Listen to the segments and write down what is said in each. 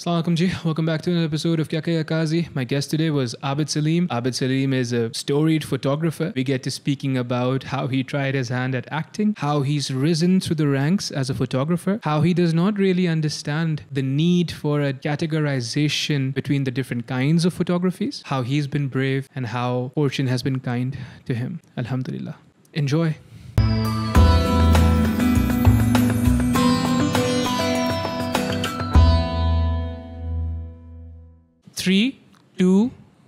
Assalamualaikum ji. Welcome back to another episode of Kya Kaya Kazi. My guest today was Abid Salim. Abid Salim is a storied photographer. We get to speaking about how he tried his hand at acting, how he's risen through the ranks as a photographer, how he does not really understand the need for a categorization between the different kinds of photographies, how he's been brave, and how fortune has been kind to him. Alhamdulillah. Enjoy. Three two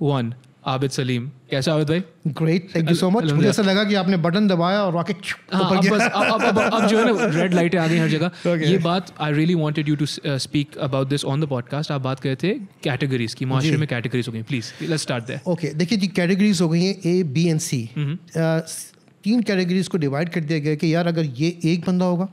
one Abid Salim कैसे आबिद भाई great thank you so much मुझे ऐसा लगा कि आपने button दबाया और वाकई हाँ, अब बस अब अब अब जो है ना रेड लाइटें आ गई हर जगह okay. ये बात I really wanted you to speak about this on the podcast आप बात कर रहे थे कैटेगरीज की माशरे में कैटेगरीज हो गई please let's start there okay देखिए जी कैटेगरीज हो गई हैं ए बी एंड सी तीन कैटेगरीज को डिवाइड कर दिया गया कि यार अगर ये एक बंदा होगा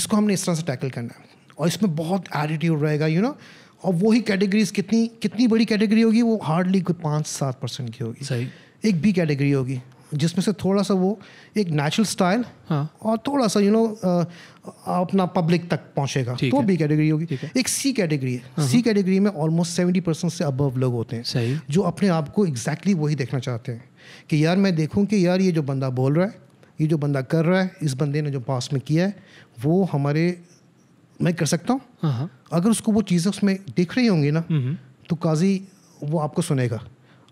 इसको हमने इस तरह से टैकल करना है और इसमें बहुत एटीट्यूड रहेगा यू you नो know? और वही कैटेगरीज कितनी कितनी बड़ी कैटेगरी होगी वो हार्डली कोई पाँच सात परसेंट की होगी सही एक बी कैटेगरी होगी जिसमें से थोड़ा सा वो एक नेचुरल स्टाइल हाँ और थोड़ा सा यू you नो know, अपना पब्लिक तक पहुंचेगा तो बी कैटेगरी होगी एक सी कैटेगरी है सी हाँ। कैटेगरी में ऑलमोस्ट सेवेंटी परसेंट से अबव लोग होते हैं सही जो अपने आप को एग्जैक्टली exactly वही देखना चाहते हैं कि यार मैं देखूँ कि यार ये जो बंदा बोल रहा है ये जो बंदा कर रहा है इस बंदे ने जो पास में किया है वो हमारे मैं कर सकता हूँ हाँ, हाँ। अगर उसको वो चीज़ें उसमें दिख रही होंगी ना हम्म, हम्म। तो काजी वो आपको सुनेगा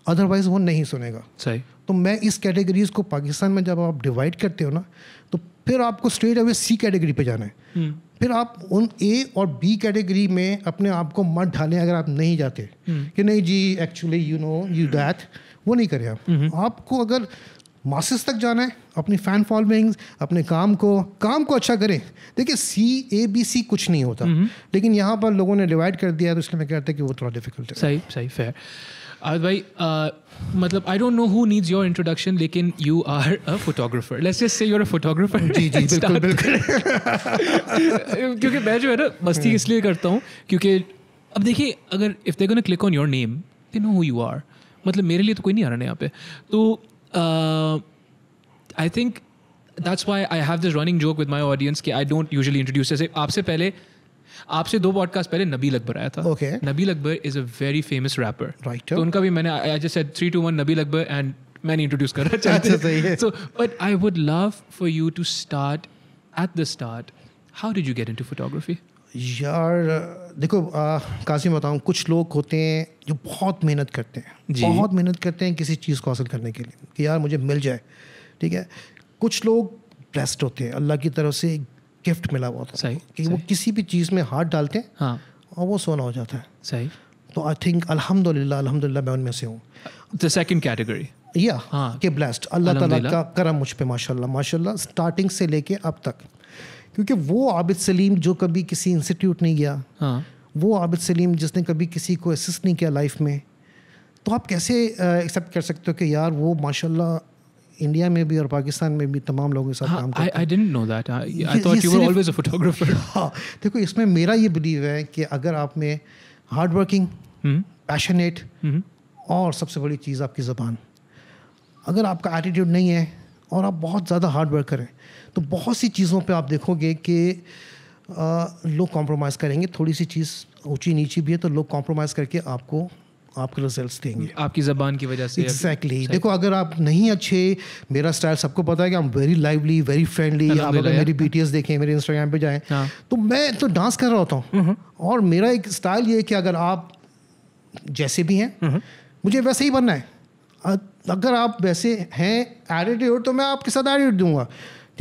अदरवाइज वो नहीं सुनेगा सही तो मैं इस कैटेगरीज को पाकिस्तान में जब आप डिवाइड करते हो ना तो फिर आपको स्ट्रेट अवे सी कैटेगरी पे जाना है हम्म। फिर आप उन ए और बी कैटेगरी में अपने आप को मत ढालें अगर आप नहीं जाते कि नहीं जी actually you know you that वो नहीं करें आप आपको अगर मासिस तक जाना है अपनी फ़ैन फॉलोइंग्स अपने काम को काम को अच्छा करें देखिए सी ए बी सी कुछ नहीं होता हम्म। लेकिन यहाँ पर लोगों ने डिवाइड कर दिया है तो इसलिए मैं कहता कि वो थोड़ा डिफिकल्ट है सही सही फेयर आज भाई मतलब I don't know who needs your introduction लेकिन you are a photographer let's just say you are a photographer जी जी बिल्कुल बिल्कुल क्योंकि मैं जो है ना मस्ती हम्म। इसलिए करता हूँ क्योंकि अब देखिए अगर if they gonna click on your name they know who you are मतलब मेरे लिए तो कोई नहीं आ रहा है यहाँ पे तो uh, I think that's why I have this running joke with my audience कि I don't usually introduce ऐसे आपसे पहले आपसे दो पॉडकास्ट पहले नबील अकबर आया था okay. Nabeel Akbar is a very famous rapper right तो उनका भी मैंने I just said 3 two 1 Nabeel Akbar and मैंने इंट्रोड्यूस करना चाहते थे so but I would love for you to start at the start how did you get into photography यार देखो कासिम बताऊँ कुछ लोग होते हैं जो बहुत मेहनत करते हैं बहुत मेहनत करते हैं किसी चीज़ को हासिल करने के लिए कि यार मुझे मिल जाए ठीक है कुछ लोग ब्लेस्ड होते हैं अल्लाह की तरफ से एक गिफ्ट मिला हुआ था कि वो किसी भी चीज़ में हाथ डालते हैं हाँ। और वो सोना हो जाता है सही तो आई थिंक अल्हम्दुलिल्लाह अल्हम्दुलिल्लाह मैं उनमें से हूँ सेकेंड कैटेगरी या के ब्लेस्ड अल्लाह ताला का करम मुझ पे माशाल्लाह माशाल्लाह स्टार्टिंग से लेके अब तक क्योंकि वो आबिद सलीम जो कभी किसी इंस्टीट्यूट नहीं गया हाँ। वो आबिद सलीम जिसने कभी किसी को असिस्ट नहीं किया लाइफ में तो आप कैसे एक्सेप्ट कर सकते हो कि यार वो माशाल्लाह इंडिया में भी और पाकिस्तान में भी तमाम लोगों के साथ हाँ, काम करते I didn't know that I thought you were always a photographer देखो इसमें मेरा ये बिलीव है कि अगर आप में हार्ड वर्किंग पैशनेट और सबसे बड़ी चीज़ आपकी ज़बान अगर आपका एटीट्यूड नहीं है और आप बहुत ज़्यादा हार्ड वर्क करें तो बहुत सी चीज़ों पे आप देखोगे कि लोग कॉम्प्रोमाइज़ करेंगे थोड़ी सी चीज़ ऊंची नीची भी है तो लोग कॉम्प्रोमाइज़ करके आपको आपके रिजल्ट्स देंगे आपकी ज़बान की वजह से एग्जैक्टली exactly. देखो अगर आप नहीं अच्छे मेरा स्टाइल सबको पता है कि I am very lively very friendly आप अगर मेरी बी देखें मेरे इंस्टाग्राम पे जाए हाँ. तो मैं तो डांस कर रहा होता हूँ और मेरा एक स्टाइल ये है कि अगर आप जैसे भी हैं मुझे वैसे ही बनना है अगर आप वैसे हैं एडिटेड तो मैं आपके साथ एडिट दूंगा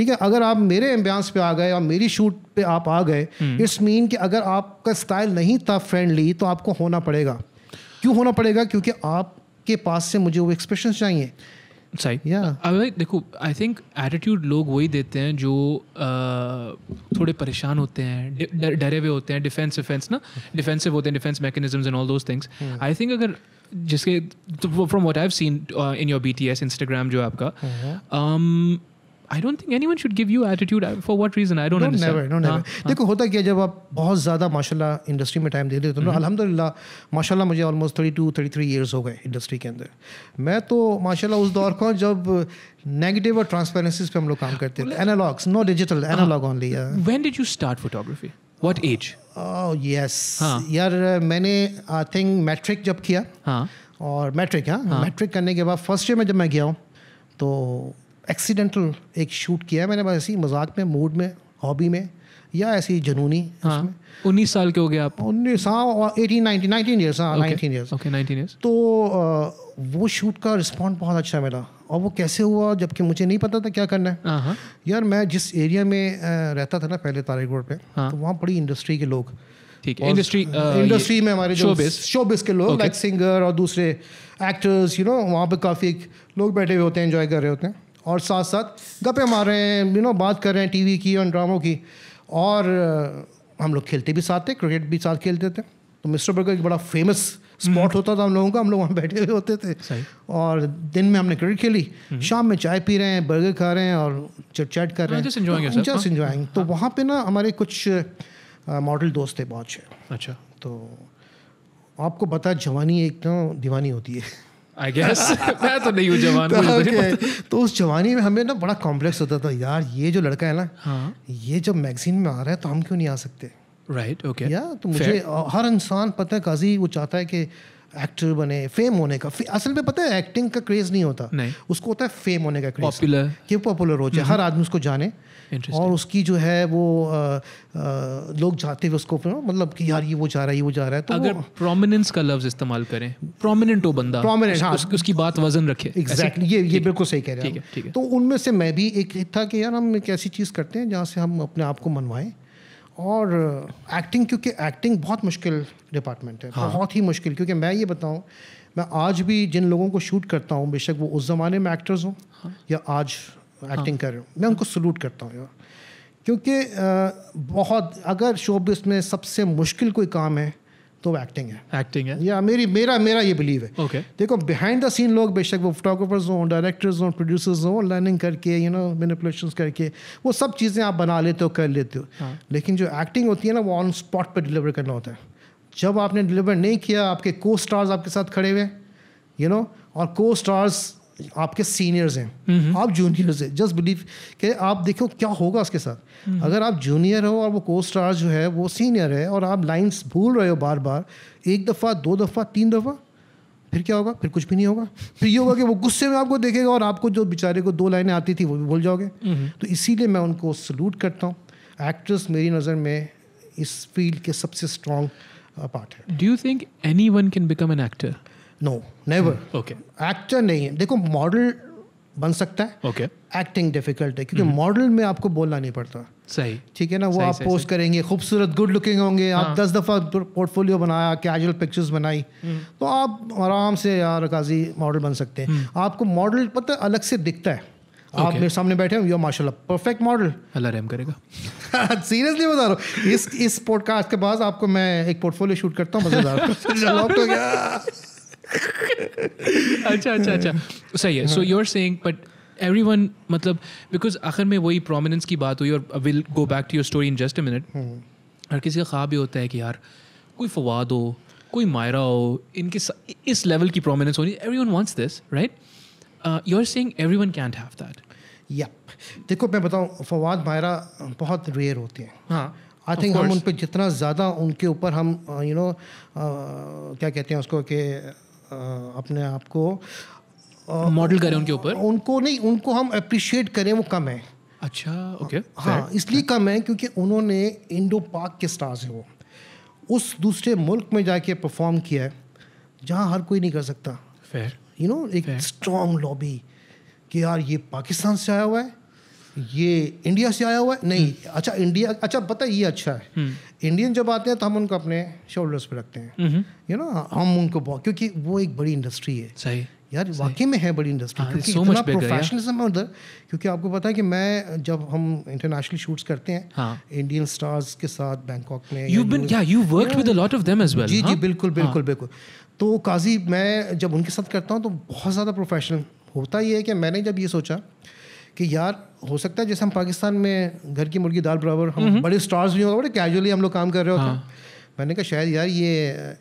ठीक है अगर आप मेरे एम्बियांस पे आ गए और मेरी शूट पे आप आ गए हम्म। इट्स मीन कि अगर आपका स्टाइल नहीं था फ्रेंडली तो आपको होना पड़ेगा क्यों होना पड़ेगा क्योंकि आपके पास से मुझे वो एक्सप्रेशन चाहिए सही yeah. देखो आई थिंक एटीट्यूड लोग वही देते हैं जो uh, थोड़े परेशान होते हैं डरे हुए होते हैं डिफेंस डिफेंस ना डिफेंसिव होते हैं defence mechanisms and all those things I think अगर जिसके from what I have seen in your BTS Instagram जो है आपका hmm. um, I don't think anyone should give you attitude for what reason I don't never know never देखो होता क्या जब आप बहुत ज़्यादा माशाल्लाह इंडस्ट्री में टाइम दे देते हो तो mm-hmm. अल्हम्दुलिल्लाह माशाल्लाह मुझे ऑलमोस्ट 32 33 इयर्स हो गए इंडस्ट्री के अंदर मैं तो माशाल्लाह उस दौर का जब नेगेटिव और ट्रांसपेरेंसीज पे हम लोग काम करते थे analogues no digital analogue only when did you start photography what age yes यार मैंने आई थिंक मैट्रिक जब किया हां और मैट्रिक हाँ मैट्रिक करने के बाद फर्स्ट ईयर में जब मैं गया हूँ तो एक्सीडेंटल एक शूट किया है मैंने बस ऐसी मजाक में मूड में हॉबी में या ऐसी जनूनी हाँ, उन्नीस साल के हो गए आप उन्नीस हाँ एटीन नाइनटीन नाइनटीन ईयर्स हाँ nineteen years okay nineteen years तो आ, वो शूट का रिस्पॉन्ड बहुत अच्छा मिला और वो कैसे हुआ जबकि मुझे नहीं पता था क्या करना है हाँ, हाँ। यार मैं जिस एरिया में रहता था ना पहले तारे रोड पर हाँ। तो वहाँ बड़ी इंडस्ट्री के लोग ठीक है इंडस्ट्री इंडस्ट्री में हमारे शोबिस शोबिस के लोग लाइक सिंगर और दूसरे एक्टर्स यू नो वहाँ पे काफ़ी लोग बैठे हुए होते हैं इन्जॉय कर रहे होते हैं और साथ साथ गप्पे मार रहे हैं यू नो बात कर रहे हैं टीवी की और ड्रामों की और uh, हम लोग खेलते भी साथ थे क्रिकेट भी साथ खेलते थे तो मिस्टर बर्गर एक बड़ा फेमस हम्म। स्पॉट होता था हम लोगों का हम लोग वहाँ बैठे हुए होते थे और दिन में हमने क्रिकेट खेली हम्म। शाम में चाय पी रहे हैं बर्गर खा रहे हैं और चट चैट कर रहे हैं जस्ट हाँ, इन्जॉइंग तो, हाँ। तो हाँ। वहाँ पे ना हमारे कुछ मॉडल uh, दोस्त थे बहुत अच्छे अच्छा तो आपको पता जवानी एक ना दीवानी होती है आई गेस मैं तो नहीं हूँ जवान तो okay. तो उस जवानी में हमें ना बड़ा कॉम्प्लेक्स होता था यार ये जो लड़का है ना हाँ. ये जब मैगजीन में आ रहा है तो हम क्यों नहीं आ सकते राइट ओके या तो मुझे हर इंसान पता है काजी वो चाहता है कि एक्टर बने फेम होने का असल में पता है एक्टिंग का क्रेज नहीं होता नहीं. उसको होता है फेम होने का क्रेज पॉपुलर पॉपुलर हो जाए mm-hmm. हर आदमी उसको जाने और उसकी जो है वो आ, आ, लोग जाते हुए उसको मतलब कि यार ये वो जा रहा है ये वो जा रहा है तो अगर प्रोमिनेंस का लफ्ज इस्तेमाल करें प्रोमिनेंट हो बंदा प्रोमिनेंट हाँ उस, उसकी बात वजन रखे एग्जैक्टली ये ये बिल्कुल सही कह रहे हैं तो उनमें से मैं भी एक था कि यार हम एक ऐसी चीज़ करते हैं जहाँ से हम अपने आप को मनवाएं और एक्टिंग क्योंकि एक्टिंग बहुत मुश्किल डिपार्टमेंट है हाँ। बहुत ही मुश्किल क्योंकि मैं ये बताऊँ मैं आज भी जिन लोगों को शूट करता हूँ बेशक वो उस ज़माने में एक्टर्स हों हाँ। या आज एक्टिंग हाँ। कर रहे हो मैं उनको सल्यूट करता हूँ यार क्योंकि बहुत अगर शोबिस में सबसे मुश्किल कोई काम है तो एक्टिंग है एक्टिंग है या मेरी मेरा मेरा ये बिलीव है okay. देखो बिहाइंड द सीन लोग बेशक वो फोटोग्राफर्स हों डायरेक्टर्स हों प्रोड्यूसर्स हों लर्निंग करके यू नो मेनिपुलेशन करके वो सब चीज़ें आप बना लेते हो कर लेते हो हाँ. लेकिन जो एक्टिंग होती है ना वो ऑन स्पॉट पर डिलीवर करना होता है जब आपने डिलीवर नहीं किया आपके को स्टार्स आपके साथ खड़े हुए यू नो और को स्टार्स आपके सीनियर्स हैं आप जूनियर्स हैं जस्ट बिलीव कि आप देखो क्या होगा उसके साथ अगर आप जूनियर हो और वो को स्टार जो है वो सीनियर है और आप लाइन्स भूल रहे हो बार बार एक दफ़ा दो दफ़ा तीन दफ़ा फिर क्या होगा फिर कुछ भी नहीं होगा फिर ये होगा कि वो गुस्से में आपको देखेगा और आपको जो बेचारे को दो लाइनें आती थी वो भी भूल जाओगे तो इसीलिए मैं उनको सल्यूट करता हूँ एक्ट्रेस मेरी नज़र में इस फील्ड के सबसे स्ट्रॉन्ग पार्ट uh, है do you think anyone can become an actor no never okay actor नहीं है देखो मॉडल बन सकता है ओके एक्टिंग डिफिकल्ट है क्योंकि मॉडल hmm. में आपको बोलना नहीं पड़ता सही ठीक है ना वो आप पोस्ट करेंगे खूबसूरत गुड लुकिंग होंगे आप हाँ. दस दफ़ा पोर्टफोलियो बनाया कैजुअल पिक्चर्स बनाई hmm. तो आप आराम से यार काजी मॉडल बन सकते हैं hmm. आपको मॉडल पता अलग से दिखता है Okay. आप मेरे सामने बैठे हो यो माशाल्लाह परफेक्ट मॉडल अल्लाह रहम करेगा सीरियसली बता रहा हूँ इस इस पॉडकास्ट के बाद आपको मैं एक पोर्टफोलियो शूट करता हूँ मजेदार अच्छा अच्छा अच्छा सही है so you are saying but everyone मतलब बिकॉज आखिर में वही प्रोमिनेंस की बात हुई और will go back to your story in just a minute हर किसी का ख्वाब ये होता है कि यार कोई फवाद हो कोई मायरा हो इनके इस लेवल की प्रोमिनेंस होनी everyone wants this right you are saying everyone can't have that या देखो मैं बताऊँ फवाद मायरा बहुत रेयर होते हैं हाँ आई थिंक हम उन पर जितना ज़्यादा उनके ऊपर हम यू uh, नो uh, क्या कहते हैं उसको कि अपने आप को मॉडल करें उनके ऊपर उनको नहीं उनको हम अप्रिशिएट करें वो कम है अच्छा ओके okay, हाँ, हाँ इसलिए कम है क्योंकि उन्होंने इंडो पाक के स्टार्स हैं वो उस दूसरे मुल्क में जाके परफॉर्म किया है जहाँ हर कोई नहीं कर सकता फेयर यू नो एक स्ट्रॉन्ग लॉबी कि यार ये पाकिस्तान से आया हुआ है ये इंडिया से आया हुआ है नहीं हम्म। अच्छा इंडिया अच्छा पता ये अच्छा है इंडियन हम्म। जब आते हैं तो हम उनको अपने शोल्डर्स पे रखते हैं यू हम्म। नो हम उनको क्योंकि वो एक बड़ी इंडस्ट्री है सही यार वाकई में है बड़ी इंडस्ट्री हाँ, क्योंकि so इतना प्रोफेशनलिज्म है उधर क्योंकि आपको पता है कि मैं जब हम इंटरनेशनल शूट्स करते हैं इंडियन हाँ। स्टार्स के साथ बैंकॉक में यू बीन या you worked with a lot of them as well जी जी हाँ। बिल्कुल बिल्कुल बिल्कुल तो काजी मैं जब उनके साथ करता हूँ तो बहुत ज़्यादा प्रोफेशनल होता ये है कि मैंने जब ये सोचा कि यार हो सकता है जैसे हम पाकिस्तान में घर की मुर्गी दाल बराबर हम बड़े स्टार्स भी होंगे बड़े कैजुअली हम लोग काम कर रहे होते हैं हाँ। मैंने कहा शायद यार ये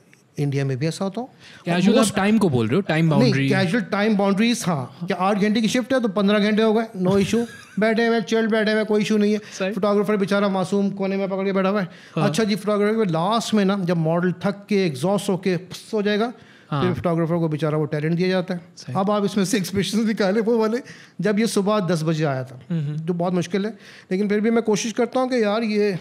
इंडिया में भी ऐसा होता कैजुअल आप टाइम को बोल रहे हो time boundary casual time boundaries हाँ क्या आठ घंटे की शिफ्ट है तो पंद्रह घंटे हो गए नो इशू बैठे हुए चिल बैठे हुए कोई इशू नहीं है फोटोग्राफर बेचारा मासूम कोने में पकड़ के बैठा हुआ है हाँ। अच्छा जी फोटोग्राफर लास्ट में ना जब मॉडल थक के एग्जॉस्ट होके हो जाएगा हाँ। फिर फोटोग्राफर को बेचारा वो टैलेंट दिया जाता है अब आप इसमें से एक्सप्रेशन निकाले वो वाले जब ये सुबह दस बजे आया था हम्म, हम्म। जो बहुत मुश्किल है लेकिन फिर भी मैं कोशिश करता हूँ कि यार ये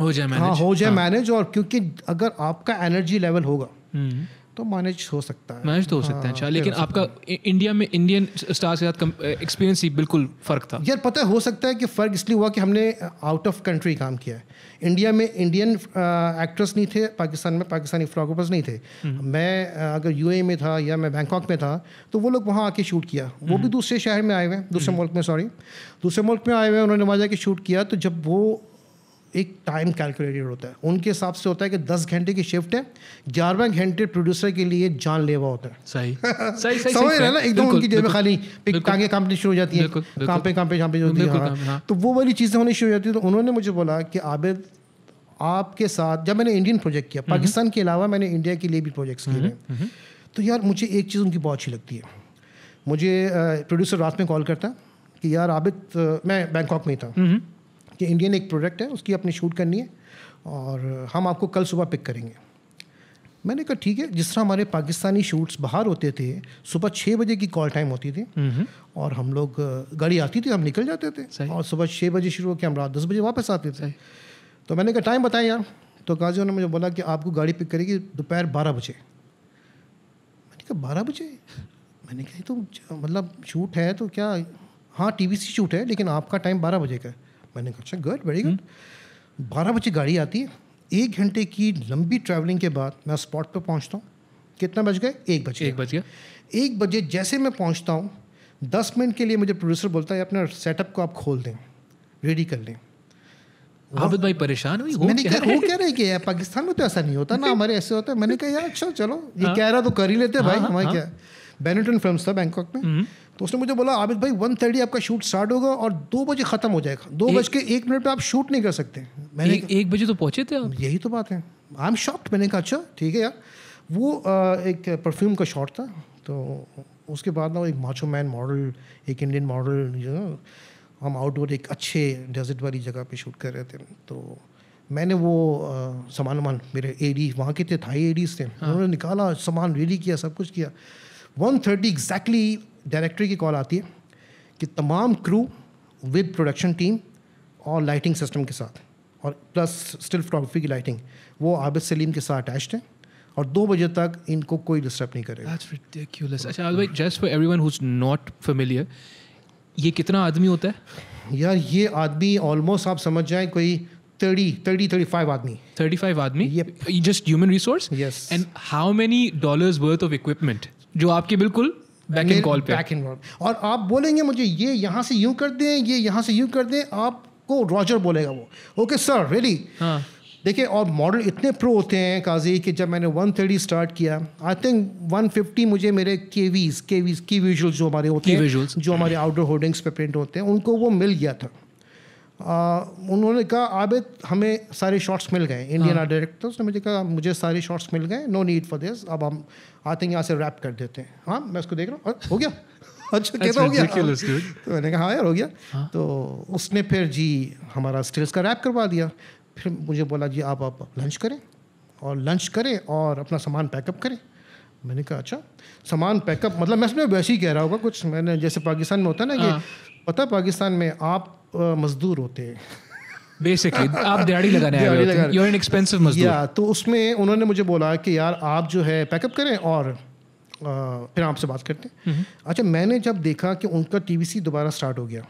हो जाए मैनेज हाँ हो जाए मैनेज हाँ। और क्योंकि अगर आपका एनर्जी लेवल होगा हम्म। तो मैनेज हो सकता है मैनेज तो हो हाँ, अच्छा, सकता है अच्छा लेकिन आपका इंडिया में इंडियन स्टार्स के साथ एक्सपीरियंस ही बिल्कुल फ़र्क था यार पता हो सकता है कि फ़र्क इसलिए हुआ कि हमने आउट ऑफ कंट्री काम किया है इंडिया में इंडियन एक्टर्स uh, नहीं थे पाकिस्तान में पाकिस्तानी फ्लॉगोपर्स नहीं थे हम्म। मैं uh, अगर यू e में था या मैं बैंकॉक में था तो वो लोग वहाँ आके शूट किया वो भी हम्म। दूसरे शहर में आए हुए हैं दूसरे हम्म। मुल्क में सॉरी दूसरे मुल्क में आए हुए हैं उन्होंने वहाँ जाके शूट किया तो जब वो एक टाइम कैलकुलेटेड होता है उनके हिसाब से होता है कि दस घंटे की शिफ्ट है ग्यारहवें घंटे प्रोड्यूसर के लिए जानलेवा होता है सही सही सही समझ ना एकदम उनकी जेब खाली टांगे कांपनी शुरू हो जाती है कहाँ पे कहाँ पे जहाँ पे होती है हाँ। हाँ। तो वो वाली चीज़ें होनी शुरू हो जाती है तो उन्होंने मुझे बोला कि आबिद आपके साथ जब मैंने इंडियन प्रोजेक्ट किया हम्म। पाकिस्तान के अलावा मैंने इंडिया के लिए भी प्रोजेक्ट्स किए हम्म, हम्म। तो यार मुझे एक चीज़ उनकी बहुत अच्छी लगती है मुझे प्रोड्यूसर रात में कॉल करता कि यार आबिद मैं बैंकॉक में ही था कि इंडियन एक प्रोडक्ट है उसकी अपनी शूट करनी है और हम आपको कल सुबह पिक करेंगे मैंने कहा ठीक है जिस तरह हमारे पाकिस्तानी शूट्स बाहर होते थे सुबह छः बजे की कॉल टाइम होती थी और हम लोग गाड़ी आती थी हम निकल जाते थे और सुबह छः बजे शुरू होकर हम रात दस बजे वापस आते थे तो मैंने कहा टाइम बताया यार तो काजियों ने मुझे बोला कि आपको गाड़ी पिक करेगी दोपहर बारह बजे मैंने कहा बारह बजे मैंने कहा तो मतलब शूट है तो क्या हाँ टी शूट है लेकिन आपका टाइम बारह बजे का है मैंने कहा अच्छा गुड वेरी गुड बारह बजे गाड़ी आती है एक घंटे की लंबी ट्रैवलिंग के बाद मैं स्पॉट पर पहुँचता हूँ कितना बज गए एक बजे एक बज गया एक बजे जैसे मैं पहुँचता हूँ दस मिनट के लिए मुझे प्रोड्यूसर बोलता है अपना सेटअप को आप खोल दें रेडी कर लें आबिद भाई परेशान हुई मैंने कहा वो कह रहे कि पाकिस्तान में तो ऐसा नहीं होता ना हमारे ऐसे होता है मैंने कहा यार अच्छा चलो ये हाँ। कह रहा तो कर ही लेते भाई हाँ, हाँ, हमारे क्या बैनिटन फिल्म था बैंकॉक में हम्म। तो उसने मुझे बोला आबिद भाई वन थर्टी आपका शूट स्टार्ट होगा और दो बजे खत्म हो जाएगा दो बज के एक मिनट पर आप शूट नहीं कर सकते मैंने एक, बजे तो पहुंचे थे यही तो बात है आई एम शॉक्ड मैंने कहा अच्छा ठीक है यार वो एक परफ्यूम का शॉट था तो उसके बाद ना वो एक माचो मैन मॉडल एक इंडियन मॉडल जो हम आउटडोर एक अच्छे डेजर्ट वाली जगह पे शूट कर रहे थे तो मैंने वो सामान वामान मेरे एडी वहाँ के थे थाई एडीज थे हाँ। उन्होंने निकाला सामान रेडी किया सब कुछ किया वन थर्टी एग्जैक्टली डायरेक्टरी की कॉल आती है कि तमाम क्रू विद प्रोडक्शन टीम और लाइटिंग सिस्टम के साथ और प्लस स्टिल फोटोग्राफी की लाइटिंग वो आबिद सलीम के साथ अटैच है और दो बजे तक इनको कोई डिस्टर्ब नहीं करेगा अच्छा just for everyone who is not familiar ये कितना आदमी होता है यार ये आदमी ऑलमोस्ट आप समझ जाए कोई थर्टी थर्टी फाइव आदमी फाइव आदमी just human resource resource yes and how many dollars worth जो आपके बिल्कुल बैक इन कॉल पे बैक इन कॉल और आप बोलेंगे मुझे ये यहाँ से यूँ कर दें ये यहाँ से यूँ कर दें आपको रॉजर बोलेगा वो ओके सर रेडी देखिए और मॉडल इतने प्रो होते हैं काजी कि जब मैंने 130 स्टार्ट किया आई थिंक 150 मुझे मेरे के वीज के वीज की विजुअल्स जो हमारे होते हैं जो हमारे आउटडोर होर्डिंग्स पे प्रिंट होते हैं उनको वो मिल गया था उन्होंने कहा आबिद हमें सारे शॉट्स मिल गए इंडियन आर्ट डायरेक्टर उसने मुझे कहा मुझे सारे शॉट्स मिल गए नो नीड फॉर दिस अब हम आते हैं यहाँ से रैप कर देते हैं हाँ मैं उसको देख रहा हूँ हो गया अच्छा कैसा हो गया तो मैंने कहा हाँ यार हो गया हाँ। तो उसने फिर जी हमारा स्टिल्स का रैप करवा दिया फिर मुझे बोला जी आप आप लंच करें और लंच करें और अपना सामान पैकअप करें मैंने कहा अच्छा सामान पैकअप मतलब मैं इसमें वैसे ही कह रहा होगा कुछ मैंने जैसे पाकिस्तान में होता है ना कि हाँ। पता पाकिस्तान में आप मजदूर होते हैं बेसिकली आप दिहाड़ी लगाने आए यू एन एक्सपेंसिव मजदूर या तो उसमें उन्होंने मुझे बोला कि यार आप जो है पैकअप करें और आ, फिर आपसे बात करते हैं हम्म। अच्छा मैंने जब देखा कि उनका टीवीसी दोबारा स्टार्ट हो गया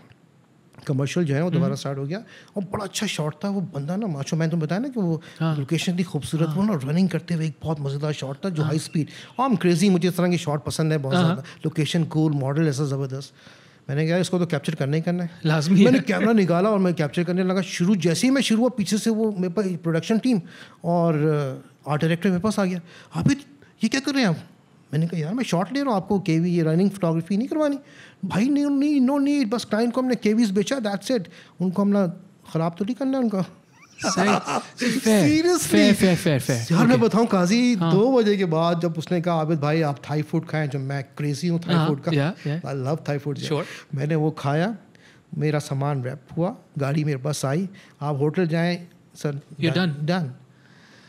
कमर्शियल जो है वो हम्म। दोबारा स्टार्ट हो गया और बड़ा अच्छा शॉट था वो बंदा ना माचो मैंने तुम्हें बताया ना कि वो हाँ। लोकेशन थी खूबसूरत हाँ। वो ना रनिंग करते हुए एक बहुत मज़ेदार शॉट था जो हाँ। हाई स्पीड और हम क्रेजी मुझे इस तरह के शॉट पसंद है बहुत हाँ। ज़्यादा लोकेशन कूल मॉडल ऐसा ज़बरदस्त मैंने कहा इसको तो कैप्चर करना ही करना है लाजमी मैंने कैमरा निकाला और मैं कैप्चर करने लगा शुरू जैसे ही मैं शुरू हुआ पीछे से वो मेरे पास प्रोडक्शन टीम और आर्ट uh, डायरेक्टर मेरे पास आ गया आप ये क्या कर रहे हैं आप मैंने कहा यार मैं शॉट ले रहा हूँ आपको के ये रनिंग फोटोग्राफी नहीं करवानी भाई नहीं नो नीड बस क्लाइंट को हमने के बेचा दैट सेट उनको हमने ख़राब तो नहीं करना उनका मैं बताऊं काजी हाँ. दो बजे के बाद जब उसने कहा आबिद भाई आप थाई फूड खाएं जो मैं क्रेजी हूँ थाई हाँ, फूड का आई लव थाई फूड मैंने वो खाया मेरा सामान रैप हुआ गाड़ी मेरे पास आई आप होटल जाएं सर डन डन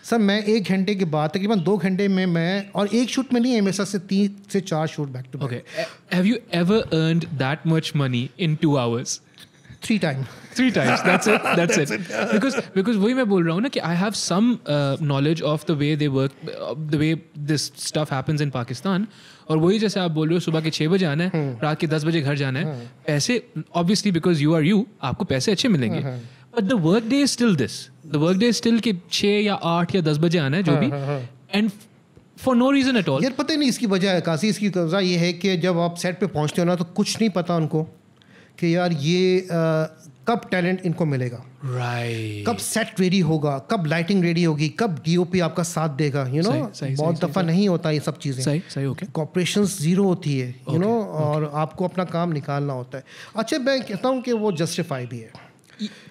सर मैं एक घंटे के बाद तकरीबन दो घंटे में मैं और एक शूट में नहीं है मेरे से तीन से चार shoot back to back have you ever earn that much money in two hours three time three times that's it that's it because because वही मैं बोल रहा हूँ ना कि I have some knowledge of the way they work the way this stuff happens in Pakistan और वही जैसे आप बोल रहे हो सुबह के छः बजे आना है हम्म। रात के दस बजे घर जाना है पैसे obviously because you are you आपको पैसे अच्छे मिलेंगे but the work day is still this the work day still कि छः या आठ या दस बजे आना है जो हाँ, भी and for no reason at all यार पता नहीं इसकी वजह है काशी इसकी वजह ये है कि जब आप सेट पे पहुंचते हो ना तो कुछ नहीं पता उनको कि यार ये आ, कब टैलेंट इनको मिलेगा राइट right. कब सेट रेडी होगा कब लाइटिंग रेडी होगी कब डीओपी आपका साथ देगा यू you नो know? बहुत दफा सही, नहीं होता ये सब चीजें सही सही ओके कॉपरेशन जीरो होती है यू you नो okay, और आपको अपना काम निकालना होता है अच्छा मैं कहता हूँ कि वो जस्टिफाई भी है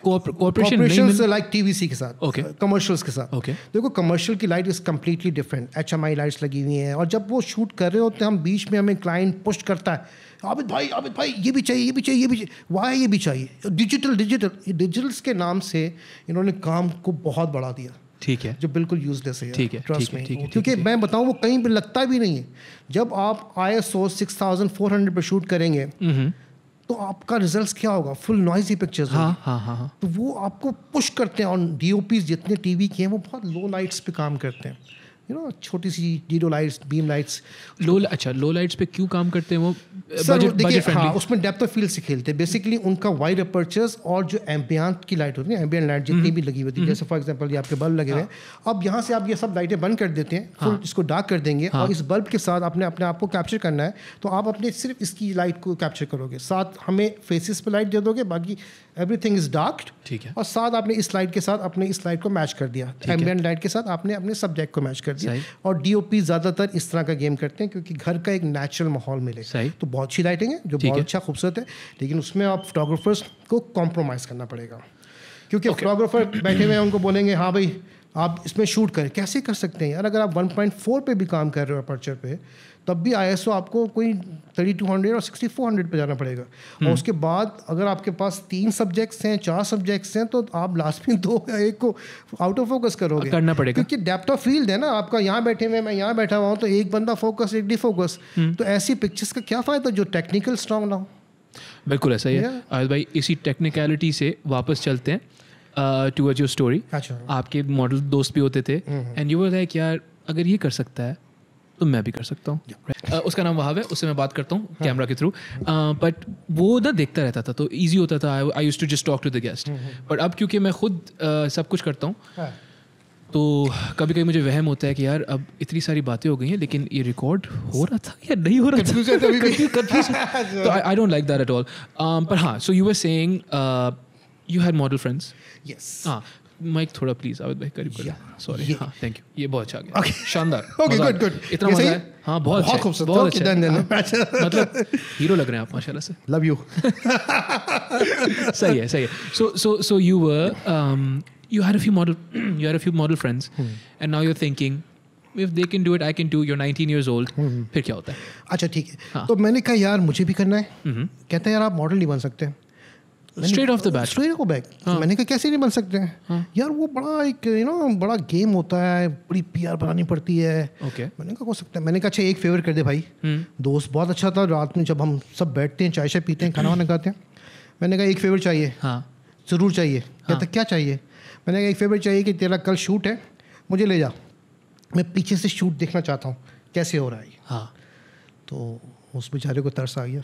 कॉर्पोरेशन लाइक टीवीसी के साथ कमर्शियल्स okay. के साथ okay. देखो कमर्शियल की light is completely different H M I lights लगी हुई हैं और जब वो शूट कर रहे होते हैं हम बीच में हमें क्लाइंट पुश करता है तो आबिद भाई आबिद भाई ये भी चाहिए ये भी चाहिए ये भी चाहिए वाह ये भी चाहिए डिजिटल डिजिटल ये डिजिटल्स के नाम से इन्होंने काम को बहुत बढ़ा दिया ठीक है जो बिल्कुल यूजलेस है ठीक है ट्रस्ट में क्योंकि मैं बताऊं वो कहीं पर लगता भी नहीं है जब आप I S O six thousand four hundred पर शूट करेंगे हम्म। तो आपका रिजल्ट क्या होगा फुल नॉइजी पिक्चर्स हाँ, हाँ, हाँ, हाँ. तो वो आपको पुश करते हैं और डी जितने टीवी के हैं वो बहुत लो लाइट्स पे काम करते हैं यू नो छोटी सी Dedo lights beam lights low अच्छा लो लाइट्स पे क्यों काम करते हैं वो सर देखिए हाँ उसमें डेप्थ ऑफ फील्ड से खेलते हैं बेसिकली उनका वाइड अपर्चर्स और जो एम्बियांट की लाइट होती है एम्बियन लाइट जितनी हम्म। भी लगी हुई थी जैसे फॉर एग्जाम्पल ये आपके बल्ब लगे हुए हाँ। हैं अब यहाँ से आप ये सब लाइटें बंद कर देते हैं फुल हाँ। इसको डार्क कर देंगे हाँ। और इस बल्ब के साथ अपने अपने आप को कैप्चर करना है तो आप अपने सिर्फ इसकी लाइट को कैप्चर करोगे साथ हमें फेसिस पर लाइट दे दोगे बाकी थिंग इज डार्क ठीक है और साथ आपने इस लाइट के साथ अपने इस लाइट को मैच कर दिया एम्बियन लाइट के साथ आपने अपने सब्जेक्ट को मैच कर दिया और डीओपी ज्यादातर इस तरह का गेम करते हैं क्योंकि घर का एक नेचुरल माहौल मिले तो बहुत अच्छी लाइटिंग है जो बहुत अच्छा खूबसूरत है लेकिन उसमें आप फोटोग्राफर्स को कॉम्प्रोमाइज करना पड़ेगा क्योंकि फोटोग्राफर बैठे हुए हैं उनको बोलेंगे हाँ भाई आप इसमें शूट करें कैसे कर सकते हैं यार अगर आप 1.4 पे भी काम कर रहे हो अपर्चर पे तब भी आई आपको कोई थर्टी टू हंड्रेड और सिक्सटी फोर हंड्रेड पर जाना पड़ेगा और हम्म। उसके बाद अगर आपके पास तीन सब्जेक्ट्स हैं चार सब्जेक्ट्स हैं तो आप लास्ट में दो या एक को आउट ऑफ फोकस करोगे करना पड़ेगा क्योंकि डेप्थ ऑफ फील्ड है ना आपका यहाँ बैठे हुए मैं यहाँ बैठा हुआ हूँ तो एक बंदा फोकस एक डी फोकस हम्म। तो ऐसी पिक्चर्स का क्या फ़ायदा जो टेक्निकल स्ट्रांग ना हो बिल्कुल ऐसा ही है आयुष भाई इसी टेक्निकलिटी से वापस चलते हैं टूवर्ड योर स्टोरी आपके मॉडल दोस्त भी होते थे एंड यू वर लाइक यार अगर ये कर सकता है तो मैं भी कर सकता हूँ yeah. uh, उसका नाम वहाब है उससे मैं बात करता हूँ कैमरा हाँ। के थ्रू बट वो ना देखता रहता था तो ईजी होता था I use to just talk to the guest but अब क्योंकि मैं खुद uh, सब कुछ करता हूँ yeah. हाँ। तो कभी कभी मुझे वहम होता है कि यार अब इतनी सारी बातें हो गई हैं लेकिन ये रिकॉर्ड हो रहा था या नहीं हो रहा था तो I don't like that at all पर हाँ so you are saying you had model friends yes हाँ माइक थोड़ा प्लीज आवेद भाई करीब करो सॉरी हां थैंक यू ये बहुत अच्छा गया okay. शानदार ओके गुड गुड इतना मजा है हां बहुत बहुत खूबसूरत बहुत अच्छा देन मतलब हीरो लग रहे हैं आप माशाल्लाह से लव यू सही है सही है so so so you were you had a few model you had a few model friends and now you are thinking If they can do it, I can do. You're 19 years old. Hmm. फिर क्या होता है अच्छा ठीक है हाँ। तो मैंने कहा यार मुझे भी करना है हम्म। कहते हैं यार आप मॉडल नहीं बन सकते straight off the bat straight off back मैंने कहा कैसे नहीं बन सकते हैं हाँ. यार वो बड़ा एक यू नो बड़ा गेम होता है बड़ी पीआर बनानी पड़ती है okay. मैंने कहा हो सकता है मैंने कहा अच्छा एक फेवर कर दे भाई हम्म. दोस्त बहुत अच्छा था रात में जब हम सब बैठते हैं चाय शाय पीते हैं खाना वाना खाते हैं मैंने कहा एक फेवर चाहिए हाँ ज़रूर चाहिए कहता हाँ. तो क्या चाहिए मैंने कहा एक फेवर चाहिए कि तेरा कल शूट है मुझे ले जा मैं पीछे से शूट देखना चाहता हूँ कैसे हो रहा है हाँ तो उस बेचारे को तरस आ गया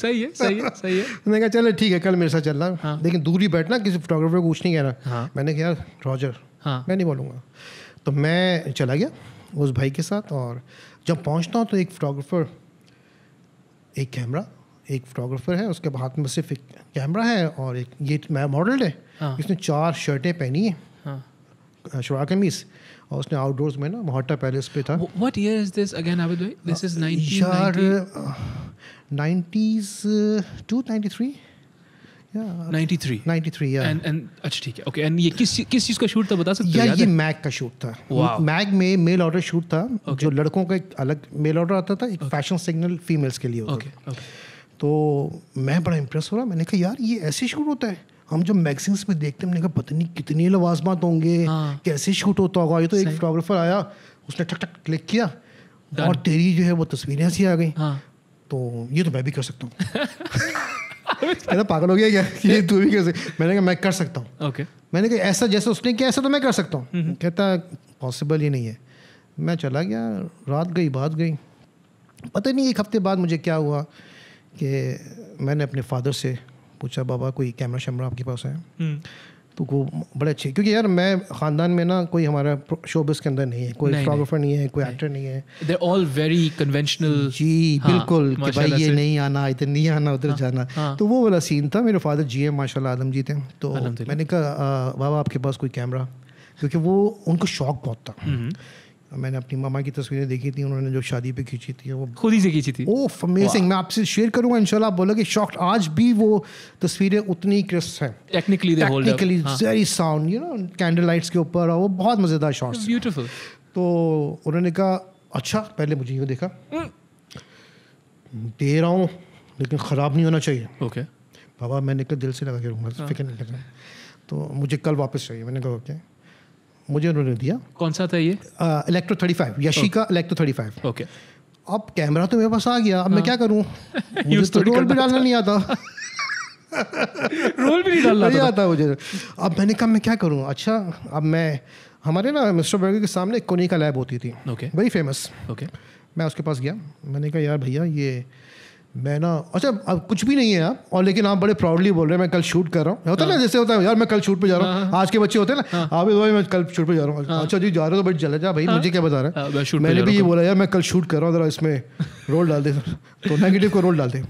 सही है सही है सही है मैंने कहा चलो ठीक है कल मेरे साथ चल रहा हाँ. लेकिन दूर ही बैठना किसी फोटोग्राफर को कुछ नहीं कहना हाँ. मैंने कहा रॉजर हाँ. मैं नहीं बोलूँगा तो मैं चला गया उस भाई के साथ और जब पहुँचता हूँ तो एक फोटोग्राफर एक कैमरा एक फोटोग्राफर है उसके हाथ में सिर्फ एक कैमरा है और एक ये मैं मॉडल है हाँ. इसने चार शर्टें पहनी है हाँ. शलवार कमीज और उसने आउटडोर्स में ना मोहट्टा पैलेस पे था what year is this again Abid भाई दिस इज 19 यार 90s 293 मैग में मेल ऑर्डर शूट था जो लड़कों का एक अलग मेल ऑर्डर आता था एक फैशन सिग्नल फीमेल्स के लिए ओके तो मैं बड़ा इंप्रेस हो रहा मैंने कहा यार ये ऐसे शूट होता है हम जब मैगजीन्स में देखते हमने कहा पता नहीं कितने लवाजमात होंगे हाँ। कैसे शूट होता होगा ये तो एक फोटोग्राफर आया उसने ठक ठक क्लिक किया Done. और तेरी जो है वो तस्वीरें ऐसी आ गई हाँ। तो ये तो मैं भी कर सकता हूँ तो पागल हो गया क्या ये तू भी कर सकता मैंने कहा मैं कर सकता हूँ okay. मैंने कहा ऐसा जैसा उसने किया ऐसा तो मैं कर सकता हूँ कहता पॉसिबल ही नहीं है मैं चला गया रात गई बात गई पता नहीं एक हफ्ते बाद मुझे क्या हुआ कि मैंने अपने फादर से पूछा बाबा कोई कैमरा शैमरा आपके पास है हम्म। तो वो बड़े अच्छे क्योंकि यार मैं खानदान में ना कोई हमारा शोबिस के अंदर नहीं है कोई फोटोग्राफर नहीं, है कोई एक्टर नहीं है दे ऑल वेरी कन्वेंशनल जी हाँ, बिल्कुल कि भाई ये नहीं आना इधर नहीं आना उधर हाँ, जाना हाँ। तो वो वाला सीन था मेरे फादर जी है माशाल्लाह आलम जी थे तो मैंने कहा बाबा आपके पास कोई कैमरा क्योंकि वो उनको शौक बहुत था हम्म। मैंने अपनी मामा की तस्वीरें देखी थी उन्होंने जो शादी पे खींची थी वो खुद ही से खींची थी ओफ अमेजिंग मैं आपसे शेयर करूंगा इंशाल्लाह आप बोलोगे शॉक आज भी वो तस्वीरें उतनी क्रिस्प हैं technically technically very sound you know candle lights के ऊपर और वो बहुत मज़ेदार शॉट्स ब्यूटीफुल तो उन्होंने कहा अच्छा पहले मुझे ये देखा दे रहा हूँ लेकिन ख़राब नहीं होना चाहिए ओके बाबा मैंने कहा दिल से लगा के रूंगा हाँ। फिक्र नहीं लगा तो मुझे कल वापस चाहिए मैंने कहा ओके मुझे उन्होंने दिया कौन सा था ये इलेक्ट्रो थर्टी फाइव यशी का इलेक्ट्रो थर्टी फाइव ओके अब कैमरा तो मेरे पास आ गया अब मैं हाँ। क्या करूँ तो रोल भी डालना नहीं आता रोल भी नहीं डालना नहीं आता मुझे अब मैंने कहा मैं क्या करूँ अच्छा अब मैं हमारे ना मिस्टर बर्गर के सामने कोनी का लैब होती थी ओके okay. फेमस ओके मैं उसके पास गया मैंने कहा यार भैया ये मैं ना अच्छा अब कुछ भी नहीं है आप और लेकिन आप बड़े प्राउडली बोल रहे हैं मैं कल शूट कर रहा हूँ होता है ना हाँ। जैसे होता है यार मैं कल शूट पे जा रहा हूँ हाँ। आज के बच्चे होते हैं ना हाँ। आप भाई मैं कल शूट पे जा रहा हूँ अच्छा जी जा रहे हो तो बट चले जा भाई मुझे क्या बता रहा है मैंने भी ये बोला यार मैं कल शूट कर रहा हूँ जरा इसमें रोल डाल दे तो नेगेटिव को रोल डाल दे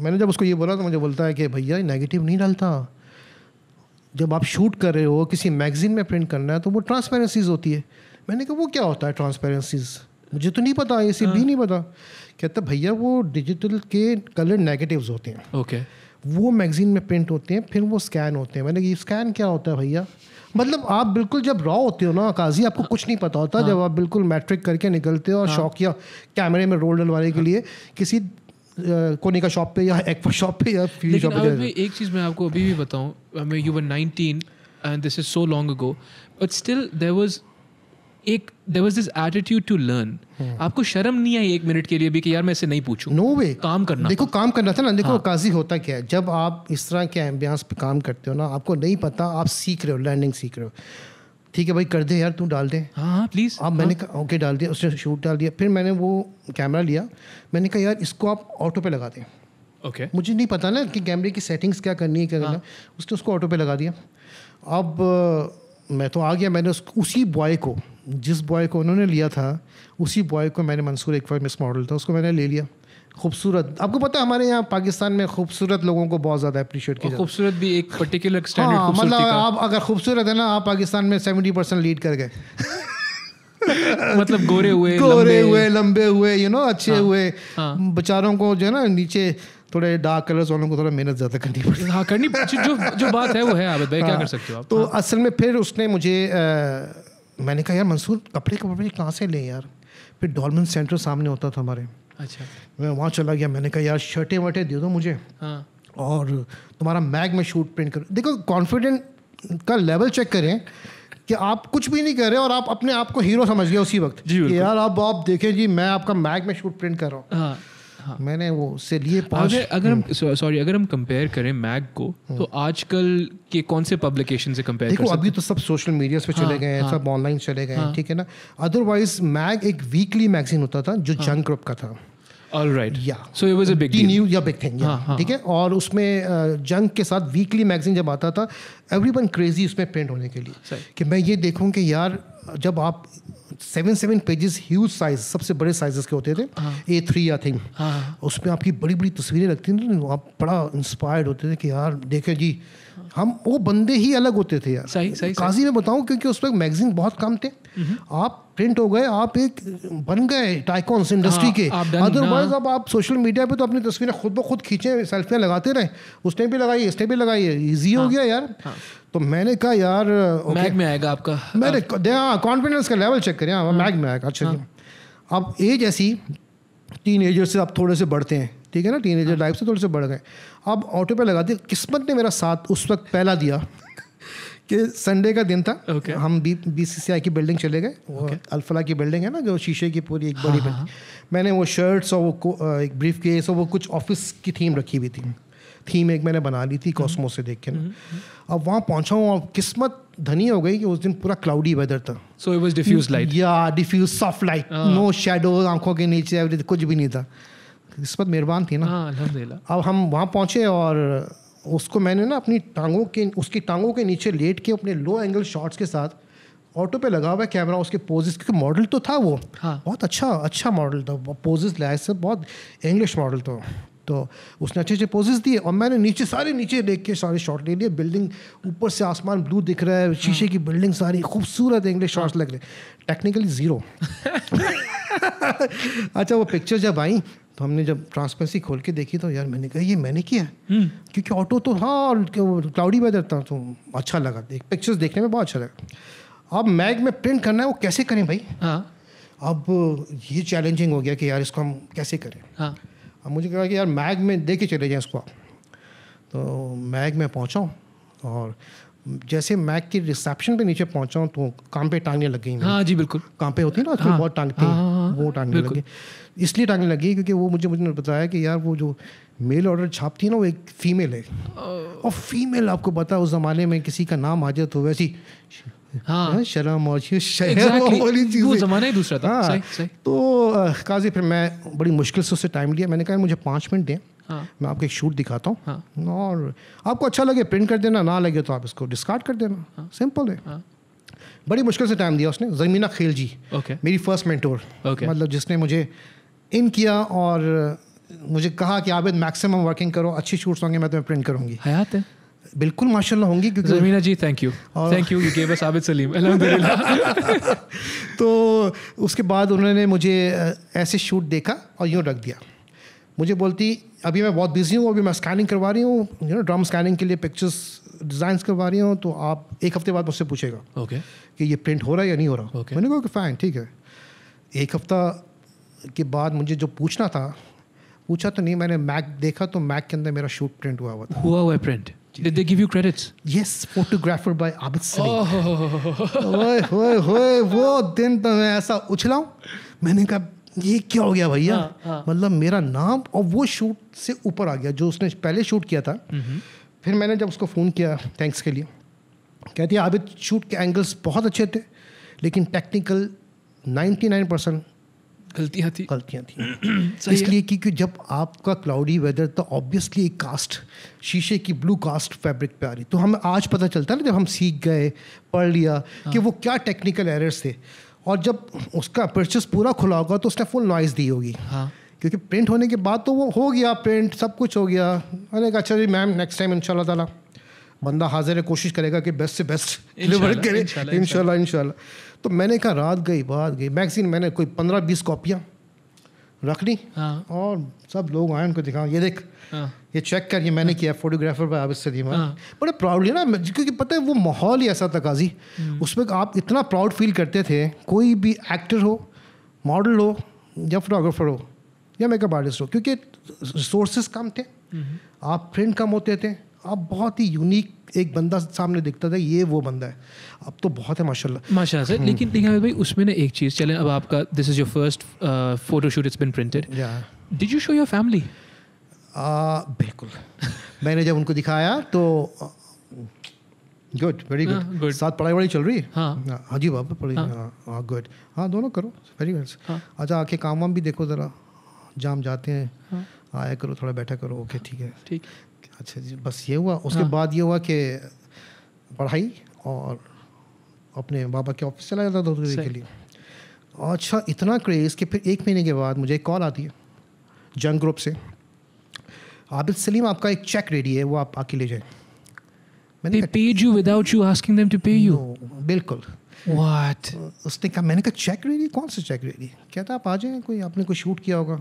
मैंने जब उसको ये बोला तो मुझे बोलता है कि भैया नेगेटिव नहीं डालता जब आप शूट कर रहे हो किसी मैगजीन में प्रिंट करना है तो वो ट्रांसपेरेंसीज होती है मैंने कहा वो क्या होता है ट्रांसपेरेंसीज मुझे तो नहीं पता ये सिर्फ भी नहीं पता कहता भैया वो डिजिटल के कलर नेगेटिव्स होते हैं ओके वो मैगजीन में प्रिंट होते हैं फिर वो स्कैन होते हैं मैंने कहा स्कैन क्या होता है भैया मतलब आप बिल्कुल जब रॉ होते हो ना काजी आपको कुछ नहीं पता होता हाँ। जब आप बिल्कुल मैट्रिक करके निकलते हो और शौक शौकिया कैमरे में रोल डलवाने के हाँ। लिए किसी कोने का शॉप पे या एक शॉप पे या फील्ड शॉप पे एक चीज़ मैं आपको अभी भी बताऊँ you one nineteen and this is so long ago but still there was एक there was this attitude to learn आपको शर्म नहीं आई एक मिनट के लिए भी कि यार मैं इसे नहीं पूछूं नो no वे काम करना देखो काम करना था ना देखो हाँ. काजी होता क्या है जब आप इस तरह के एम्बियांस पे काम करते हो ना आपको नहीं पता आप सीख रहे हो लर्निंग सीख रहे हो ठीक है भाई कर दे यार तू डाल दे हाँ प्लीज़ हाँ, आप मैंने हाँ। कहा ओके डाल दिया उसने शूट डाल दिया फिर मैंने वो कैमरा लिया मैंने कहा यार इसको आप ऑटो पे लगा दें ओके okay. मुझे नहीं पता ना कि कैमरे की सेटिंग्स क्या करनी है क्या करना हाँ। उसने उसको ऑटो पे लगा दिया अब मैं तो आ गया मैंने उस उसी बॉय को जिस बॉय को उन्होंने लिया था उसी बॉय को मैंने मंसूर एक मिस मॉडल था उसको मैंने ले लिया खूबसूरत आपको पता है हमारे यहाँ पाकिस्तान में खूबसूरत लोगों को बहुत ज़्यादा अप्रिशिएट किया खूबसूरत भी एक पर्टिकुलर हाँ, मतलब आप अगर खूबसूरत है ना आप पाकिस्तान में सेवेंटी परसेंट लीड कर गए मतलब गोरे हुए गोरे लंबे हुए लंबे हुए यू नो अच्छे हाँ, हुए हाँ. बेचारों को जो है ना नीचे थोड़े डार्क कलर्स वालों को थोड़ा मेहनत ज़्यादा करनी पड़ती हाँ करनी जो जो बात है वो है आबिद भाई क्या हाँ। कर सकते हो आप तो हाँ। असल में फिर उसने मुझे मैंने कहा यार मंसूर कपड़े कपड़े कहाँ से लें यार फिर डॉलमन सेंटर सामने होता था हमारे अच्छा मैं वहाँ चला गया मैंने कहा यार शर्टें वर्टें दे दो मुझे हाँ और तुम्हारा मैग में शूट प्रिंट करो देखो कॉन्फिडेंट का लेवल चेक करें कि आप कुछ भी नहीं कर रहे और आप अपने आप को हीरो समझ गए उसी वक्त जी यार आप आप देखें जी मैं आपका मैग में शूट प्रिंट कर रहा हूँ हाँ। हाँ. मैंने वो उससे लिए पाँच अगर अगर हम हम्म। सॉरी अगर हम कंपेयर करें मैग को हम्म। तो आजकल के कौन से पब्लिकेशन से कंपेयर देखो अभी तो सब सोशल मीडिया पे हाँ, चले गए हैं हाँ। सब ऑनलाइन चले गए हैं हाँ। ठीक है ना अदरवाइज मैग एक वीकली मैगजीन होता था जो जंक ग्रुप का था ठीक है और उसमें जंग के साथ वीकली मैगजीन जब आता था एवरी वन क्रेजी उसमें पेंट होने के लिए कि मैं ये देखूँ कि यार जब आप seven seven pages huge size सबसे बड़े साइजेस के होते थे ए थ्री आई थिंक उसमें आपकी बड़ी बड़ी तस्वीरें लगती थी तो आप बड़ा इंस्पायर्ड होते थे कि यार देखें जी हम वो बंदे ही अलग होते थे यार सही सही काजी में बताऊं क्योंकि उस पर मैगजीन बहुत कम थे हम्म। आप प्रिंट हो गए आप एक बन गए टाइकॉन्स हाँ, इंडस्ट्री के अदरवाइज हाँ। अब आप सोशल मीडिया पे तो अपनी तस्वीरें खुद ब खुद खींचे सेल्फियाँ लगाते रहे उसने भी लगाई इसने भी लगाई ईजी हो हाँ। गया यार तो मैंने कहा यार okay, मैग में आएगा आपका मैंने हाँ कॉन्फिडेंस का लेवल चेक करें हाँ, हाँ मैग में आएगा अच्छा हाँ. अब एज ऐसी टीन एजर से आप थोड़े से बढ़ते हैं ठीक है ना टीन एजर लाइफ से थोड़े से बढ़ गए अब ऑटो पे लगा दिया किस्मत ने मेरा साथ उस वक्त पहला दिया कि संडे का दिन था okay. हम बी बी सी सी आई की बिल्डिंग चले गए okay. अल्फला की बिल्डिंग है ना जो शीशे की पूरी एक हाँ, बड़ी हाँ, बिल्डिंग हाँ। मैंने वो शर्ट्स और वो एक ब्रीफ केस और वो कुछ ऑफिस की थीम रखी हुई थी थीम एक मैंने बना ली थी हम्म। कॉस्मो से देख के ना हम्म, हम्म। अब वहाँ पहुँचा हूँ और किस्मत धनी हो गई कि उस दिन पूरा क्लाउडी वेदर था so it was diffuse light या diffuse soft light no shadow आंखों के नीचे कुछ भी नहीं था किस्मत मेहरबान थी ना हाँ, अब हम वहाँ पहुँचे और उसको मैंने ना अपनी टांगों के उसकी टांगों के नीचे लेट के अपने लो एंगल शॉट्स के साथ ऑटो पे लगा हुआ है कैमरा उसके पोजेस क्योंकि मॉडल तो था वो हाँ. बहुत अच्छा अच्छा मॉडल था पोजेस लाए से बहुत इंग्लिश मॉडल था तो उसने अच्छे अच्छे पोजेस दिए और मैंने नीचे सारे नीचे देख के सारे शॉट ले लिए बिल्डिंग ऊपर से आसमान ब्लू दिख रहा है शीशे की बिल्डिंग सारी खूबसूरत इंग्लिश शॉर्ट्स लग रहे टेक्निकली ज़ीरो अच्छा वो पिक्चर जब आई तो हमने जब ट्रांसपेरेंसी खोल के देखी तो यार मैंने कहा ये मैंने किया हम्म। क्योंकि ऑटो तो हाँ क्लाउडी वेदर था तो अच्छा लगा देख पिक्चर्स देखने में बहुत अच्छा लगा अब मैग में प्रिंट करना है वो कैसे करें भाई हाँ. अब ये चैलेंजिंग हो गया कि यार इसको हम कैसे करें हाँ. अब मुझे कहा कि यार मैग में दे के चले जाएँ इसको तो मैग में पहुँचाऊँ और जैसे मैग की रिसेप्शन पे नीचे पहुँचाऊँ तो काम पे टांगने लग गई हाँ जी बिल्कुल काम पे होती है ना उसमें हाँ, बहुत टांगती हाँ, हाँ, हाँ, वो टांगने लगी इसलिए टांगने लगी क्योंकि वो मुझे मुझे बताया कि यार वो जो मेल ऑर्डर छापती है ना वो एक फीमेल है और फीमेल आपको पता उस ज़माने में किसी का नाम आ जाए तो वैसी हाँ शर्म और exactly. वो जमाना ही दूसरा था हाँ, सही, सही. तो काजी फिर मैं बड़ी मुश्किल से उससे टाइम लिया मैंने कहा मुझे पाँच मिनट दें हाँ. मैं आपको एक शूट दिखाता हूँ हाँ. और आपको अच्छा लगे प्रिंट कर देना ना लगे तो आप इसको डिस्कार्ड कर देना हाँ. सिंपल है हाँ. बड़ी मुश्किल से टाइम दिया उसने जमीना खेल जी okay. मेरी फर्स्ट मेंटोर okay. मतलब जिसने मुझे इन किया और मुझे कहा कि आबिद मैक्सिमम वर्किंग करो अच्छी शूट्स होंगे मैं तुम्हें प्रिंट करूंगी हयात है बिल्कुल माशाल्लाह होंगी क्योंकि Zamina ji thank you thank you you gave us Abid Saleem अल्हम्दुलिल्लाह तो उसके बाद उन्होंने मुझे ऐसे शूट देखा और यूँ रख दिया मुझे बोलती अभी मैं बहुत बिजी हूँ अभी मैं स्कैनिंग करवा रही हूँ यू नो ड्राम स्कैनिंग के लिए पिक्चर्स डिज़ाइन करवा रही हूँ तो आप एक हफ्ते बाद मुझसे पूछेगा ओके okay. कि ये प्रिंट हो रहा है या नहीं हो रहा okay. मैंने कहा कि फाइन ठीक है एक हफ्ता के बाद मुझे जो पूछना था पूछा तो नहीं मैंने मैक देखा तो मैक के अंदर मेरा शूट प्रिंट हुआ हुआ था हुआ हुआ है print Did they give you credits? Yes, photographer by Abid Salim. Oh, वो दिन तो मैं ऐसा उछला मैंने कहा ये क्या हो गया भैया हाँ, हाँ। मतलब मेरा नाम और वो शूट से ऊपर आ गया जो उसने पहले शूट किया था फिर मैंने जब उसको फ़ोन किया थैंक्स के लिए कहती है आबिद शूट के एंगल्स बहुत अच्छे थे लेकिन टेक्निकल 99 परसेंट गलतियाँ थी गलतियाँ थी इसलिए क्योंकि जब आपका क्लाउडी वेदर तो ऑब्वियसली एक कास्ट शीशे की ब्लू कास्ट फैब्रिक पे आ रही तो हमें आज पता चलता ना जब हम सीख गए पढ़ लिया हाँ। कि वो क्या टेक्निकल एरर्स थे और जब उसका परचेस पूरा खुला होगा तो उसने फुल नॉइज़ दी होगी हाँ क्योंकि प्रिंट होने के बाद तो वो हो गया प्रिंट सब कुछ हो गया अरे अच्छा जी मैम नेक्स्ट टाइम इन तला बंदा हाजिर है कोशिश करेगा कि बेस्ट से बेस्ट डिलीवर करे इन शाला तो मैंने कहा रात गई बात गई मैगजीन मैंने कोई पंद्रह बीस कॉपियाँ रख ली हाँ। और सब लोग आए उनको दिखा ये देख हाँ। ये चेक कर ये मैंने किया फोटोग्राफर पर आबिद सलीम हाँ। बड़े प्राउडली ना क्योंकि पता है वो माहौल ही ऐसा था काजी हम्म। उसमें आप इतना प्राउड फील करते थे कोई भी एक्टर हो मॉडल हो या फोटोग्राफर हो या मेकअप आर्टिस्ट हो क्योंकि रिसोर्सेस कम थे हम्म। आप प्रिंट कम होते थे अब बहुत ही यूनिक एक बंदा सामने दिखता था ये वो बंदा है अब तो बहुत है माशाल्लाह माशाल्लाह से लेकिन देखिए हम्म। भाई उसमें ना एक चीज़ चले अब आपका this is your first photoshoot it's been printed did you show your family बिल्कुल मैंने जब उनको दिखाया तो गुड वेरी गुड साथ पढ़ाई वढ़ाई चल रही है हाँ हाँ जी बाबा पढ़ाई हाँ गुड हाँ, हाँ, हाँ दोनों करो वेरी गुड हाँ। अच्छा आके काम वाम भी देखो ज़रा जाम जाते हैं आया करो थोड़ा बैठा करो ओके ठीक है ठीक अच्छा जी बस ये हुआ उसके हाँ। बाद ये हुआ कि पढ़ाई और अपने बाबा के ऑफिस चला जाता था दो के लिए अच्छा इतना क्रेज़ कि फिर एक महीने के बाद मुझे एक कॉल आती है जंग ग्रुप से आबिद सलीम आपका एक चेक रेडी है वो आप आके ले जाए मैंने paid you without you asking them to pay you बिल्कुल What? उसने कहा मैंने कहा चेक रेडी कौन सा चेक रेडी कहता आप आ जाए कोई आपने कोई शूट किया होगा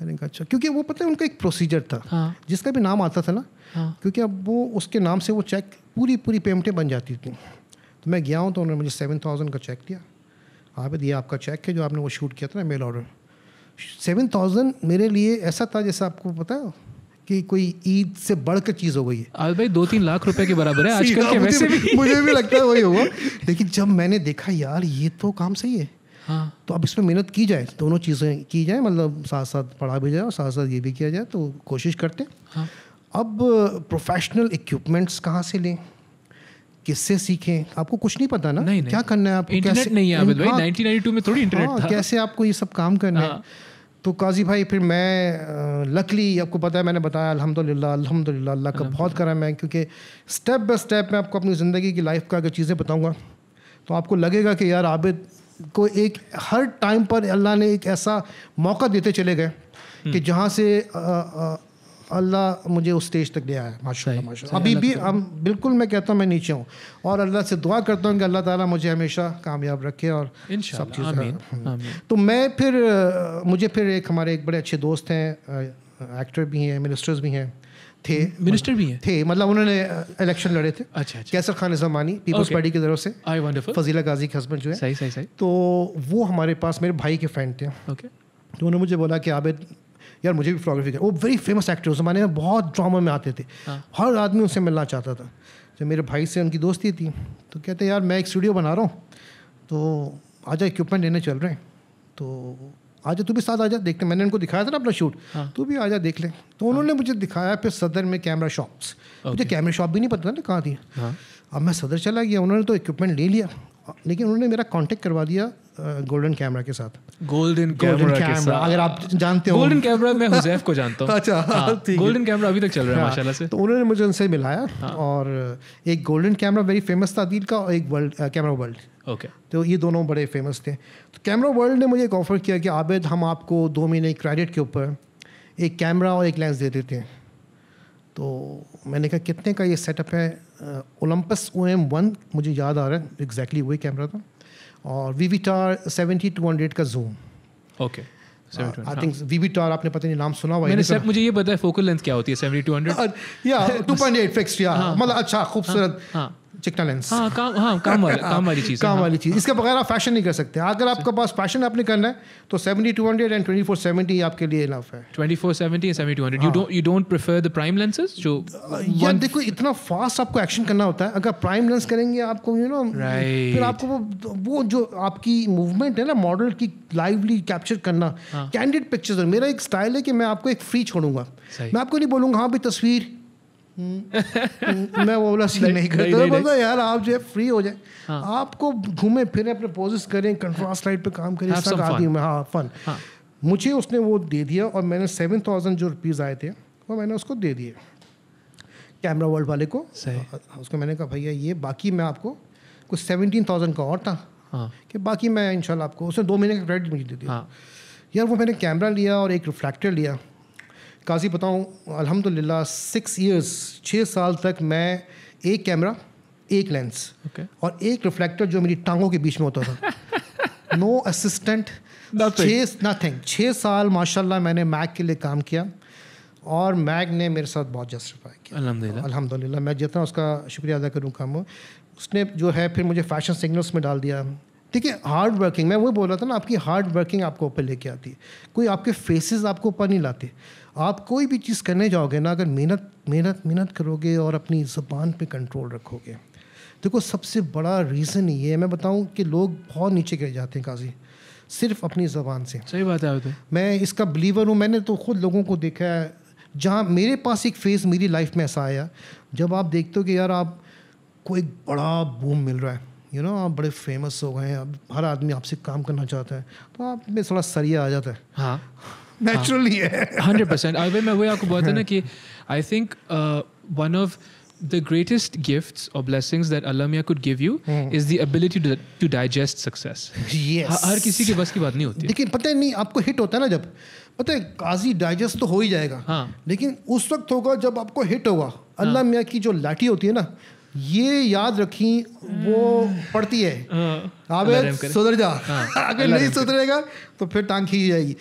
मैंने कहा अच्छा क्योंकि वो पता है उनका एक प्रोसीजर था हाँ. जिसका भी नाम आता था ना हाँ. क्योंकि अब वो उसके नाम से वो चेक पूरी पूरी पेमेंटें बन जाती थी तो मैं गया हूँ तो उन्होंने मुझे सेवन थाउजेंड का चेक दिया आबिद हाँ ये आपका चेक है जो आपने वो शूट किया था ना मेल ऑर्डर सेवन थाउजेंड मेरे लिए ऐसा था जैसा आपको पता है कि कोई ईद से बढ़कर चीज़ हो गई है भाई दो तीन लाख रुपए के बराबर है आजकल के वैसे भी मुझे भी लगता है वही होगा लेकिन जब मैंने देखा यार ये तो काम सही है हाँ। तो अब इसमें मेहनत की जाए दोनों चीज़ें की जाए मतलब साथ साथ पढ़ा भी जाए और साथ साथ ये भी किया जाए तो कोशिश करते हैं हाँ। अब प्रोफेशनल इक्विपमेंट्स कहाँ से लें किससे सीखें आपको कुछ नहीं पता ना नहीं, नहीं। क्या करना है आपको कैसे नहीं है आबिद तो भाई 1992 हाँ। में थोड़ी इंटरनेट हाँ, था कैसे आपको ये सब काम करना हाँ। है तो काजी भाई फिर मैं लकली आपको पता है मैंने बताया अल्हम्दुलिल्लाह अल्हम्दुलिल्लाह अल्लाह का बहुत करा मैं क्योंकि स्टेप बाय स्टेप मैं आपको अपनी ज़िंदगी की लाइफ का अगर चीज़ें बताऊँगा तो आपको लगेगा कि यार आबिद को एक हर टाइम पर अल्लाह ने एक ऐसा मौका देते चले गए हम्म। कि जहाँ से अल्लाह मुझे उस स्टेज तक ले आया माशा माशा अभी भी हम बिल्कुल मैं कहता हूँ मैं नीचे हूँ और अल्लाह से दुआ करता हूँ कि अल्लाह ताला मुझे हमेशा कामयाब रखे और सब चीज़ हम्म। तो मैं फिर मुझे फिर एक हमारे एक बड़े अच्छे दोस्त हैं एक्टर भी हैं मिनिस्टर्स भी हैं थे मिनिस्टर भी हैं थे मतलब उन्होंने इलेक्शन uh, लड़े थे अच्छा अच्छा कैसर खान जमानी पीपल्स पार्टी की तरफ से आई वंडरफुल फजीला गाजी के हस्बैंड जो है सही सही सही तो वो हमारे पास मेरे भाई के फ्रेंड थे ओके तो उन्होंने मुझे बोला कि आबिद यार मुझे भी फोटोग्राफी कर वो वेरी फेमस एक्टर उस जमाने में बहुत ड्रामा में आते थे हाँ। हर आदमी उनसे मिलना चाहता था जब मेरे भाई से उनकी दोस्ती थी तो कहते यार मैं एक स्टूडियो बना रहा हूँ तो आजा इक्विपमेंट लेने चल रहे हैं तो आ जा तू भी साथ आ जा देखते मैंने उनको दिखाया था ना अपना शूट हाँ. तू भी आ जा देख ले तो हाँ। उन्होंने मुझे दिखाया फिर सदर में कैमरा शॉप्स okay. मुझे कैमरा शॉप भी नहीं पता था ना कहाँ थी हाँ. अब मैं सदर चला गया उन्होंने तो इक्विपमेंट ले लिया लेकिन उन्होंने मेरा कॉन्टेक्ट करवा दिया गोल्डन कैमरा के साथ गोल्डन कैमरा अगर आप जानते हो गोल्डन कैमरा मैं हुजैफ को जानता हूँ अच्छा हाँ, हाँ, गोल्डन कैमरा अभी तक चल रहा है हाँ, माशाल्लाह से तो उन्होंने मुझे उनसे मिलाया और एक गोल्डन कैमरा वेरी फेमस था अदील का और एक वर्ल्ड कैमरा वर्ल्ड ओके तो ये दोनों बड़े फेमस थे तो कैमरा वर्ल्ड ने मुझे एक ऑफ़र किया कि आबिद हम आपको दो महीने क्रेडिट के ऊपर एक कैमरा और एक लेंस दे देते हैं तो मैंने कहा कितने का ये सेटअप है ओलम्पस ओ एम वन मुझे याद आ रहा है एग्जैक्टली वही कैमरा था और वी सेवेंटी टू हंड्रेड का जूम ओके आई थिंक वीवी आपने पता नहीं नाम सुना हुआ है मुझे ये पता है फोकल लेंथ क्या होती है सेवेंटी टू हंड्रेड या टू पॉइंट एट फिक्स या मतलब अच्छा खूबसूरत हाँ। हाँ। चिकना लेंस हाँ काम हाँ काम वाली काम वाली चीज़ काम हाँ। वाली चीज़ इसके बगैर आप फैशन नहीं कर सकते अगर आपके पास फैशन आपने करना है तो seventy two hundred and twenty four seventy आपके लिए इनफ है twenty four seventy and seventy two hundred you don't you don't prefer the prime lenses जो यार देखो इतना फास्ट आपको एक्शन करना होता है अगर प्राइम लेंस करेंगे आपको यू नो फिर आपको वो वो जो आपकी मूवमेंट है ना मॉडल की लाइवली कैप्चर करना कैंडिड हाँ। पिक्चर्स मेरा एक स्टाइल है कि मैं आपको एक फ्री छोड़ूंगा मैं आपको नहीं बोलूँगा हाँ भाई तस्वीर हम्म। मैं वो वाला सीन नहीं करता नहीं, तो नहीं, यार आप जो है फ्री हो जाए हाँ. आपको घूमे फिरे अपने पोजेस करें कंट्रास्ट लाइट पे काम करें सब आदि में हाँ फन हाँ. मुझे उसने वो दे दिया और मैंने सेवन थाउजेंड जो रुपीज़ आए थे वो मैंने उसको दे दिए कैमरा वर्ल्ड वाले को उसको मैंने कहा भैया ये बाकी मैं आपको कुछ सेवनटीन थाउजेंड का और था हाँ. कि बाकी मैं इनशाला आपको उसने दो महीने का क्रेडिट मुझे दे दिया हाँ। यार वो मैंने कैमरा लिया और एक रिफ्लेक्टर लिया काजी बताऊँ अलहमदिल्ला सिक्स ईयर्स छः साल तक मैं एक कैमरा एक लेंस okay. और एक रिफ्लेक्टर जो मेरी टांगों के बीच में होता था नो असिस्टेंट छः नथिंग छः साल माशाल्लाह मैंने मैक के लिए काम किया और मैग ने मेरे साथ बहुत जस्टिफाई किया अलहमदिल्ला अलहमदिल्ला मैं जितना उसका शुक्रिया अदा करूँ काम उसने जो है फिर मुझे फैशन सिग्नल्स में डाल दिया ठीक है हार्ड वर्किंग मैं वही बोल रहा था ना आपकी हार्ड वर्किंग आपको ऊपर लेके आती है कोई आपके फेसेस आपको ऊपर नहीं लाते आप कोई भी चीज़ करने जाओगे ना अगर मेहनत मेहनत मेहनत करोगे और अपनी ज़बान पे कंट्रोल रखोगे देखो सबसे बड़ा रीज़न ये है मैं बताऊँ कि लोग बहुत नीचे गिर जाते हैं काजी सिर्फ अपनी ज़बान से सही बात है मैं इसका बिलीवर हूँ मैंने तो खुद लोगों को देखा है जहाँ मेरे पास एक फेज़ मेरी लाइफ में ऐसा आया जब आप देखते हो कि यार आप को एक बड़ा बूम मिल रहा है यू you नो know, आप बड़े फेमस हो गए हैं अब हर आदमी आपसे काम करना चाहता है तो आप में थोड़ा सरिया आ जाता है हाँ नेचुरली है हंड्रेड परसेंट अभी मैं वही आपको बोलता ना हाँ। कि I think one of the greatest gift और blessing that Allah Mia could give you hmm. is the ability to, हाँ, हर किसी के बस की बात नहीं होती लेकिन पता नहीं आपको हिट होता है ना जब पता है काजी डाइजेस्ट तो हो ही जाएगा हाँ. लेकिन उस वक्त होगा जब आपको हिट होगा हाँ. अल्लाह मियाँ की जो लाठी होती है ना ये याद रखी वो पड़ती है हाँ। आबे सुधर जा हाँ, अगर नहीं सुधरेगा तो फिर टांग खींच जाएगी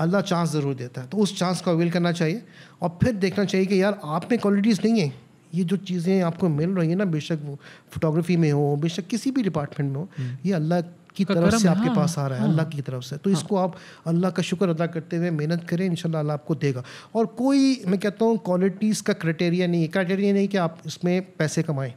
अल्लाह चांस ज़रूर देता है तो उस चांस को अवेल करना चाहिए और फिर देखना चाहिए कि यार आप में क्वालिटीज़ नहीं है ये जो चीज़ें आपको मिल रही हैं ना बेशक वो फोटोग्राफी में हो बेशक किसी भी डिपार्टमेंट में हो हम्म। ये अल्लाह की तरफ से आपके हाँ, पास आ रहा है हाँ। अल्लाह की तरफ से तो हाँ। इसको आप अल्लाह का शुक्र अदा करते हुए मेहनत करें इनशाला अल्लाह आपको देगा और कोई मैं कहता हूँ क्वालिटीज़ का क्राइटेरिया नहीं है क्राइटेरिया नहीं कि आप इसमें पैसे कमाएँ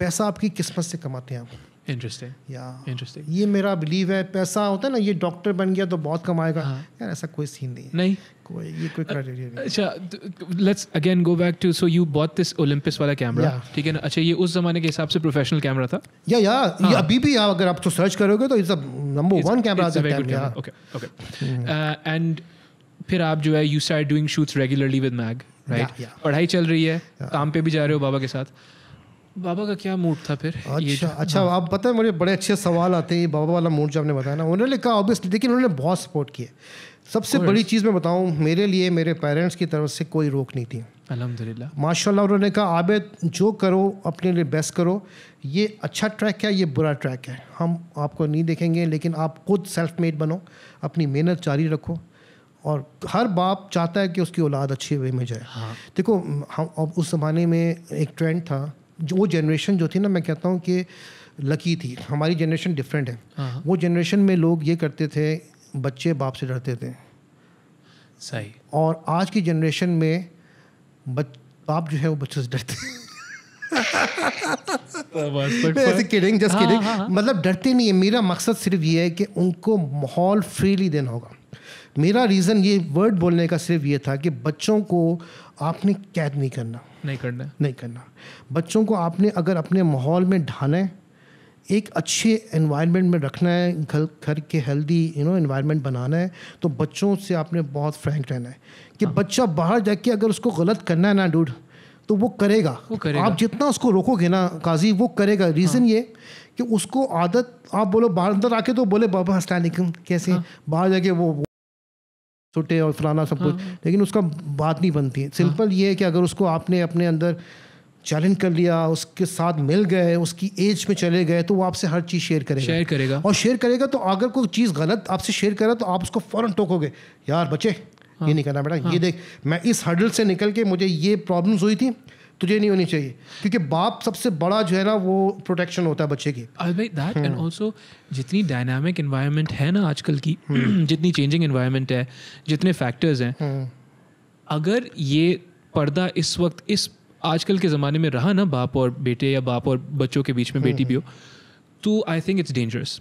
पैसा आपकी किस्मत से कमाते हैं आप इंटरेस्टिंग या इंटरेस्टिंग ये मेरा बिलीव है पैसा होता है ना ये डॉक्टर बन गया तो बहुत कमाएगा हाँ. यार ऐसा कोई सीन नहीं नहीं कोई ये कोई क्राइटेरिया नहीं अच्छा let's again go back to so you bought this Olympus वाला कैमरा ठीक है ना अच्छा ये उस जमाने के हिसाब से प्रोफेशनल कैमरा था या या हाँ. ये अभी भी अगर आप तो सर्च करोगे तो it's a number one camera okay okay and फिर आप जो है you start doing shoots regularly with mag right पढ़ाई चल रही है काम पे भी जा रहे हो बाबा के साथ बाबा का क्या मूड था फिर अच्छा अच्छा हाँ। आप बताएं मुझे बड़े अच्छे सवाल आते हैं बाबा वाला मूड जो आपने बताया ना उन्होंने कहा ऑब्वियसली लेकिन उन्होंने बहुत सपोर्ट किया सबसे बड़ी चीज़ मैं बताऊँ मेरे लिए मेरे पेरेंट्स की तरफ से कोई रोक नहीं थी अलहमदिल्ला माशाल्लाह उन्होंने कहा आबिद जो करो अपने लिए बेस्ट करो ये अच्छा ट्रैक है ये बुरा ट्रैक है हम आपको नहीं देखेंगे लेकिन आप खुद सेल्फ मेड बनो अपनी मेहनत जारी रखो और हर बाप चाहता है कि उसकी औलाद अच्छे वे में जाए हाँ। देखो हम अब उस ज़माने में एक ट्रेंड था जो वो जनरेशन जो थी ना मैं कहता हूँ कि लकी थी हमारी जनरेशन डिफरेंट है हाँ, हाँ। वो जनरेशन में लोग ये करते थे बच्चे बाप से डरते थे सही और आज की जनरेशन में बच बाप जो है वो बच्चों से डरते हैं किडिंग जस्ट किडिंग मतलब डरते नहीं है मेरा मकसद सिर्फ ये है कि उनको माहौल फ्रीली देना होगा मेरा रीज़न ये वर्ड बोलने का सिर्फ ये था कि बच्चों को आपने कैद नहीं करना नहीं करना नहीं करना बच्चों को आपने अगर अपने माहौल में ढाना है एक अच्छे एनवायरनमेंट में रखना है घर घर के हेल्दी यू नो एनवायरनमेंट बनाना है तो बच्चों से आपने बहुत फ्रैंक रहना है कि हाँ। बच्चा बाहर जाके अगर उसको गलत करना है ना डूड तो वो करेगा वो करेगा आप जितना उसको रोकोगे ना काजी वो करेगा रीज़न हाँ। ये कि उसको आदत आप बोलो बाहर अंदर आके तो बोले बाबा लेकिन कैसे हाँ। बाहर जाके वो छोटे और फलाना सब कुछ हाँ। लेकिन उसका बात नहीं बनती है हाँ। सिंपल ये है कि अगर उसको आपने अपने अंदर चैलेंज कर लिया उसके साथ मिल गए उसकी एज में चले गए तो वो आपसे हर चीज़ शेयर करेगा शेयर करेगा और शेयर करेगा तो अगर कोई चीज़ गलत आपसे शेयर करा तो आप उसको फ़ौरन टोकोगे यार बचे हाँ, ये नहीं करना बेटा हाँ, ये देख मैं इस हर्डल से निकल के मुझे ये प्रॉब्लम्स हुई थी तुझे नहीं होनी चाहिए क्योंकि बाप सबसे बड़ा जो है ना वो प्रोटेक्शन होता है बच्चे की दैट एंड ऑल्सो जितनी डायनामिक इन्वायरमेंट है ना आजकल की हम्म। जितनी चेंजिंग इन्वायरमेंट है जितने फैक्टर्स हैं हम्म। अगर ये पर्दा इस वक्त इस आजकल के ज़माने में रहा ना बाप और बेटे या बाप और बच्चों के बीच में हम्म। बेटी भी हो तो आई थिंक इट्स डेंजरस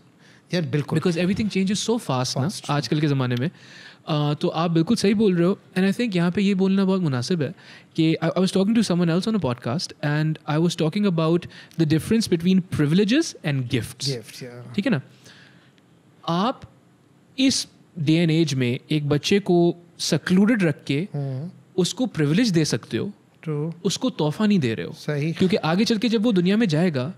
यार बिल्कुल because everything changes so fast ना आजकल के ज़माने में uh, तो आप बिल्कुल सही बोल रहे हो एंड आई थिंक यहाँ पे ये बोलना बहुत मुनासिब है कि I was talking to someone else on a podcast and I was talking about the difference between privilege and gift ठीक है ना आप इस डे एंड एज में एक बच्चे को सक्लूडेड रख के हम्म। उसको प्रिविलेज दे सकते हो True. उसको तोहफा नहीं दे रहे हो सही क्योंकि आगे चल के जब वो दुनिया में जाएगा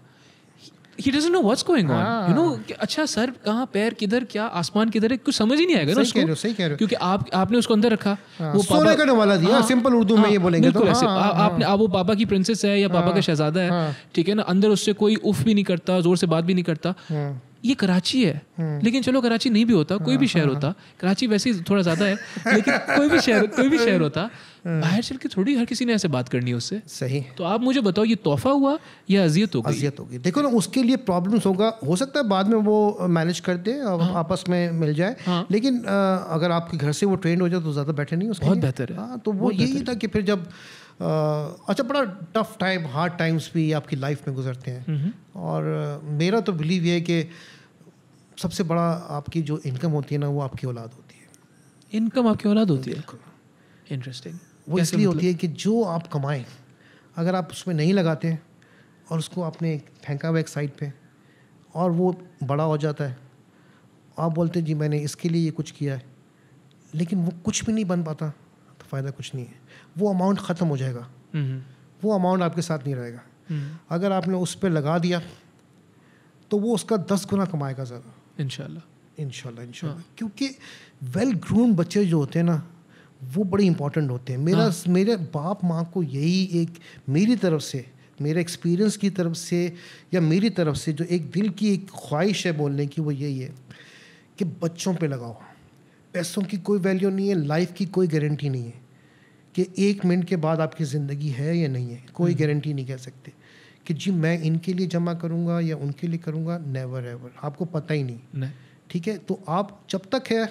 ही doesn't know what's going on you know अच्छा सर कहां पैर किधर क्या आसमान किधर है कुछ समझ ही नहीं आएगा ना उसको सही कह रहे हो क्योंकि आप आपने उसको अंदर रखा हाँ। वो सोने का नवाला दिया हाँ। सिंपल उर्दू में हाँ, ये बोलेंगे तो ऐसे आपने आप वो बाबा की प्रिंसेस है या बाबा का शहजादा है ठीक है ना अंदर उससे कोई उफ भी नहीं करता जोर से बात भी नहीं करता ये कराची है हम्म। लेकिन चलो कराची नहीं भी होता कोई भी हाँ, शहर हाँ, होता हाँ। कराची वैसे ही थोड़ा ज़्यादा है लेकिन कोई भी शहर कोई भी शहर होता हम्म। बाहर चल के थोड़ी हर किसी ने ऐसे बात करनी है उससे सही तो आप मुझे बताओ ये तोहफा हुआ या अजियत होगी अजियत होगी देखो ना उसके लिए प्रॉब्लम्स होगा हो सकता है बाद में वो मैनेज कर दे और हाँ। आपस में मिल जाए हाँ। लेकिन आ, अगर आपके घर से वो ट्रेंड हो जाए तो ज़्यादा बेटर नहीं उसके बहुत बेहतर है तो वो यही था कि फिर जब अच्छा बड़ा टफ टाइम हार्ड टाइम्स भी आपकी लाइफ में गुजरते हैं हम्म, हम्म। और मेरा तो बिलीव ये है कि सबसे बड़ा आपकी जो इनकम होती है ना वो आपकी औलाद होती है इनकम आपकी औलाद होती है इंटरेस्टिंग वो इसलिए होती मतलब? है कि जो आप कमाएं अगर आप उसमें नहीं लगाते और उसको आपने फेंका हुआ एक साइड पे और वो बड़ा हो जाता है आप बोलते जी मैंने इसके लिए ये कुछ किया है लेकिन वो कुछ भी नहीं बन पाता तो फ़ायदा कुछ नहीं है वो अमाउंट ख़त्म हो जाएगा हम्म। वो अमाउंट आपके साथ नहीं रहेगा हम्म। अगर आपने उस पर लगा दिया तो वो उसका दस गुना कमाएगा ज़्यादा इनशाला इनशाला इन हाँ। क्योंकि वेल ग्रूम बच्चे जो होते हैं ना वो बड़े इंपॉर्टेंट होते हैं मेरा हाँ। मेरे बाप माँ को यही एक मेरी तरफ से मेरे एक्सपीरियंस की तरफ से या मेरी तरफ से जो एक दिल की एक ख्वाहिश है बोलने की वो यही है कि बच्चों पे लगाओ पैसों की कोई वैल्यू नहीं है लाइफ की कोई गारंटी नहीं है कि एक मिनट के बाद आपकी ज़िंदगी है या नहीं है कोई गारंटी हम्म। नहीं कह सकते कि जी मैं इनके लिए जमा करूँगा या उनके लिए करूँगा नेवर एवर आपको पता ही नहीं ठीक है तो आप जब तक है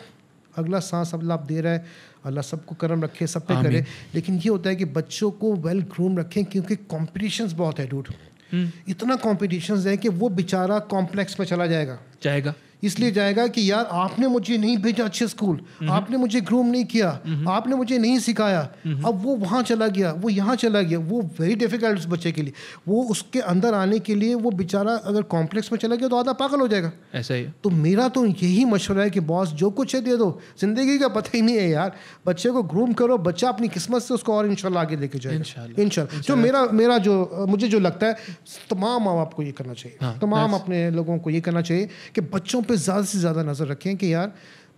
अगला सांस अगला आप दे रहा है अल्लाह सबको करम रखे सब पे करे लेकिन ये होता है कि बच्चों को वेल ग्रूम रखें क्योंकि कॉम्पिटिशन बहुत है डूड हम्म। इतना कॉम्पिटिशन्स है कि वो बेचारा कॉम्प्लेक्स में चला जाएगा जाएगा इसलिए जाएगा कि यार आपने मुझे नहीं भेजा अच्छे स्कूल हम्म। आपने मुझे ग्रूम नहीं किया हम्म। आपने मुझे नहीं सिखाया हम्म। अब वो वहाँ चला गया वो यहाँ चला गया वो वेरी डिफिकल्ट उस बच्चे के लिए वो उसके अंदर आने के लिए वो बेचारा अगर कॉम्प्लेक्स में चला गया तो आधा पागल हो जाएगा ऐसा ही तो मेरा तो यही मशवरा है कि बॉस जो कुछ है दे दो जिंदगी का पता ही नहीं है यार बच्चे को ग्रूम करो बच्चा अपनी किस्मत से उसको और इनशाला आगे लेके जाए इनशाला जो मेरा मेरा जो मुझे जो लगता है तमाम माँ बाप को ये करना चाहिए हाँ, तमाम अपने लोगों को ये करना चाहिए कि बच्चों पर ज़्यादा से ज़्यादा नज़र रखें कि यार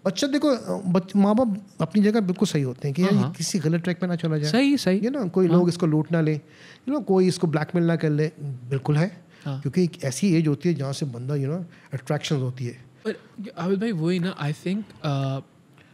बच्चा देखो बच, माँ बाप अपनी जगह बिल्कुल सही होते हैं कि यार हाँ, हाँ। किसी गलत ट्रैक पे ना चला जाए सही सही है ना कोई लोग हाँ। इसको लूट ना ले यू नो कोई इसको ब्लैकमेल ना कर ले बिल्कुल है क्योंकि एक ऐसी एज होती है जहाँ से बंदा यू नो अट्रैक्शन होती है पर भाई वही ना I think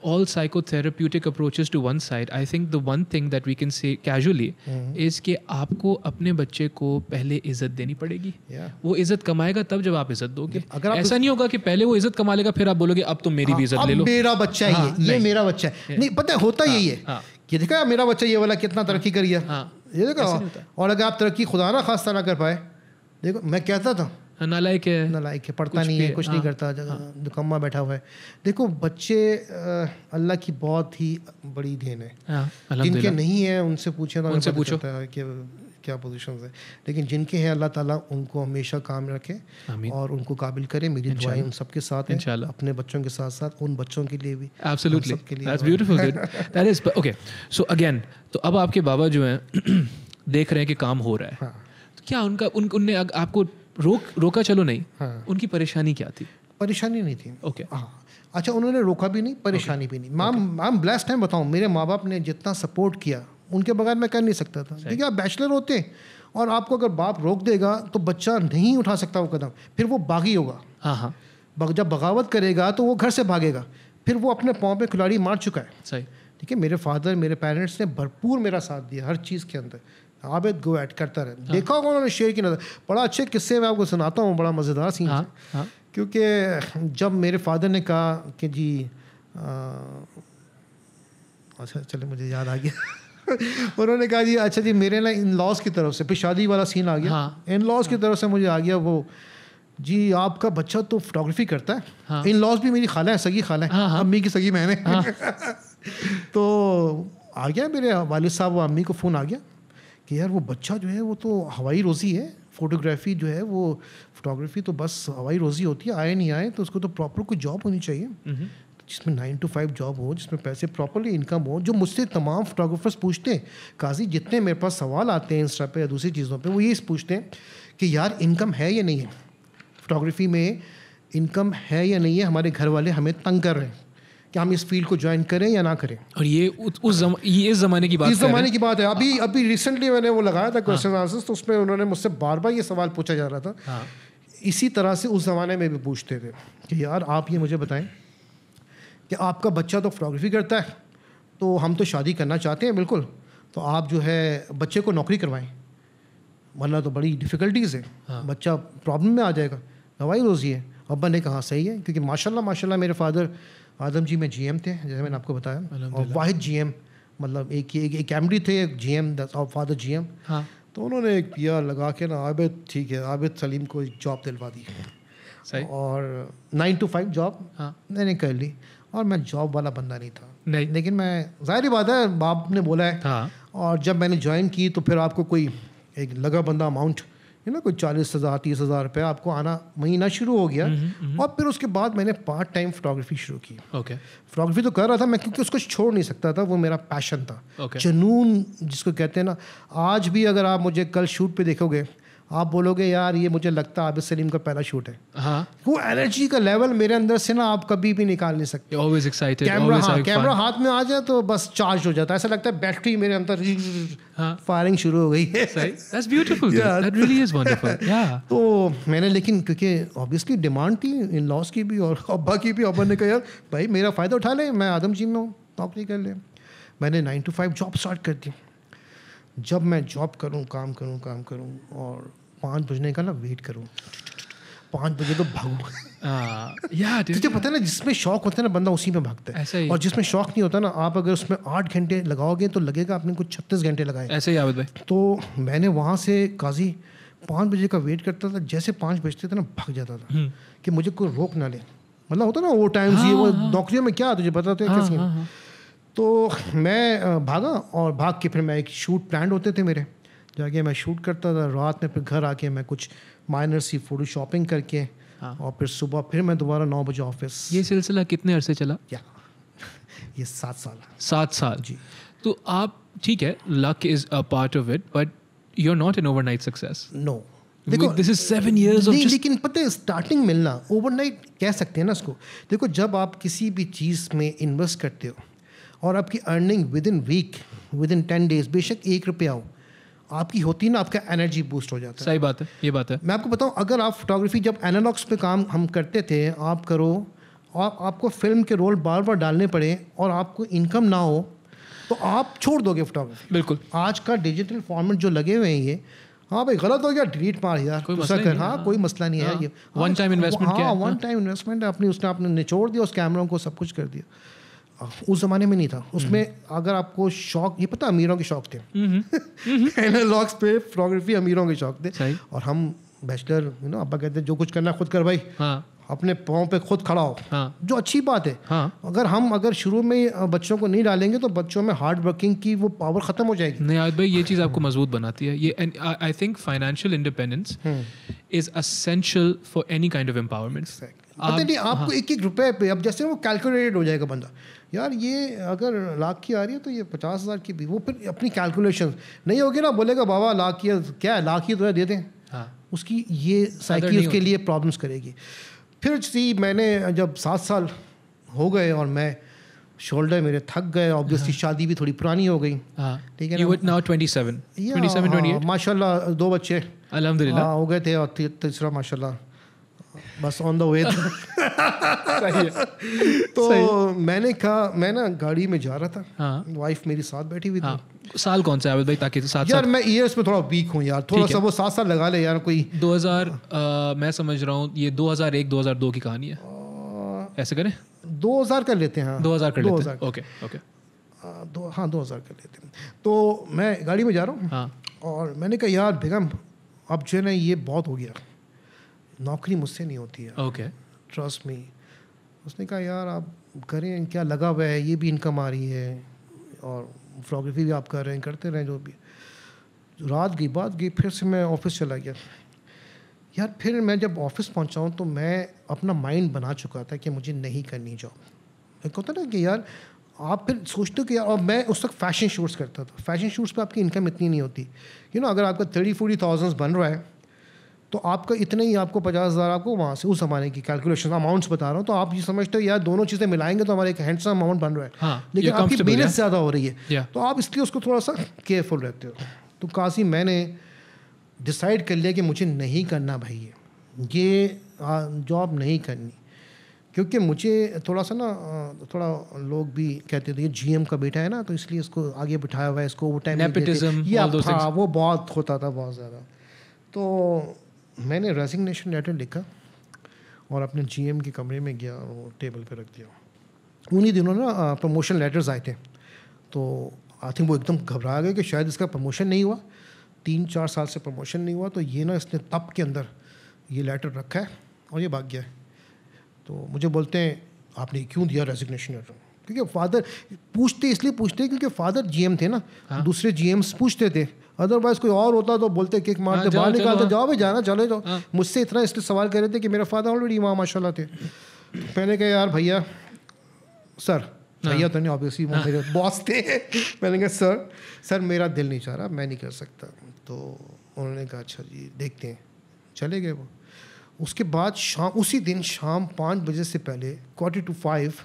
all psychotherapeutic approaches to one side, I think the one thing that we can say casually mm-hmm. is कि आपको अपने बच्चे को पहले इज्जत देनी पड़ेगी yeah. वो इज्जत कमाएगा तब जब आप इज्जत दोगे अगर ऐसा तो... नहीं होगा कि पहले वो इज्जत कमा लेगा फिर आप बोलोगे अब तो मेरी हाँ, भी इज्जत ले लो मेरा बच्चा है हाँ, ये, ये मेरा बच्चा है हाँ। नहीं पता है होता हाँ, यही है हाँ, कि देखा मेरा बच्चा ये वाला कितना हाँ। तरक्की करी है हाँ। ये देखो और अगर आप तरक्की खुदा ना खास ना कर पाए देखो मैं कहता था नालायक है नालायक है पढ़ता नहीं है कुछ नहीं हाँ। करता हाँ. दुकम्मा बैठा हुआ है देखो बच्चे अल्लाह की बहुत ही बड़ी देन है हाँ, जिनके नहीं है उनसे पूछे तो उनसे पूछो कि क्या पोजीशन है लेकिन जिनके हैं अल्लाह ताला उनको हमेशा काम रखे और उनको काबिल करे मेरी दुआएं उन सबके साथ हैं अपने बच्चों के साथ साथ उन बच्चों के लिए भी ओके सो अगेन तो अब आपके बाबा जो हैं देख रहे हैं कि काम हो रहा है हाँ। तो क्या उनका उन उनने आपको रोक रोका चलो नहीं हाँ। उनकी परेशानी क्या थी परेशानी नहीं थी ओके okay. हाँ अच्छा उन्होंने रोका भी नहीं परेशानी okay. भी नहीं मैम मैम ब्लेस्ड है बताऊँ मेरे माँ बाप ने जितना सपोर्ट किया उनके बगैर मैं कर नहीं सकता था है आप बैचलर होते हैं और आपको अगर बाप रोक देगा तो बच्चा नहीं उठा सकता वो कदम फिर वो बागी होगा हाँ हाँ जब बगावत करेगा तो वो घर से भागेगा फिर वो अपने पाँव पे खिलाड़ी मार चुका है सही ठीक है मेरे फादर मेरे पेरेंट्स ने भरपूर मेरा साथ दिया हर चीज़ के अंदर आबिद गोएट करता रहे हाँ। देखा होगा उन्होंने शेर की नज़र बड़ा अच्छे किस्से मैं आपको सुनाता हूँ बड़ा मज़ेदार सीन हाँ, हाँ। क्योंकि जब मेरे फादर ने कहा कि जी अच्छा चले मुझे याद आ गया उन्होंने कहा जी अच्छा जी मेरे ना इन लॉज की तरफ से फिर शादी वाला सीन आ गया हाँ, इन लॉज हाँ, की तरफ से मुझे आ गया वो जी आपका बच्चा तो फोटोग्राफी करता है हाँ, इन लॉज भी मेरी खाला है सगी खाला है हाँ, हाँ, अम्मी की सगी मैंने हाँ, तो आ गया मेरे वालिद साहब व अम्मी को फ़ोन आ गया कि यार वो बच्चा जो है वो तो हवाई रोज़ी है फोटोग्राफी जो है वो फोटोग्राफी तो बस हवाई रोज़ी होती है आए नहीं आए तो उसको तो प्रॉपर कोई जॉब होनी चाहिए हम्म। तो जिसमें नाइन टू फाइव जॉब हो जिसमें पैसे प्रॉपरली इनकम हो जो मुझसे तमाम फोटोग्राफर्स पूछते हैं काजी जितने मेरे पास सवाल आते हैं इंस्टा पे या दूसरी चीज़ों पे वो ये पूछते हैं कि यार इनकम है या नहीं है फोटोग्राफी में इनकम है या नहीं है हमारे घर वाले हमें तंग कर रहे हैं कि हम इस फील्ड को ज्वाइन करें या ना करें और ये उस जम, ये इस जमाने की बात इस जमाने की बात है अभी हाँ। अभी रिसेंटली मैंने वो लगाया था क्वेश्चन आंसर आंसर्स तो उसमें उन्होंने मुझसे बार बार ये सवाल पूछा जा रहा था हाँ। इसी तरह से उस ज़माने में भी पूछते थे कि यार आप ये मुझे बताएं कि आपका बच्चा तो फोटोग्राफी करता है तो हम तो शादी करना चाहते हैं बिल्कुल तो आप जो है बच्चे को नौकरी करवाएं वरना तो बड़ी डिफ़िकल्टीज़ है हाँ। बच्चा प्रॉब्लम में आ जाएगा गवाही रोज़ी है अब्बा ने कहा सही है क्योंकि माशाल्लाह माशाल्लाह मेरे फादर आजम जी में जीएम थे जैसे मैंने आपको बताया और वाहिद जीएम मतलब एक एक एमडी थे एक जीएम और फादर जीएम हाँ तो उन्होंने एक पिया लगा के ना आबिद ठीक है आबिद सलीम को जॉब दिलवा दी सही और नाइन टू फाइव जॉब हाँ मैंने कर ली और मैं जॉब वाला बंदा नहीं था नहीं लेकिन मैं जाहिर बात है बाप ने बोला है हाँ। और जब मैंने ज्वाइन की तो फिर आपको कोई एक लगा बंदा अमाउंट यू ना कोई चालीस हज़ार तीस हज़ार रुपये आपको आना महीना शुरू हो गया हम्म, हम्म, हम्म। और फिर उसके बाद मैंने पार्ट टाइम फोटोग्राफी शुरू की ओके फोटोग्राफी तो कर रहा था मैं क्योंकि उसको छोड़ नहीं सकता था वो मेरा पैशन था जुनून जिसको कहते हैं ना आज भी अगर आप मुझे कल शूट पे देखोगे आप बोलोगे यार ये मुझे लगता है आबिद सलीम का पहला शूट है हाँ वो एनर्जी का लेवल मेरे अंदर से ना आप कभी भी निकाल नहीं सकते ऑलवेज एक्साइटेड कैमरा हाँ कैमरा हाथ में आ जाए तो बस चार्ज हो जाता है ऐसा लगता है बैटरी मेरे अंदर हाँ. फायरिंग शुरू हो गई है तो मैंने लेकिन क्योंकि ऑब्वियसली डिमांड थी इन लॉस की भी और अब्बा की भी अब्बा ने कहा यार भाई मेरा फ़ायदा उठा ले मैं आदम जी में हूँ नौकरी कर ले मैंने nine to five job start कर दी जब मैं जॉब करूँ काम करूँ काम करूँ और पाँच बजने का ना वेट करो पाँच बजे तो भागो तुझे पता है ना जिसमें शौक होता है ना बंदा उसी में भागता है ऐसा ही और जिसमें शौक नहीं होता ना आप अगर उसमें आठ घंटे लगाओगे तो लगेगा आपने कुछ छत्तीस घंटे लगाए ऐसे ही आवेद भाई तो मैंने वहाँ से काजी पाँच बजे का वेट करता था जैसे पाँच बजते थे ना भाग जाता था हम्म। कि मुझे कोई रोक ना ले मतलब होता ना हाँ, वो टाइम से वो नौकरियों में क्या तुझे बताते हैं हाँ, कैसे हाँ, तो मैं भागा और भाग के फिर मैं एक शूट प्लान होते थे मेरे जाके तो मैं शूट करता था रात में फिर घर आके मैं कुछ माइनर सी फोटो शॉपिंग करके हाँ। और फिर सुबह फिर मैं दोबारा नौ बजे ऑफिस ये सिलसिला कितने अरसे चला या ये सात साल सात साल जी तो आप ठीक है luck is a part of it but you are not an overnight success no देखो this is seven year of लेकिन पता है स्टार्टिंग मिलना ओवरनाइट कह सकते हैं ना उसको देखो जब आप किसी भी चीज़ में इन्वेस्ट करते हो और आपकी earning within week within ten days बेशक एक रुपया हो आपकी होती है ना आपका एनर्जी बूस्ट हो जाता है सही बात है ये बात है मैं आपको बताऊँ अगर आप फोटोग्राफी जब एनालॉग्स पे काम हम करते थे आप करो आप आपको फिल्म के रोल बार बार डालने पड़े और आपको इनकम ना हो तो आप छोड़ दोगे फोटोग्राफी बिल्कुल आज का डिजिटल फॉर्मेट जो लगे हुए हैं ये हाँ भाई गलत हो गया डिलीट मार यार कोई मसला नहीं हाँ कोई मसला नहीं है हाँ, ये वन टाइम इन्वेस्टमेंट हाँ वन टाइम इन्वेस्टमेंट है अपनी उसने आपने निचोड़ दिया उस कैमरों को सब कुछ कर दिया उस जमाने में नहीं था उसमें अगर आपको शौक ये पता अमीरों के शौक थे एनालॉग्स पे फोटोग्राफी अमीरों के शौक थे और हम बैचलर यू नो अब्बा कहते जो कुछ करना खुद कर भाई हाँ। अपने पाँव पे खुद खड़ा हो हाँ. जो अच्छी बात है हाँ. अगर हम अगर शुरू में बच्चों को नहीं डालेंगे तो बच्चों में हार्ड वर्किंग की वो पावर खत्म हो जाएगी नहीं आयत भाई ये चीज़ आपको मजबूत बनाती है ये I think financial independence is essential for any kind of empowerment आप, नहीं आपको हाँ। एक एक रुपए पे अब जैसे वो कैलकुलेटेड हो जाएगा बंदा यार ये अगर लाख की आ रही है तो ये पचास हज़ार की भी वो फिर अपनी कैलकुलेशन नहीं होगी ना बोलेगा बाबा लाख की क्या है लाख ही तो है दे दें हाँ। उसकी ये साइकिल उसके लिए प्रॉब्लम्स करेगी फिर सी मैंने जब सात साल हो गए और मैं शोल्डर मेरे थक गए ऑब्वियसली हाँ। शादी भी थोड़ी पुरानी हो गई हाँ। ठीक है नाउ माशाल्लाह दो बच्चे अलहमदिल्ला हो गए थे और तीसरा माशाल्लाह बस ऑन द वे सही है तो सही। मैंने कहा मैं ना गाड़ी में जा रहा था हाँ। वाइफ मेरी साथ बैठी हुई थी हाँ। साल कौन सा भाई ताकि तो साथ यार साथ... मैं ईयर्स में थोड़ा वीक हूँ यार थोड़ा सा वो सात साल लगा ले यार कोई 2000 आ, मैं समझ रहा हूँ ये 2001 2002 की कहानी है ऐसे करें 2000 कर लेते हैं 2000 हाँ। कर लेते हैं ओके ओके दो हाँ दो हज़ार कर लेते हैं तो मैं गाड़ी में जा रहा हूँ हाँ। और मैंने कहा यार बेगम अब जो है ना ये बहुत हो गया नौकरी मुझसे नहीं होती है ओके ट्रस्ट मी उसने कहा यार आप करें क्या लगा हुआ है ये भी इनकम आ रही है और फोटोग्राफी भी आप कर रहे हैं करते रहें जो भी रात गई बात गई फिर से मैं ऑफिस चला गया यार फिर मैं जब ऑफिस पहुंचा हूँ तो मैं अपना माइंड बना चुका था कि मुझे नहीं करनी जॉब एक होता ना कि यार आप फिर सोचते हो कि यार और मैं उस वक्त फैशन शूट्स करता था फैशन शूट्स पर आपकी इनकम इतनी नहीं होती यू you नो know, अगर आपका थर्टी फोर्टी थाउजेंड्स बन रहा है तो आपका इतने ही आपको पचास हज़ार आपको वहाँ से उस जमाने की कैलकुलेशन अमाउंट्स बता रहा हूँ तो आप ये समझते हो यार दोनों चीज़ें मिलाएंगे तो हमारा एक हैंडसम अमाउंट बन रहा है हाँ, लेकिन आपकी मेहनत ज़्यादा हो रही है तो आप इसलिए उसको थोड़ा सा केयरफुल रहते हो तो काशी मैंने डिसाइड कर लिया कि मुझे नहीं करना भाई ये ये जॉब नहीं करनी क्योंकि मुझे थोड़ा सा ना थोड़ा लोग भी कहते थे जी एम का बेटा है ना तो इसलिए इसको आगे बिठाया हुआ है इसको वो टाइम ये वो बहुत होता था बहुत ज़्यादा तो मैंने रेजिग्नेशन लेटर लिखा और अपने एम के कमरे में गया और वो टेबल पर रख दिया उन्हीं दिनों ना प्रमोशन लेटर्स आए थे तो आई थिंक वो एकदम घबरा गए कि शायद इसका प्रमोशन नहीं हुआ तीन चार साल से प्रमोशन नहीं हुआ तो ये ना इसने तप के अंदर ये लेटर रखा है और ये भाग गया है तो मुझे बोलते हैं आपने क्यों दिया रेजिग्नेशन लेटर क्योंकि फादर पूछते इसलिए पूछते क्योंकि फादर जीएम थे ना हाँ। दूसरे जीएम्स पूछते थे अदरवाइज कोई और होता तो बोलते किक मारते हाँ, बाहर निकालते जाओ भाई जाना चले जाओ हाँ। मुझसे इतना इसलिए सवाल कर रहे थे कि मेरा फादर ऑलरेडी वहाँ माशाल्लाह थे मैंने कहा यार भैया सर हाँ। भैया तो नहीं ऑब्वियसली वो मेरे बॉस थे मैंने कहा सर सर मेरा दिल नहीं चाह रहा मैं नहीं कर सकता तो उन्होंने कहा अच्छा जी देखते हैं चले गए वो उसके बाद शाम उसी दिन शाम पाँच बजे से पहले क्वार्टर टू फाइव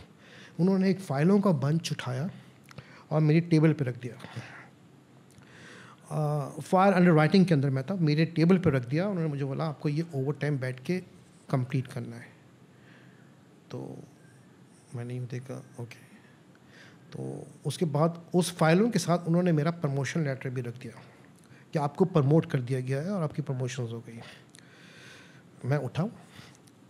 उन्होंने एक फाइलों का बंच उठाया और मेरी टेबल पर रख दिया फायर अंडर राइटिंग के अंदर मैं था मेरे टेबल पर रख दिया उन्होंने मुझे बोला आपको ये ओवर टाइम बैठ के कंप्लीट करना है तो मैंने यूँ देखा ओके तो उसके बाद उस फाइलों के साथ उन्होंने मेरा प्रमोशन लेटर भी रख दिया कि आपको प्रमोट कर दिया गया है और आपकी प्रमोशन हो गई मैं उठाऊँ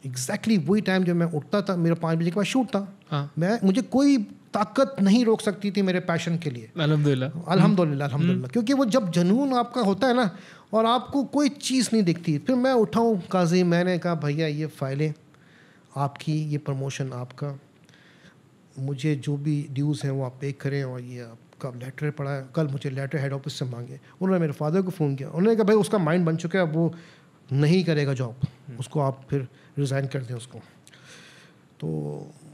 एग्जैक्टली exactly वही टाइम जब मैं उठता था मेरा पाँच बजे के बाद शूट था हाँ। मैं मुझे कोई ताकत नहीं रोक सकती थी मेरे पैशन के लिए अलहमदिल्ला हम्म। हम्म। अलहमदिल्ला हम्म। क्योंकि वो जब जनून आपका होता है ना और आपको कोई चीज़ नहीं दिखती फिर मैं उठाऊँ काजी मैंने कहा भैया ये फाइलें आपकी ये प्रमोशन आपका मुझे जो भी ड्यूज़ हैं वो आप पे करें और ये आपका लेटर पढ़ा है कल मुझे लेटर हेड ऑफिस से मांगे उन्होंने मेरे फादर को फ़ोन किया उन्होंने कहा भाई उसका माइंड बन चुका है अब वो नहीं करेगा जॉब उसको आप फिर रिज़ाइन कर दें उसको तो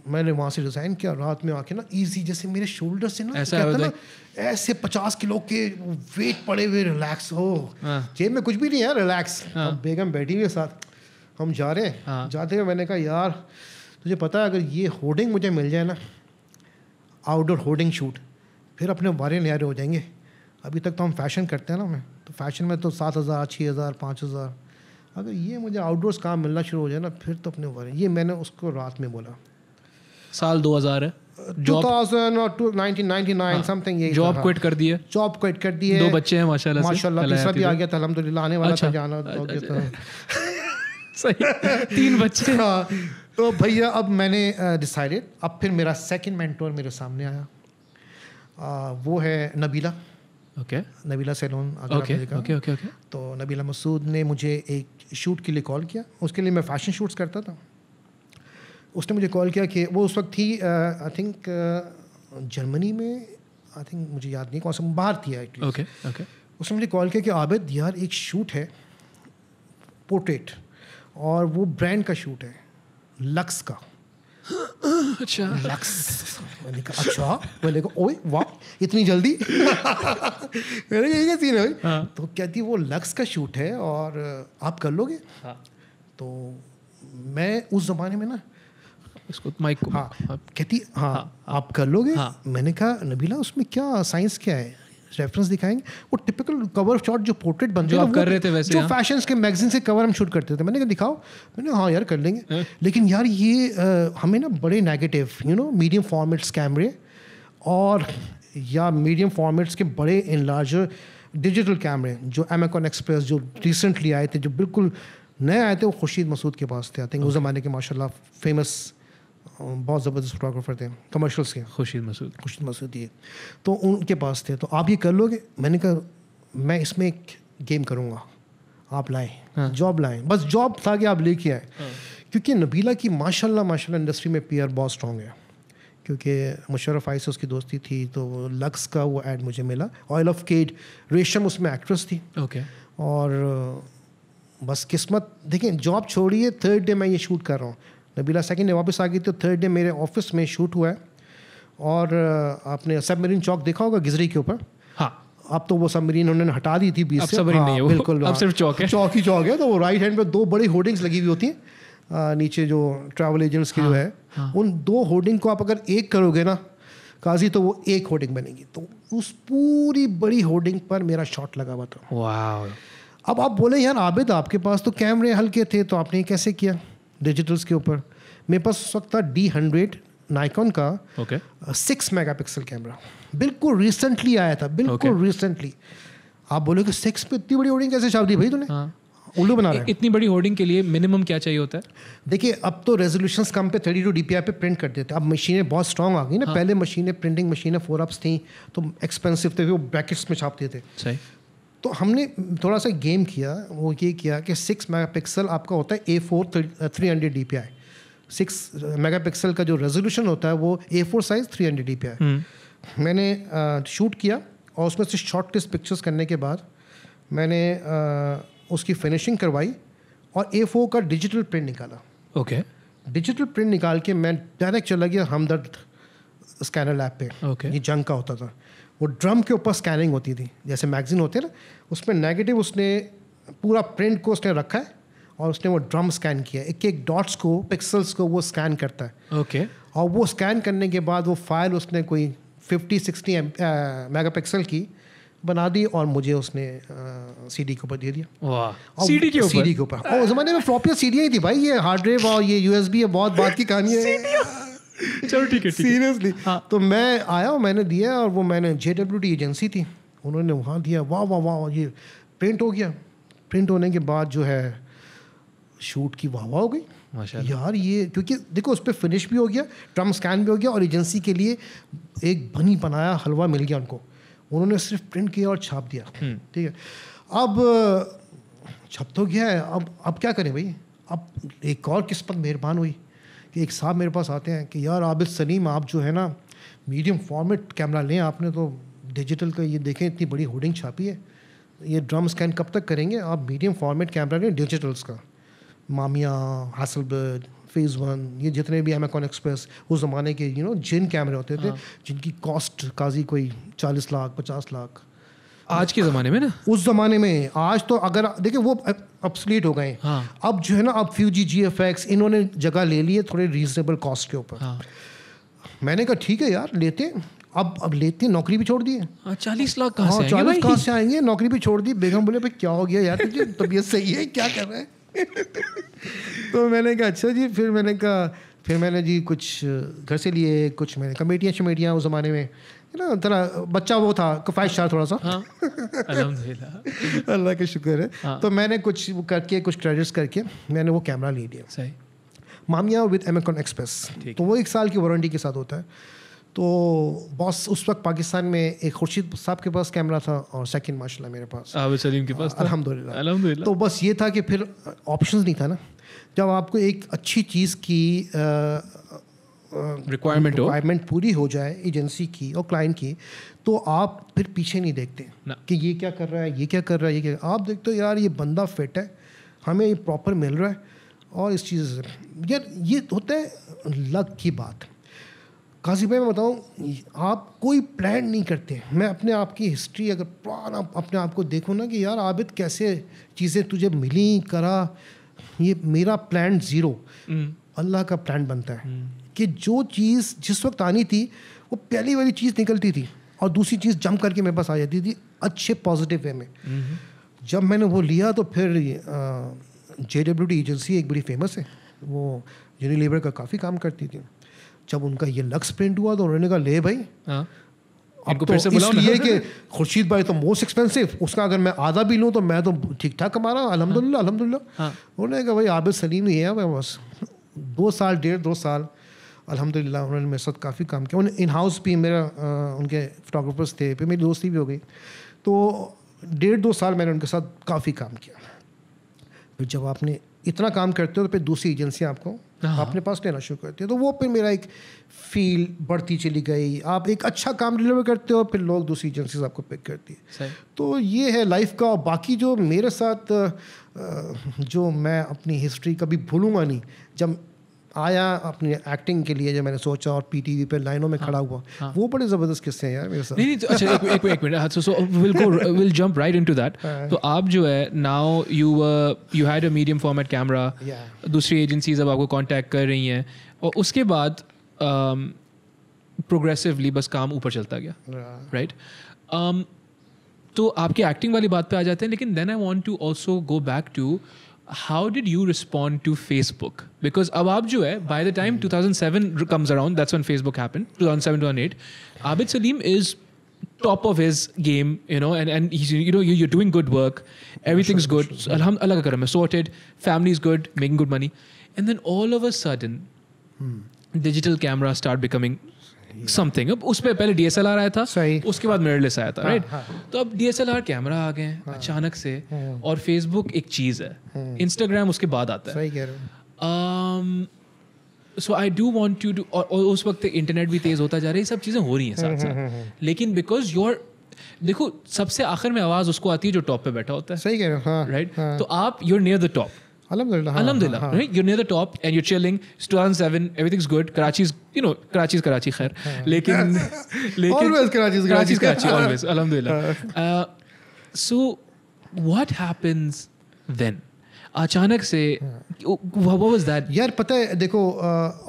मैंने वहाँ से रिजाइन किया रात में आके ना इजी जैसे मेरे शोल्डर से ना ऐसा ना ऐसे पचास किलो के वेट पड़े हुए रिलैक्स हो हाँ। जेब में कुछ भी नहीं है रिलैक्स हाँ। बेगम बैठी हुई साथ हम जा रहे हैं हाँ। जाते हुए मैंने कहा यार तुझे पता है अगर ये होर्डिंग मुझे मिल जाए ना आउटडोर होर्डिंग शूट फिर अपने बारे नयारे हो जाएंगे अभी तक तो हम फैशन करते हैं ना हमें तो फैशन में तो सात हज़ार छः हज़ार पाँच हज़ार अगर ये मुझे आउटडोर्स काम मिलना शुरू हो जाए ना फिर तो अपने बारे ये मैंने उसको रात में बोला साल 2000 है जॉब क्विट हाँ। कर जॉब क्विट कर दो बच्चे हैं माशाल्लाह माशाल्लाह आ गया था अल्हम्दुलिल्लाह आने वाला था अच्छा। जाना अच्छा, अच्छा। सही तीन बच्चे हाँ, तो भैया अब मैंने डिसाइडेड अब फिर मेरा सेकंड मेंटोर मेरे सामने आया वो है Nabila okay Nabila salon okay okay okay तो नबीला मसूद ने मुझे एक शूट के लिए कॉल किया उसके लिए मैं फैशन शूट्स करता था उसने मुझे कॉल किया कि वो उस वक्त थी आई थिंक जर्मनी में आई थिंक मुझे याद नहीं कौन सा बाहर थी ओके ओके ओके उसने मुझे कॉल किया कि आबिद यार एक शूट है पोर्ट्रेट और वो ब्रांड का शूट है लक्स का अच्छा लक्स मैंने कहा अच्छा मैंने कहा ओए वाह इतनी जल्दी मैंने यही सीन है हाँ. तो कहती वो लक्स का शूट है और आप कर लोगे हाँ. तो मैं उस ज़माने में ना इसको माइक को हाँ कहती हाँ, हाँ आप कर लोगे हाँ, मैंने कहा नबीला उसमें क्या साइंस क्या है रेफरेंस दिखाएंगे वो टिपिकल कवर शॉट जो पोर्ट्रेट बन जो आप कर रहे थे वैसे जो फैशन हाँ। के मैगजीन से कवर हम शूट करते थे मैंने कहा दिखाओ मैंने हाँ यार कर लेंगे हाँ। लेकिन यार ये हमें ना बड़े negative you know medium formats कैमरे और या मीडियम फॉर्मेट्स के बड़े इन लार्जर डिजिटल कैमरे जो एमेकॉन एक्सप्रेस जो रिसेंटली आए थे जो बिल्कुल नए आए थे वो खुर्शीद मसूद के पास थे आई थिंक उस ज़माने के माशाल्लाह फेमस बहुत ज़बरदस्त फोटोग्राफर थे कमर्शल्स के खुर्शीद मसूद खुर्शीद मसूद ये तो उनके पास थे तो आप ये कर लोगे मैंने कहा मैं इसमें एक गेम करूँगा आप लाएँ हाँ। जॉब लाएँ बस जॉब था कि आप लेके आए हाँ। क्योंकि नबीला की माशाल्लाह माशाल्लाह इंडस्ट्री में पीआर बहुत स्ट्रॉन्ग है क्योंकि मुशरफ आई से उसकी दोस्ती थी तो लक्स का वो एड मुझे मिला ऑयल ऑफ केड रेशम उसमें एक्ट्रेस थी ओके और बस किस्मत देखें जॉब छोड़िए थर्ड डे मैं ये शूट कर रहा हूँ नबीला सेकंड डे वापस आ गई तो थर्ड डे मेरे ऑफिस में शूट हुआ है और आपने सबमरीन चौक देखा होगा गिजरी के ऊपर हाँ अब तो वो सबमरीन उन्होंने हटा दी थी बीस से हाँ, नहीं बिल्कुल अब हाँ। सिर्फ चौक है चौक ही चौक है तो वो राइट हैंड पे दो बड़ी होर्डिंग्स लगी हुई होती हैं नीचे जो ट्रैवल एजेंट्स की हाँ, जो है हाँ. उन दो होर्डिंग को आप अगर एक करोगे ना काजी तो वो एक होर्डिंग बनेगी तो उस पूरी बड़ी होर्डिंग पर मेरा शॉट लगा हुआ था अब आप बोले यार आबिद आपके पास तो कैमरे हल्के थे तो आपने कैसे किया डिजिटल्स के ऊपर मेरे पास उस वक्त था डी हंड्रेड नाइकॉन का सिक्स मेगा पिक्सल कैमरा बिल्कुल रिसेंटली आया था बिल्कुल रिसेंटली okay. आप बोलोगे सिक्स पे इतनी बड़ी होर्डिंग कैसे छाप दी भाई तूने हाँ. उल्लू बना रहा है इतनी बड़ी होर्डिंग के लिए मिनिमम क्या चाहिए होता है देखिए अब तो रेजोल्यूशन कम पे थर्टी टू डी पे प्रिंट कर देते अब मशीनें बहुत स्ट्रॉन्ग आ गई ना हाँ. पहले मशीनें प्रिंटिंग मशीनें फोर अप्स थी तो एक्सपेंसिव थे वो ब्रैकेट्स में छापते थे सही तो हमने थोड़ा सा गेम किया वो ये किया कि सिक्स मेगापिक्सल आपका होता है A four three hundred D P I six megapixel का जो रेजोल्यूशन होता है वो A four size three hundred D P I मैंने आ, uh, शूट किया और उसमें से शॉर्ट पिक्चर्स करने के बाद मैंने आ, uh, उसकी फिनिशिंग करवाई और ए फोर का डिजिटल प्रिंट निकाला ओके okay. डिजिटल प्रिंट निकाल के मैं डायरेक्ट चला गया हमदर्द स्कैनर लैब पे okay. ये जंग का होता था वो ड्रम के ऊपर स्कैनिंग होती थी जैसे मैगजीन होते ना उसमें नेगेटिव उसने पूरा प्रिंट को उसने रखा है और उसने वो ड्रम स्कैन किया एक एक डॉट्स को पिक्सल्स को वो स्कैन करता है ओके okay. और वो स्कैन करने के बाद वो फाइल उसने कोई 50 60 मेगा पिक्सल की बना दी और मुझे उसने सी डी के ऊपर दे दिया सीडी के ऊपर सीडी के ऊपर और उस जमाने में फ्लॉपी और ही थी भाई ये हार्ड ड्राइव और ये यूएसबी बहुत बात की कहानी है चलो ठीक है सीरियसली हाँ. तो मैं आया और मैंने दिया और वो मैंने जे डब्ल्यू एजेंसी थी उन्होंने वहाँ दिया वाह वाह वाह ये प्रिंट हो गया प्रिंट होने के बाद जो है शूट की वाह वाह हो गई यार ये क्योंकि देखो उस पर फिनिश भी हो गया ट्रम स्कैन भी हो गया और एजेंसी के लिए एक बनी बनाया हलवा मिल गया उनको उन्होंने सिर्फ प्रिंट किया और छाप दिया हम्म। ठीक है अब छप तो गया है अब अब क्या करें भाई अब एक और किस्मत मेहरबान हुई कि एक साहब मेरे पास आते हैं कि यार आबिद सलीम आप जो है ना मीडियम फॉर्मेट कैमरा लें आपने तो डिजिटल का ये देखें इतनी बड़ी होर्डिंग छापी है ये ड्रम स्कैन कब तक करेंगे आप मीडियम फॉर्मेट कैमरा लें डिजिटल्स का मामिया हासलबर्ड फेज़ वन ये जितने भी एमेकॉन एक्सप्रेस उस ज़माने के यू नो जिन कैमरे होते थे हाँ। जिनकी कॉस्ट काजी कोई चालीस लाख पचास लाख आज के ज़माने में ना उस ज़माने में आज तो अगर देखिए वो अपसलीट हो गए हाँ. अब जो है ना अब फ्यूजी जी एफ एक्स इन्होंने जगह ले ली है थोड़े रीजनेबल कॉस्ट के ऊपर हाँ. मैंने कहा ठीक है यार लेते अब अब लेते हैं नौकरी भी छोड़ दी है हाँ, चालीस लाख कहाँ से हाँ, चालीस कहाँ से आएंगे नौकरी भी छोड़ दी बेगम बोले भाई क्या हो गया यार तुझे तबीयत सही है क्या कर रहे हैं तो मैंने कहा अच्छा जी फिर मैंने कहा फिर मैंने जी कुछ घर से लिए कुछ मैंने कमेटियाँ शमेटियाँ उस ज़माने में ना जरा बच्चा वो था कफाइश थोड़ा सा हाँ, अल्लाह का शुक्र है हाँ। तो मैंने कुछ करके कुछ क्रेडिट्स करके मैंने वो कैमरा ले लिया सही मामिया विद एमेकॉन एक्सप्रेस तो वो एक साल की वारंटी के साथ होता है तो बॉस उस वक्त पाकिस्तान में एक खुर्शीद साहब के पास कैमरा था और सेकंड माशाल्लाह मेरे पास सलीम के पास अल्हम्दुलिल्लाह तो बस ये था कि फिर ऑप्शंस नहीं था ना जब आपको एक अच्छी चीज़ की रिक्वायरमेंट रिक्वायरमेंट पूरी हो जाए एजेंसी की और क्लाइंट की तो आप फिर पीछे नहीं देखते कि ये क्या कर रहा है ये क्या कर रहा है ये क्या आप देखते हो यार ये बंदा फिट है हमें ये प्रॉपर मिल रहा है और इस चीज़ से यार ये होता है लक की बात काशी भाई मैं बताऊँ आप कोई प्लान नहीं करते मैं अपने आप की हिस्ट्री अगर पुराना अपने आप को देखूँ ना कि यार आबिद कैसे चीज़ें तुझे मिली करा ये मेरा प्लान हम्म। ज़ीरो अल्लाह का प्लान बनता है हम्म। कि जो चीज़ जिस वक्त आनी थी वो पहली वाली चीज़ निकलती थी और दूसरी चीज़ जम करके मेरे पास आ जाती थी अच्छे पॉजिटिव वे में हम्म। जब मैंने वो लिया तो फिर जे डब्ल्यू डी एजेंसी एक बड़ी फेमस है वो लेबर का काफ़ी काम करती थी जब उनका ये लक्स प्रिंट हुआ तो उन्होंने कहा ले भाई हाँ। अब तो इसलिए कि खुर्शीद भाई तो मोस्ट एक्सपेंसिव उसका अगर मैं आधा भी लूँ तो मैं तो ठीक ठाक कमा रहा हूँ हाँ। अलहमदिल्ला अलहमदिल्ला उन्होंने कहा भाई आबिद सलीम ही है मैं बस दो साल डेढ़ दो साल अलहमदिल्ला उन्होंने मेरे साथ काफ़ी काम किया उन्हें इन हाउस भी मेरा उनके फोटोग्राफर्स थे फिर मेरी दोस्ती भी हो गई तो डेढ़ दो साल मैंने उनके साथ काफ़ी काम किया फिर जब आपने इतना काम करते हो तो फिर दूसरी एजेंसियाँ आपको अपने हाँ। पास लेना शुरू करती है तो वो फिर मेरा एक फील बढ़ती चली गई आप एक अच्छा काम डिलीवर करते हो फिर लोग दूसरी एजेंसीज आपको पिक करती है तो ये है लाइफ का और बाकी जो मेरे साथ जो मैं अपनी हिस्ट्री कभी भूलूंगा नहीं जब आया अपनी एक्टिंग के लिए जो मैंने सोचा और पीटीवी पे लाइनों में हाँ, खड़ा हुआ हाँ। वो बड़े जबरदस्त किस्से हैं यार मेरे साथ नहीं तो अच्छा एक एक एक minute so so will go will jump right into that तो आप जो है now you you had a medium format camera दूसरी एजेंसीज अब आपको कांटेक्ट कर रही हैं और उसके बाद प्रोग्रेसिवली um, बस काम ऊपर चलता गया राइट um, तो आपकी एक्टिंग वाली बात पे आ जाते हैं लेकिन then I want to also go back to how did you respond to Facebook? Because अब jo hai, by the time 2007 comes around, that's when Facebook happened, 2007 2008, Abid Salim is top of his game, you know, and and he's you know you, are doing good work, everything's good, alhamdulillah, sorted, family's good, making good money, and then all of a sudden, hmm. digital cameras start becoming something अब उस पर पहले D S L are आया था सही उसके बाद mirrorless आया था राइट हाँ, हाँ. तो अब D S L R camera आ गए हाँ. अचानक से हाँ। और फेसबुक एक चीज़ है इंस्टाग्राम हाँ। उसके बाद आता है सही कह so I do want to do और उस वक्त इंटरनेट भी तेज़ होता जा रहा है ये सब चीज़ें हो रही हैं साथ हाँ, साथ लेकिन बिकॉज योर देखो सबसे आखिर में आवाज़ उसको आती है जो टॉप पे बैठा होता है सही कह रहे हो राइट तो आप your near the top Alhamdulillah. Alhamdulillah. Haan, haan. right? You're near the top and you're chilling. It's 2007. Everything's good. Karachi's, you know, Karachi's Karachi, khair. Lekin, lekin, always Karachi's Karachi. Karachi's Karachi, always. Alhamdulillah. Uh, so, what happens then? अचानक से was that यार पता है देखो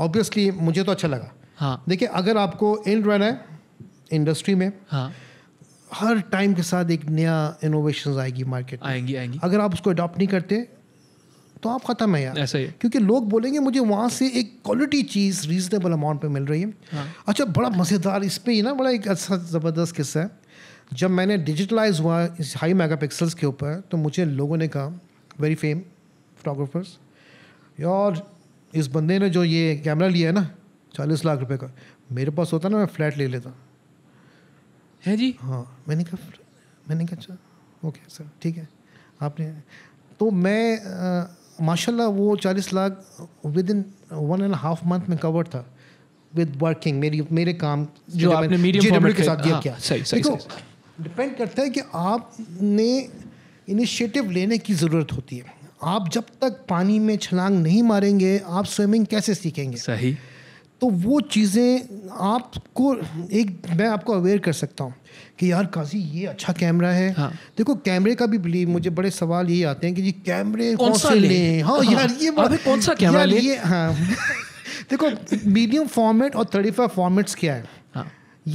obviously मुझे तो अच्छा लगा हाँ देखिए अगर आपको इन रहना है इंडस्ट्री में हाँ हर टाइम के साथ एक नया इनोवेशन आएगी मार्केट आएंगी आएंगी अगर आप उसको अडॉप्ट नहीं करते तो आप ख़त्म है यार ऐसा ही क्योंकि लोग बोलेंगे मुझे वहाँ से एक क्वालिटी चीज़ रीजनेबल अमाउंट पे मिल रही है हाँ। अच्छा बड़ा मज़ेदार इस पर ना बड़ा एक अच्छा ज़बरदस्त किस्सा है जब मैंने डिजिटलाइज हुआ इस हाई मेगा के ऊपर तो मुझे लोगों ने कहा वेरी फेम फोटोग्राफर्स और इस बंदे ने जो ये कैमरा लिया है ना चालीस लाख रुपए का मेरे पास होता ना मैं फ्लैट ले लेता है जी हाँ मैंने कहा मैंने कहा अच्छा ओके सर ठीक है आपने तो मैं माशाल्लाह वो चालीस lakh within one and half month में कवर था विद वर्किंग मेरी मेरे काम जो आपने मीडियम के साथ हाँ, किया सही सही डिपेंड करता है कि आपने इनिशिएटिव लेने की ज़रूरत होती है आप जब तक पानी में छलांग नहीं मारेंगे आप स्विमिंग कैसे सीखेंगे सही तो वो चीज़ें आपको एक मैं आपको अवेयर कर सकता हूँ कि यार काजी ये अच्छा कैमरा है हाँ। देखो कैमरे का भी बिलीव मुझे बड़े सवाल ये आते हैं कि जी कैमरे कौन, से लें ले? हाँ, हाँ यार ये बात कौन सा कैमरा ले ये हाँ देखो मीडियम फॉर्मेट और थर्टी फाइव फॉर्मेट्स क्या है हाँ।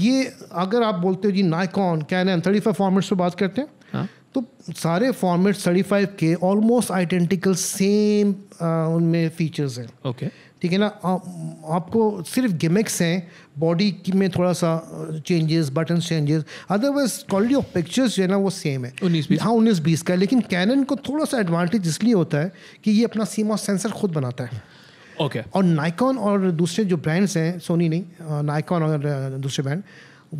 ये अगर आप बोलते हो जी Nikon N thirty five formats पर बात करते हैं हाँ। तो सारे फॉर्मेट्स थर्टी फाइव के ऑलमोस्ट आइडेंटिकल सेम उनमें फीचर्स हैं ओके okay. ठीक है ना आ, आपको सिर्फ गिमिक्स हैं बॉडी में थोड़ा सा changes button changes otherwise quality of pictures जो है ना वो सेम है उन्नीस हाँ उन्नीस बीस का लेकिन कैनन को थोड़ा सा एडवांटेज इसलिए होता है कि ये अपना सीमा सेंसर खुद बनाता है ओके okay. और नाइकॉन और दूसरे जो ब्रांड्स हैं सोनी नहीं नाइकॉन और दूसरे ब्रांड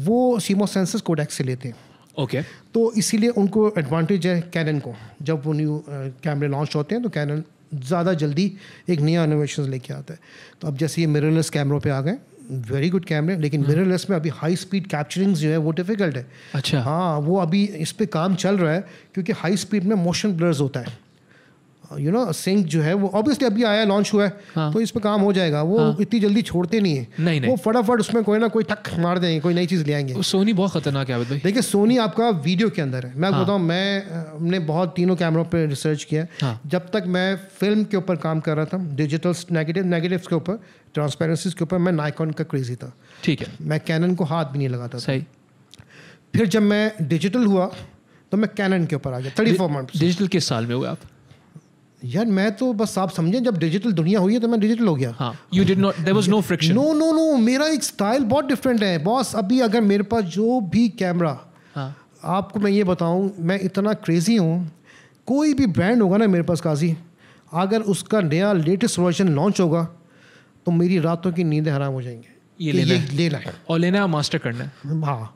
वो सीमा सेंसर कोडेक्स से लेते हैं ओके okay. तो इसीलिए उनको एडवांटेज है कैनन को जब वो न्यू कैमरे लॉन्च होते हैं तो कैनन ज़्यादा जल्दी एक नया इनोवेशन लेके आता है तो अब जैसे ये मिररलेस कैमरों पे आ गए वेरी गुड कैमरे लेकिन मिररलेस हम्म। में अभी हाई स्पीड कैप्चरिंग जो है वो डिफिकल्ट है अच्छा हाँ वो अभी इस पर काम चल रहा है क्योंकि हाई स्पीड में मोशन ब्लर्स होता है यू नो सिंक जो है वो ऑब्वियसली अभी आया लॉन्च हुआ है हाँ. तो इस पर काम हो जाएगा वो हाँ. इतनी जल्दी छोड़ते नहीं है नहीं, नहीं. वो फटाफट उसमें कोई ना कोई ठक मार देंगे कोई नई चीज़ ले आएंगे सोनी बहुत खतरनाक है भाई देखिए सोनी आपका वीडियो के अंदर है मैं हाँ. बताऊँ मैं हमने बहुत तीनों कैमरों पर रिसर्च किया हाँ. जब तक मैं फिल्म के ऊपर काम कर रहा था डिजिटल नेगेटिव नेगेटिव के ऊपर ट्रांसपेरेंसी के ऊपर मैं नाइकॉन का क्रेजी था ठीक है मैं कैनन को हाथ भी नहीं लगाता सही फिर जब मैं डिजिटल हुआ तो मैं कैनन के ऊपर आ गया थर्टी फोर मंथ डिजिटल किस साल में हुआ आप यार मैं तो बस आप समझे जब डिजिटल दुनिया हुई है तो मैं डिजिटल हो गया you did not there was no friction no no no मेरा एक स्टाइल बहुत डिफरेंट है बॉस अभी अगर मेरे पास जो भी कैमरा हाँ. आपको मैं ये बताऊं मैं इतना क्रेजी हूँ कोई भी ब्रांड होगा ना मेरे पास काजी अगर उसका नया लेटेस्ट वर्जन लॉन्च होगा तो मेरी रातों की नींदें हराम हो जाएंगे ये लेना ये है। लेना है और लेना है मास्टर करना है हाँ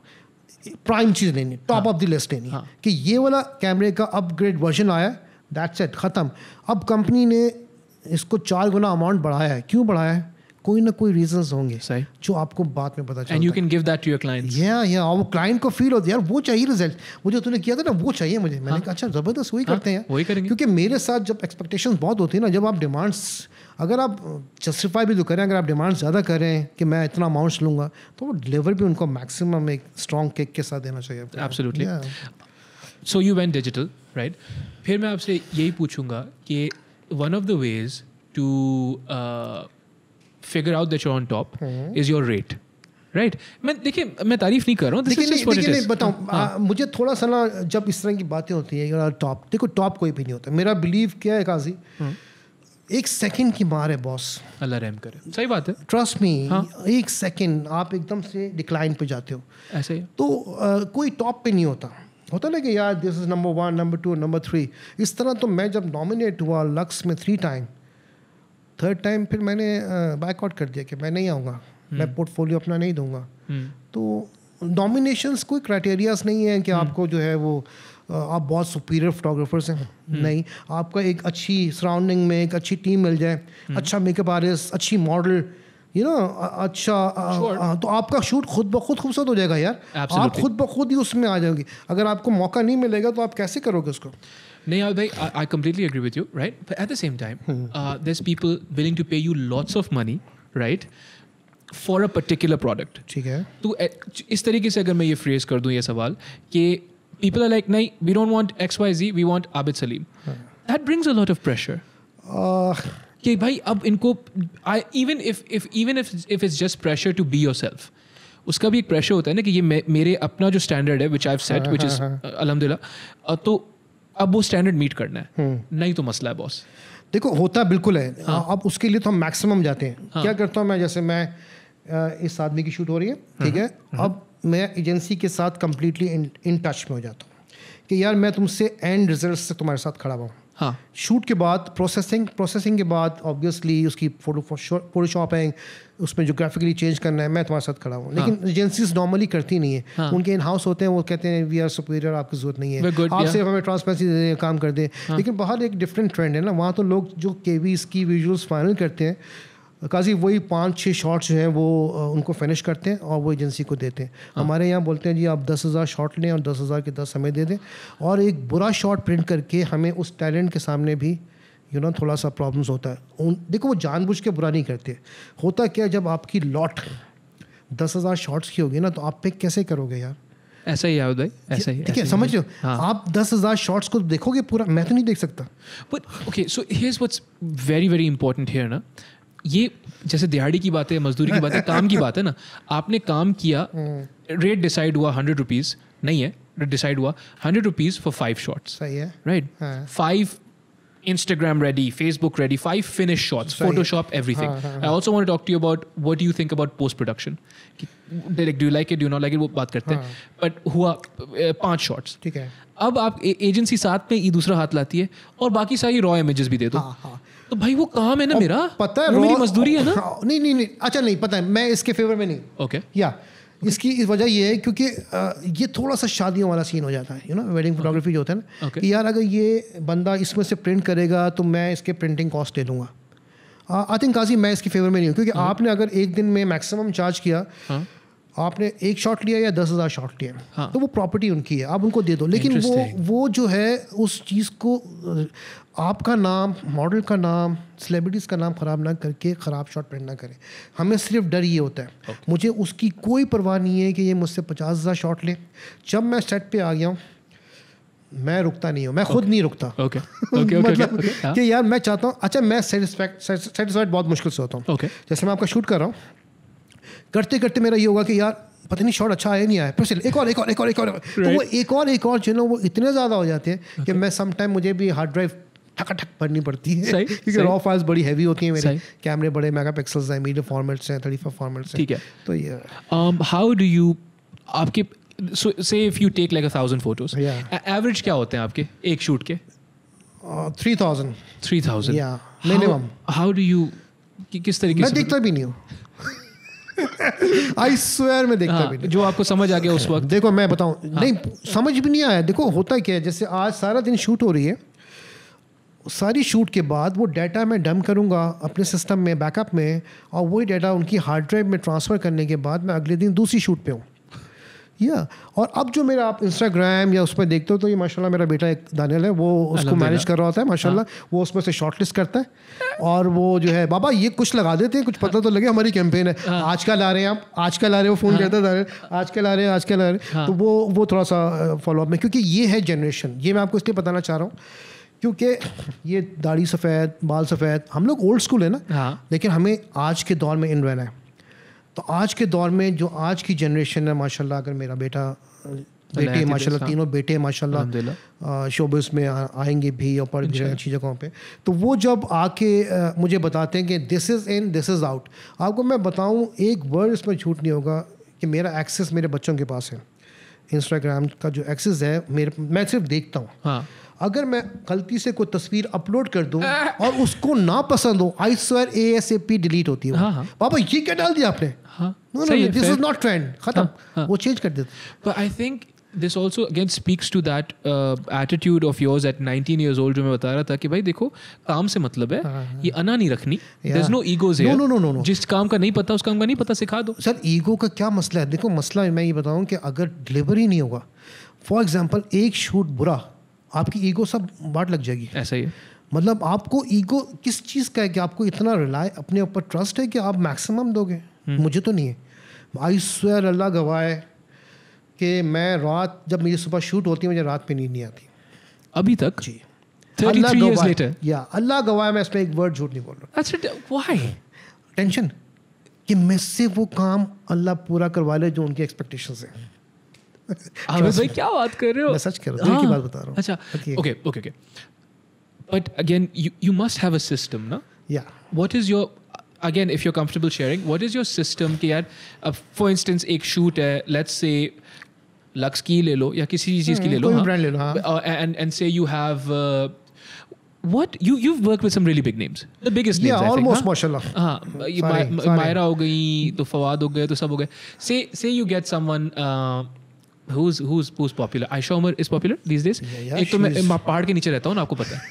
प्राइम चीज़ लेनी टॉप ऑफ द लिस्ट लेनी हाँ। कि ये वाला कैमरे का अपग्रेड वर्जन आया है दैट्स इट ख़त्म अब कंपनी ने इसको चार गुना अमाउंट बढ़ाया है क्यों बढ़ाया है कोई ना कोई रीजन होंगे सही जो आपको बाद में पता चलता and you can give that to your client या या वो क्लाइंट को फील होती है यार वो चाहिए रिजल्ट वो जो तूने किया था ना वो चाहिए मुझे मैंने हाँ। कहा अच्छा जबरदस्त वही हाँ, करते हैं वही करेंगे क्योंकि मेरे साथ जब एक्सपेक्टेशन बहुत होती है ना जब आप डिमांड्स अगर आप जस्टिफाई भी तो करें अगर आप डिमांड ज़्यादा करें कि मैं इतना अमाउंट लूंगा तो वो डिलीवर भी उनको मैक्सिमम एक स्ट्रॉन्ग केक के साथ देना चाहिए so you went digital right फिर मैं आपसे यही पूछूंगा कि one of the ways to figure out that on top is your rate right मैं देखिए मैं तारीफ नहीं कर रहा हूँ नहीं बताऊँ हाँ। मुझे थोड़ा सा ना जब इस तरह की बातें होती है टॉप देखो टॉप कोई भी नहीं होता मेरा बिलीव क्या है काजी हम्म। एक सेकंड की मार है बॉस अल्लाह रहम करे सही बात है ट्रस्ट मी हाँ? एक सेकंड आप एकदम से डिक्लाइन पे जाते हो ऐसे तो आ, कोई टॉप पे नहीं होता होता ना कि यार this is number one number two number three इस तरह तो मैं जब नॉमिनेट हुआ लक्स में थ्री टाइम थर्ड टाइम फिर मैंने बैकआउट कर दिया कि मैं नहीं आऊँगा हम्म। मैं पोर्टफोलियो अपना नहीं दूंगा हम्म। तो नॉमिनेशंस कोई क्राइटेरियाज नहीं है कि हम्म। आपको जो है वो आप बहुत सुपीरियर फोटोग्राफर्स हैं नहीं आपका एक अच्छी सराउंडिंग में एक अच्छी टीम मिल जाए अच्छा मेकअप आर्टिस्ट अच्छी मॉडल यू नो अच्छा तो आपका शूट खुद ब खुद खूबसूरत हो जाएगा यार Absolutely. आप खुद ब खुद ही उसमें आ जाओगे अगर आपको मौका नहीं मिलेगा तो आप कैसे करोगे उसको नहीं यार भाई I completely agree with you right at the same time this people willing to pay you lots of money right for a particular product ठीक है तो इस तरीके से अगर मैं ये फ्रेज कर दूँ ये सवाल कि पीपल आर लाइक नहीं we don't want X Y Z we want Abid Saleem that brings a lot of pressure कि भाई अब इनको I even if if even if if is just pressure to be yourself उसका भी एक pressure होता है ना कि ये मे, मेरे अपना जो स्टैंडर्ड है विच आई सेट विच इज अलहमदिल्ला तो अब वो स्टैंडर्ड मीट करना है हम्म। नहीं तो मसला है बॉस देखो होता बिल्कुल है हाँ. अब उसके लिए तो हम मैक्सिमम जाते हैं हाँ. क्या करता हूँ मैं जैसे मैं इस आदमी की शूट हो रही है ठीक है हम्म, हम्म। अब मैं एजेंसी के साथ कम्प्लीटली इन टच में हो जाता हूँ कि यार मैं तुमसे एंड रिजल्ट से तुम्हारे साथ खड़ा हुआ हाँ शूट के बाद प्रोसेसिंग प्रोसेसिंग के बाद ऑब्वियसली उसकी फोटो फोटोशॉप है उसमें जो ग्राफिकली चेंज करना है मैं तुम्हारे साथ खड़ा हूँ लेकिन एजेंसीज हाँ। नॉर्मली करती नहीं है हाँ. उनके इन हाउस होते हैं वो कहते हैं वी आर सुपीरियर आपकी जरूरत नहीं है good, आप सिर्फ हमें ट्रांसपेरेंसी दे काम कर दें हाँ. लेकिन बाहर एक डिफरेंट ट्रेंड है ना वहाँ तो लोग जो के की विजुअल्स फाइनल करते हैं काजी वही पाँच छः शॉट्स जो हैं वो उनको फिनिश करते हैं और वो एजेंसी को देते हैं हाँ। हमारे यहाँ बोलते हैं जी आप दस हज़ार शॉट लें और दस हज़ार के दस हमें दे दें और एक बुरा शॉट प्रिंट करके हमें उस टैलेंट के सामने भी यू नो थोड़ा सा प्रॉब्लम्स होता है उन देखो वो जानबूझ के बुरा नहीं करते होता क्या जब आपकी लॉट दस हज़ार शॉट्स की होगी ना तो आप पे कैसे करोगे यार ऐसा ही है उदय ऐसा ही ठीक है समझ लो हाँ. आप दस हज़ार शॉट्स को देखोगे पूरा मैं तो नहीं देख सकता but okay so here's what's very very important here ना ये जैसे दिहाड़ी की बात है मजदूरी की बात है काम की बात है ना आपने काम किया रेट डिसाइड हुआ हंड्रेड रुपीज नहीं है डिसाइड हुआ hundred rupees for five shots सही है right five Instagram ready, Facebook ready, five finished shots, Sorry. Photoshop, everything. Haan, haan, haan. I also want to talk to you about what do you think about post production. Like, do you like it? Do you not like it? वो बात करते हैं. But हुआ पांच shots. ठीक है. अब आप एजेंसी साथ में ये दूसरा हाथ लाती है और बाकी सारी रॉ इमेजेस भी दे दो. हाँ, हाँ. तो भाई वो काम है ना मेरा पता है मेरी मजदूरी है ना हाँ, नहीं नहीं नहीं अच्छा नहीं पता है मैं इसके फेवर में नहीं ओके या okay. इसकी इस वजह ये है क्योंकि ये थोड़ा सा शादियों वाला सीन हो जाता है यू नो वेडिंग फोटोग्राफी जो होता है ना okay. यार अगर ये बंदा इसमें से प्रिंट करेगा तो मैं इसके प्रिंटिंग कॉस्ट दे दूंगा आई थिंक काजी मैं इसके फेवर में नहीं हूँ क्योंकि हाँ। आपने अगर एक दिन में मैक्सिमम चार्ज किया हाँ। आपने एक शॉट लिया या दस हज़ार शॉट लिया हाँ. तो वो प्रॉपर्टी उनकी है आप उनको दे दो लेकिन वो वो जो है उस चीज़ को आपका नाम मॉडल का नाम सेलिब्रिटीज़ का नाम ख़राब ना करके ख़राब शॉट प्रिंट ना करें हमें सिर्फ डर ये होता है okay. मुझे उसकी कोई परवाह नहीं है कि ये मुझसे पचास हज़ार शॉट लें जब मैं सेट पे आ गया हूँ मैं रुकता नहीं हूँ मैं okay. खुद नहीं रुकता ओके okay, मतलब हाँ। कि यार मैं चाहता हूँ अच्छा मैं सेटिसफाइड सेटिस्फाइड बहुत मुश्किल से होता हूँ okay. जैसे मैं आपका शूट कर रहा हूँ करते करते मेरा ये होगा कि यार पता नहीं शॉट अच्छा आया नहीं आया फिर एक और एक और एक और एक और right. तो वो एक और एक और जो ना वो इतने ज़्यादा हो जाते हैं कि मैं समटाइम मुझे भी हार्ड ड्राइव ठक भरनी पड़ती है सही, क्योंकि रॉ फाइल्स बड़ी हैवी होती है मेरे कैमरे बड़े मेगा पिक्सल्स हैं मीडिया फॉर्मेट्स हैं थर्टी फाइव फॉर्मेट्स ठीक है तो ये हाउ डू यू आपके से if you take like a thousand photos average क्या होते हैं आपके एक शूट के थ्री थाउजेंड थ्री थाउजेंड या मिनिमम हाउ डू यू किस तरीके मैं देखता भी नहीं हूँ आई स्वेयर में देखता हाँ, भी जो आपको समझ आ गया उस वक्त देखो मैं बताऊं हाँ. नहीं समझ भी नहीं आया देखो होता क्या है जैसे आज सारा दिन शूट हो रही है सारी शूट के बाद वो डाटा मैं डम करूँगा अपने सिस्टम में बैकअप में और वही डाटा उनकी हार्ड ड्राइव में ट्रांसफ़र करने के बाद मैं अगले दिन दूसरी शूट पे हूँ या और अब जो मेरा आप इंस्टाग्राम या उस पर देखते हो तो ये माशाल्लाह मेरा बेटा एक दानियल है वो उसको मैनेज कर रहा होता है माशाल्लाह हाँ। वो उसमें से शॉर्ट लिस्ट करता है और वो जो है बाबा ये कुछ लगा देते हैं कुछ पता तो लगे हमारी कैंपेन है हाँ। आज कल आ रहे हैं आप आज कल आ रहे हो फ़ोन हैं है आज कल आ रहे हैं हाँ। आज कल आ रहे हैं तो वो वो थोड़ा सा फॉलोअप में क्योंकि ये है जनरेशन ये मैं आपको इसलिए बताना चाह रहा हूँ क्योंकि ये दाढ़ी सफ़ेद बाल सफ़ेद हम लोग ओल्ड स्कूल है ना हाँ। लेकिन हमें आज के दौर में इन रहना है तो आज के दौर में जो आज की जनरेशन है माशाल्लाह अगर मेरा बेटा तो बेटे माशाल्लाह तीनों बेटे माशाल्लाह शोबे में आएंगे भी और पढ़ भी अच्छी जगहों पे तो वो जब आके आ, मुझे बताते हैं कि this is in this is out आपको मैं बताऊं एक वर्ड इसमें छूट नहीं होगा कि मेरा एक्सेस मेरे बच्चों के पास है इंस्टाग्राम का जो एक्सेस है मेरे मैं सिर्फ देखता हूँ हाँ अगर मैं गलती से कोई तस्वीर अपलोड कर दूं और उसको ना पसंद हो I swear A S A P delete होती है हाँ, बाबा हाँ। ये क्या डाल दिया आपने no no this is not trend खत्म हाँ, हाँ। वो चेंज कर देते I think this also again speaks to that attitude of yours at nineteen years old जो मैं बता रहा था कि भाई देखो काम से मतलब है ये अना नहीं रखनी there is no ego no no no no जिस काम का नहीं पता उस काम का नहीं पता सिखा दो सर ईगो का क्या मसला है देखो मसला मैं ये बताऊँ कि अगर डिलीवरी नहीं होगा फॉर एग्जाम्पल एक शूट बुरा आपकी ईगो सब बाट लग जाएगी ऐसा ही है मतलब आपको ईगो किस चीज़ का है कि आपको इतना रिलाय अपने ऊपर ट्रस्ट है कि आप मैक्सिमम दोगे हम्म। मुझे तो नहीं है आई स्वेयर अल्लाह गवाए कि मैं रात जब मेरी सुबह शूट होती है मुझे रात में नींद नहीं आती अभी तक जी अल्लाह गवाए या अल्लाह गवाए मैं इस एक वर्ड झूठ नहीं बोल रहा अच्छा टेंशन कि मैं से वो काम अल्लाह पूरा करवा ले जो उनकी एक्सपेक्टेशन है भाई क्या बात कर रहे हो मैं सच कर रहा हूँ की बात बता रहा हूँ अच्छा okay okay okay but again you must have a system ना या what is your again if you comfortable sharing what is your system कि यार फॉर इंस्टेंस एक शूट है लेट्स से लक्स की ले लो या किसी चीज की ले लो ब्रांड ले लो and and say you have what you you've worked with some really big names the biggest yeah, names yeah almost mashallah हाँ ये मायरा हो गई तो फवाद हो गए तो सब हो गए say say you get someone uh, who's who's who's popular Aisha Umar is popular these days ek to main pahad ke niche rehta hu na aapko pata hai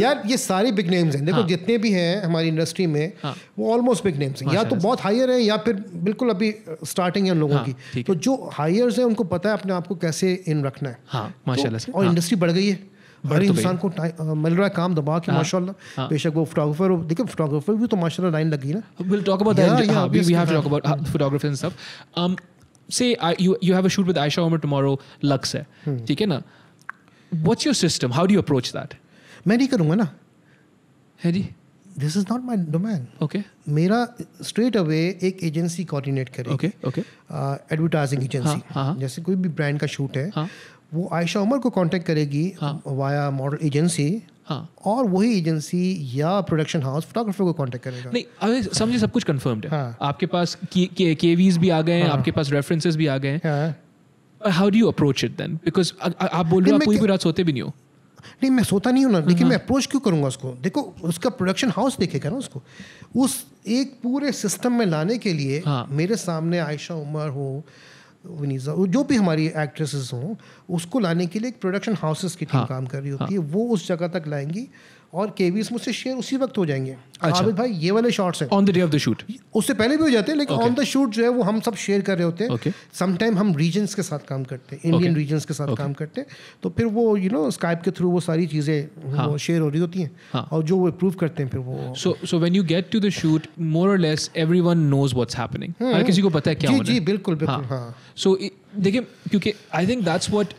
यार ये सारे बिग नेम्स हैं देखो हाँ, जितने भी हैं हमारी इंडस्ट्री में हाँ, वो ऑलमोस्ट बिग नेम्स हैं हाँ, या तो बहुत हायर है या फिर बिल्कुल अभी स्टार्टिंग है उन लोगों हाँ, की तो जो हायर्स हैं उनको पता है अपने आप को कैसे इन रखना है हाँ, माशाल्लाह तो, और हाँ, इंडस्ट्री बढ़ गई है हर तो इंसान को मिल रहा है काम दबा के हाँ, माशाल्लाह हाँ। बेशक वो फोटोग्राफर देखिए फोटोग्राफर भी तो माशाल्लाह लाइन लगी ना will talk about that we have talk about photographers and stuff say you you have a shoot with Aisha Omar tomorrow, है, hmm. ठीक है ना? What's your system how do you approach मैं नहीं करूँगा ना. है जी. This is not my domain okay मेरा स्ट्रेट अवे एक एजेंसी कोऑर्डिनेट करे ओके ओके एडवर्टाइजिंग एजेंसी जैसे कोई भी ब्रांड का शूट है हाँ. वो आयशा उमर को कांटेक्ट करेगी वाया मॉडल एजेंसी हाँ और वही एजेंसी या प्रोडक्शन हाउस फोटोग्राफर को कांटेक्ट करेगा नहीं अरे समझिए सब कुछ कंफर्म्ड है हाँ. आपके पास के, के भी आ गए हैं हाँ. आपके पास रेफरेंसेस भी आ गए हैं how do you approach it then because आप बोल रहे हो आप पूरी पूरी रात सोते भी नहीं हो नहीं मैं सोता नहीं हूँ ना लेकिन हाँ। मैं अप्रोच क्यों करूँगा उसको देखो उसका प्रोडक्शन हाउस देखेगा ना उसको उस एक पूरे सिस्टम में लाने के लिए हाँ. मेरे सामने आयशा उमर हो विनीजा जो भी हमारी एक्ट्रेसेस हों उसको लाने के लिए एक प्रोडक्शन हाउसेस की टीम हाँ, काम कर रही होती हाँ. है वो उस जगह तक लाएंगी और के वीज मुझसे शेयर उसी वक्त हो जाएंगे अच्छा। आबिद भाई ये वाले शॉट्स हैं on the day of the shoot उससे पहले भी हो जाते हैं लेकिन ऑन द शूट जो है वो हम सब शेयर कर रहे होते हैं समटाइम okay. हम रीजन्स के साथ काम करते हैं इंडियन रीजन्स के साथ okay. काम करते हैं तो फिर वो यू नो स्काइप के थ्रू वो सारी चीज़ें हाँ. शेयर हो रही होती हैं हाँ. और जो वो अप्रूव करते हैं फिर वो so so when you get to the shoot more or less everyone knows what's happening हर किसी को पता है क्या जी जी बिल्कुल बिल्कुल हाँ सो हाँ। देखिए क्योंकि I think that's what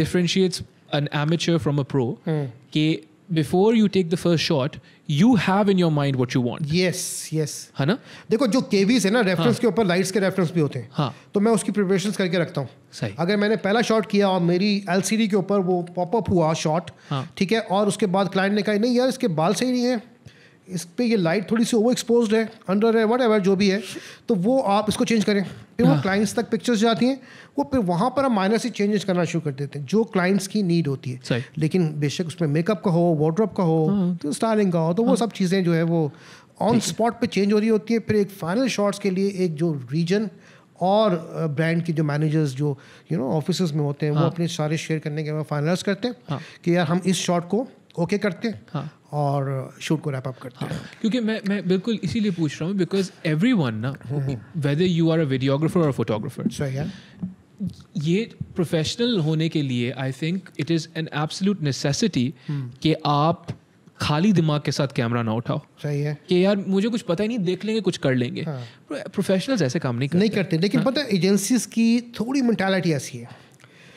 differentiates an amateur from a pro के before you take the first shot you have in your mind what you want yes yes है ना देखो जो केवीज है ना रेफरेंस हाँ. के ऊपर लाइट्स के रेफरेंस भी होते हैं हाँ. तो मैं उसकी प्रिपरेशन करके रखता हूँ सही अगर मैंने पहला शॉट किया और मेरी एल सी डी के ऊपर वो पॉपअप हुआ शॉट हाँ। ठीक है और उसके बाद क्लाइंट ने कहा नहीं यार इसके बाल सही नहीं है इस पर ये लाइट थोड़ी सी ओवर एक्सपोज है अंडर है वट जो भी है तो वो आप इसको चेंज करें फिर वो क्लाइंट्स हाँ। तक पिक्चर्स जाती हैं वो फिर वहाँ पर हम माइनर से चेंजेस करना शुरू कर देते हैं जो क्लाइंट्स की नीड होती है लेकिन बेशक उसमें मेकअप का हो वॉड्रॉप का हो हाँ। तो स्टाइलिंग का हो तो वो हाँ। सब चीज़ें जो है वो ऑन स्पॉट पे चेंज हो रही होती है फिर एक फाइनल शॉट्स के लिए एक जो रीजन और ब्रांड के जो मैनेजर्स जो यू नो ऑफिस में होते हैं हाँ. वो अपने सारे शेयर करने के बाद फाइनलाइज करते हैं हाँ. कि यार हम इस शॉट को ओके करते हैं हाँ. और शूट को रैप अप करते हैं हाँ, क्योंकि मैं मैं बिल्कुल इसीलिए पूछ रहा हूँ बिकॉज एवरी वन ना whether you are a videographer और फोटोग्राफर ये प्रोफेशनल होने के लिए I think it is an absolute necessity कि आप खाली दिमाग के साथ कैमरा ना उठाओ सही है कि यार मुझे कुछ पता ही नहीं देख लेंगे कुछ कर लेंगे हाँ। प्रोफेशनल्स ऐसे काम नहीं करते नहीं करते लेकिन हाँ। पता है एजेंसीज की थोड़ी मेंटालिटी ऐसी है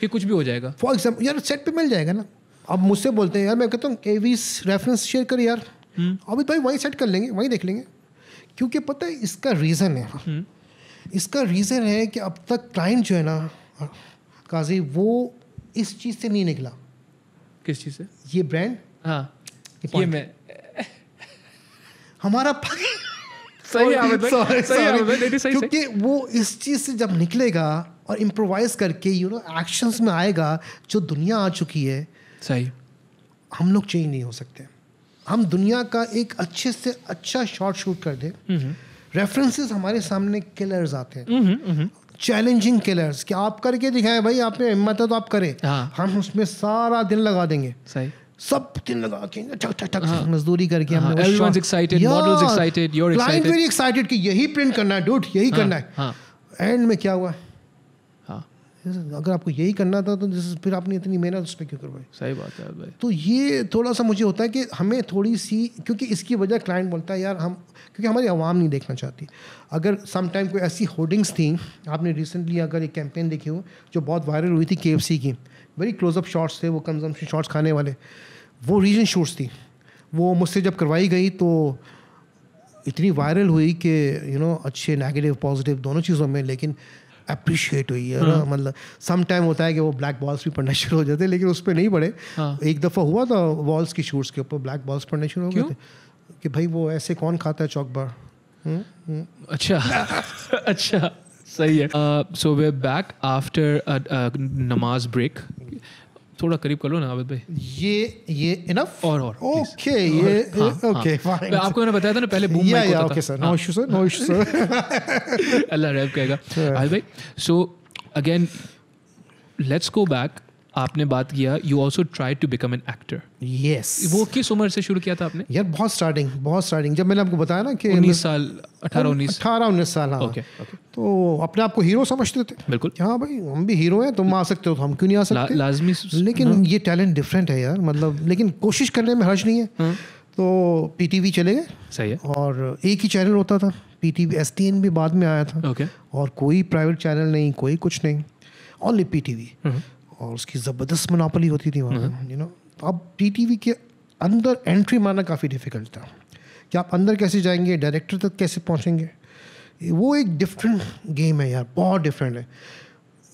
कि कुछ भी हो जाएगा फॉर एग्जाम्पल यार सेट पे मिल जाएगा ना अब मुझसे बोलते हैं यार मैं कहता हूँ एवीस रेफरेंस शेयर कर यार हम्म। अभी तो भाई वहीं सेट कर लेंगे वहीं देख लेंगे क्योंकि पता है इसका रीज़न है हम्म। इसका रीज़न है कि अब तक क्लाइंट जो है ना काजी वो इस चीज़ से नहीं निकला किस चीज़ से ये ब्रांड हाँ ये, ये मैं हमारा क्योंकि वो इस चीज़ से जब निकलेगा और इम्प्रोवाइज करके यू नो एक्शंस में आएगा जो दुनिया आ चुकी है सही हम लोग चेंज नहीं हो सकते हम दुनिया का एक अच्छे से अच्छा शॉट शूट कर दें रेफरेंसेस हम्म, हम्म। हमारे सामने किलर्स आते हैं चैलेंजिंग हम्म, किलर्स कि आप करके दिखाएं भाई आपने हिम्मत है तो आप करें हाँ। हम उसमें सारा दिन लगा देंगे सही सब दिन लगा के टक टक टक मजदूरी करके हमने everyone's excited models excited your excited client very excited कि यही प्रिंट करना है डूड यही हाँ, करना है एंड हाँ। में क्या हुआ अगर आपको यही करना था तो फिर आपने इतनी मेहनत उस पर क्यों करवाई सही बात है भाई तो ये थोड़ा सा मुझे होता है कि हमें थोड़ी सी क्योंकि इसकी वजह क्लाइंट बोलता है यार हम क्योंकि हमारी आवाम नहीं देखना चाहती अगर समाइम कोई ऐसी होर्डिंग्स थी आपने रिसेंटली अगर एक कैंपेन देखी हो जो बहुत वायरल हुई थी के की वेरी क्लोजअप शॉट्स थे वो कंजम्पशन शॉट्स खाने वाले वो रीजन शूट्स थी वो मुझसे जब करवाई गई तो इतनी वायरल हुई कि यू नो अच्छे नेगेटिव पॉजिटिव दोनों चीज़ों में लेकिन अप्रिशिएट हुई है हाँ. मतलब सम टाइम होता है कि वो ब्लैक बॉल्स भी पढ़ना शुरू हो जाते हैं लेकिन उस पर नहीं पड़े हाँ. एक दफ़ा हुआ था वॉल्स की शूट्स के ऊपर ब्लैक बॉल्स पढ़ने शुरू हो गए थे कि भाई वो ऐसे कौन खाता है चौक बार हम्म, हम्म। अच्छा अच्छा सही है सो वे बैक आफ्टर नमाज ब्रेक थोड़ा करीब कर लो ना आबिद भाई ये ये इनफ और और ओके ये ओके फाइन हाँ, हाँ। आपको मैंने बताया था ना पहले boom mic okay sir no issue sir no issue sir अल्लाह रैब कहेगा आबिद भाई so again let's go back आपने बात किया you also try to become an actor yes वो किस उम्र से शुरू किया था आपने यार बहुत स्टार्टिंग बहुत स्टार्टिंग जब मैंने आपको बताया ना कि उन्नीस साल अठारह उन्नीस अठारह उन्नीस साल हाँ okay, okay. तो अपने आप को हीरो समझते थे बिल्कुल हाँ भाई हम भी हीरो हैं तुम आ सकते हो तो हम क्यों नहीं आ सकते ला, लाजमी लेकिन हाँ। ये टैलेंट डिफरेंट है यार मतलब लेकिन कोशिश करने में हर्ज नहीं है हाँ। तो पी चले गए सही है और एक ही चैनल होता था पी टी एसटीएन भी बाद में आया था ओके और कोई प्राइवेट चैनल नहीं कोई कुछ नहीं ओनली पीटीवी और उसकी ज़बरदस्त मनापली होती थी वहाँ यू हम्म। नो तो अब पी के अंदर एंट्री मारना काफ़ी डिफ़िकल्ट था कि आप अंदर कैसे जाएंगे डायरेक्टर तक कैसे पहुँचेंगे वो एक डिफरेंट गेम है यार बहुत डिफरेंट है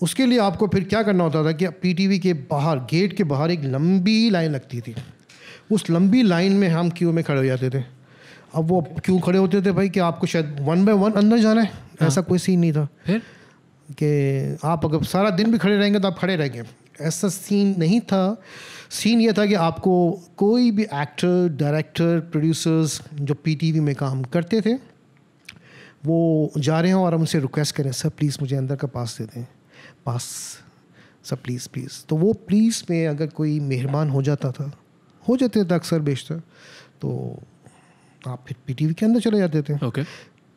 उसके लिए आपको फिर क्या करना होता था कि पीटीवी के बाहर गेट के बाहर एक लंबी लाइन लगती थी उस लंबी लाइन में हम क्यू में खड़े हो जाते थे अब वो क्यों खड़े होते थे भाई कि आपको शायद वन बाय वन अंदर जाना है हाँ। ऐसा कोई सीन नहीं था फिर कि आप अगर सारा दिन भी खड़े रहेंगे तो आप खड़े रहेंगे ऐसा सीन नहीं था सीन ये था कि आपको कोई भी एक्टर डायरेक्टर प्रोड्यूसर्स जो पीटीवी में काम करते थे वो जा रहे हैं और हम उनसे रिक्वेस्ट करें सर प्लीज़ मुझे अंदर का पास दे दें पास सर प्लीज़ प्लीज़ तो वो प्लीज़ में अगर कोई मेहरबान हो जाता था हो जाते थे अक्सर बेशतर तो आप फिर पीटीवी के अंदर चले जाते थे ओके okay.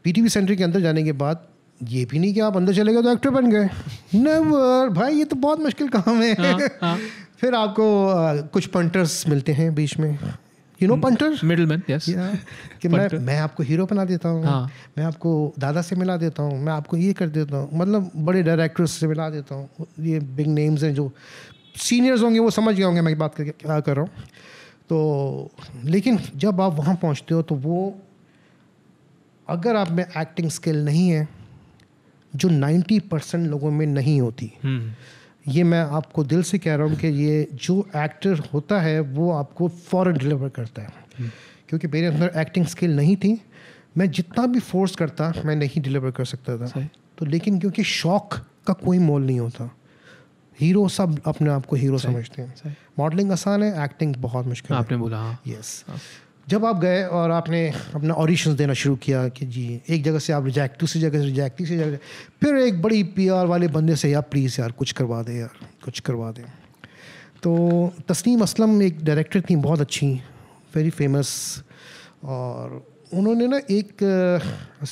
पीटीवी सेंटर के अंदर जाने के बाद ये भी नहीं कि आप अंदर चले गए तो एक्टर बन गए नेवर भाई ये तो बहुत मुश्किल काम है हाँ, हाँ. फिर आपको आ, कुछ पंटर्स मिलते हैं बीच में you know punter middleman yes कि मैं मैं आपको हीरो बना देता हूँ हाँ. मैं आपको दादा से मिला देता हूँ मैं आपको ये कर देता हूँ मतलब बड़े डायरेक्टर्स से मिला देता हूँ ये बिग नेम्स हैं जो सीनियर्स होंगे वो समझ गए होंगे मैं बात करके क्या कर रहा हूँ तो लेकिन जब आप वहाँ पहुँचते हो तो वो अगर आप में एक्टिंग स्किल नहीं है जो 90 परसेंट लोगों में नहीं होती हम्म। ये मैं आपको दिल से कह रहा हूँ कि ये जो एक्टर होता है वो आपको फ़ौर डिलीवर करता है हम्म। क्योंकि मेरे अंदर एक्टिंग स्किल नहीं थी मैं जितना भी फोर्स करता मैं नहीं डिलीवर कर सकता था तो लेकिन क्योंकि शौक का कोई मोल नहीं होता हीरो सब अपने आप को हीरो समझते हैं मॉडलिंग आसान है एक्टिंग बहुत मुश्किल हाँ, आपने बोला यस हाँ। yes. हाँ। जब आप गए और आपने अपना ऑडिशन देना शुरू किया कि जी एक जगह से आप रिजैक्ट दूसरी जगह से रिजैक्ट तीसरी जगह फिर एक बड़ी आर वाले बंदे से यार प्लीज़ यार कुछ करवा दे यार कुछ करवा दे तो तस्नीम असलम एक डायरेक्टर थी बहुत अच्छी वेरी फेमस और उन्होंने ना एक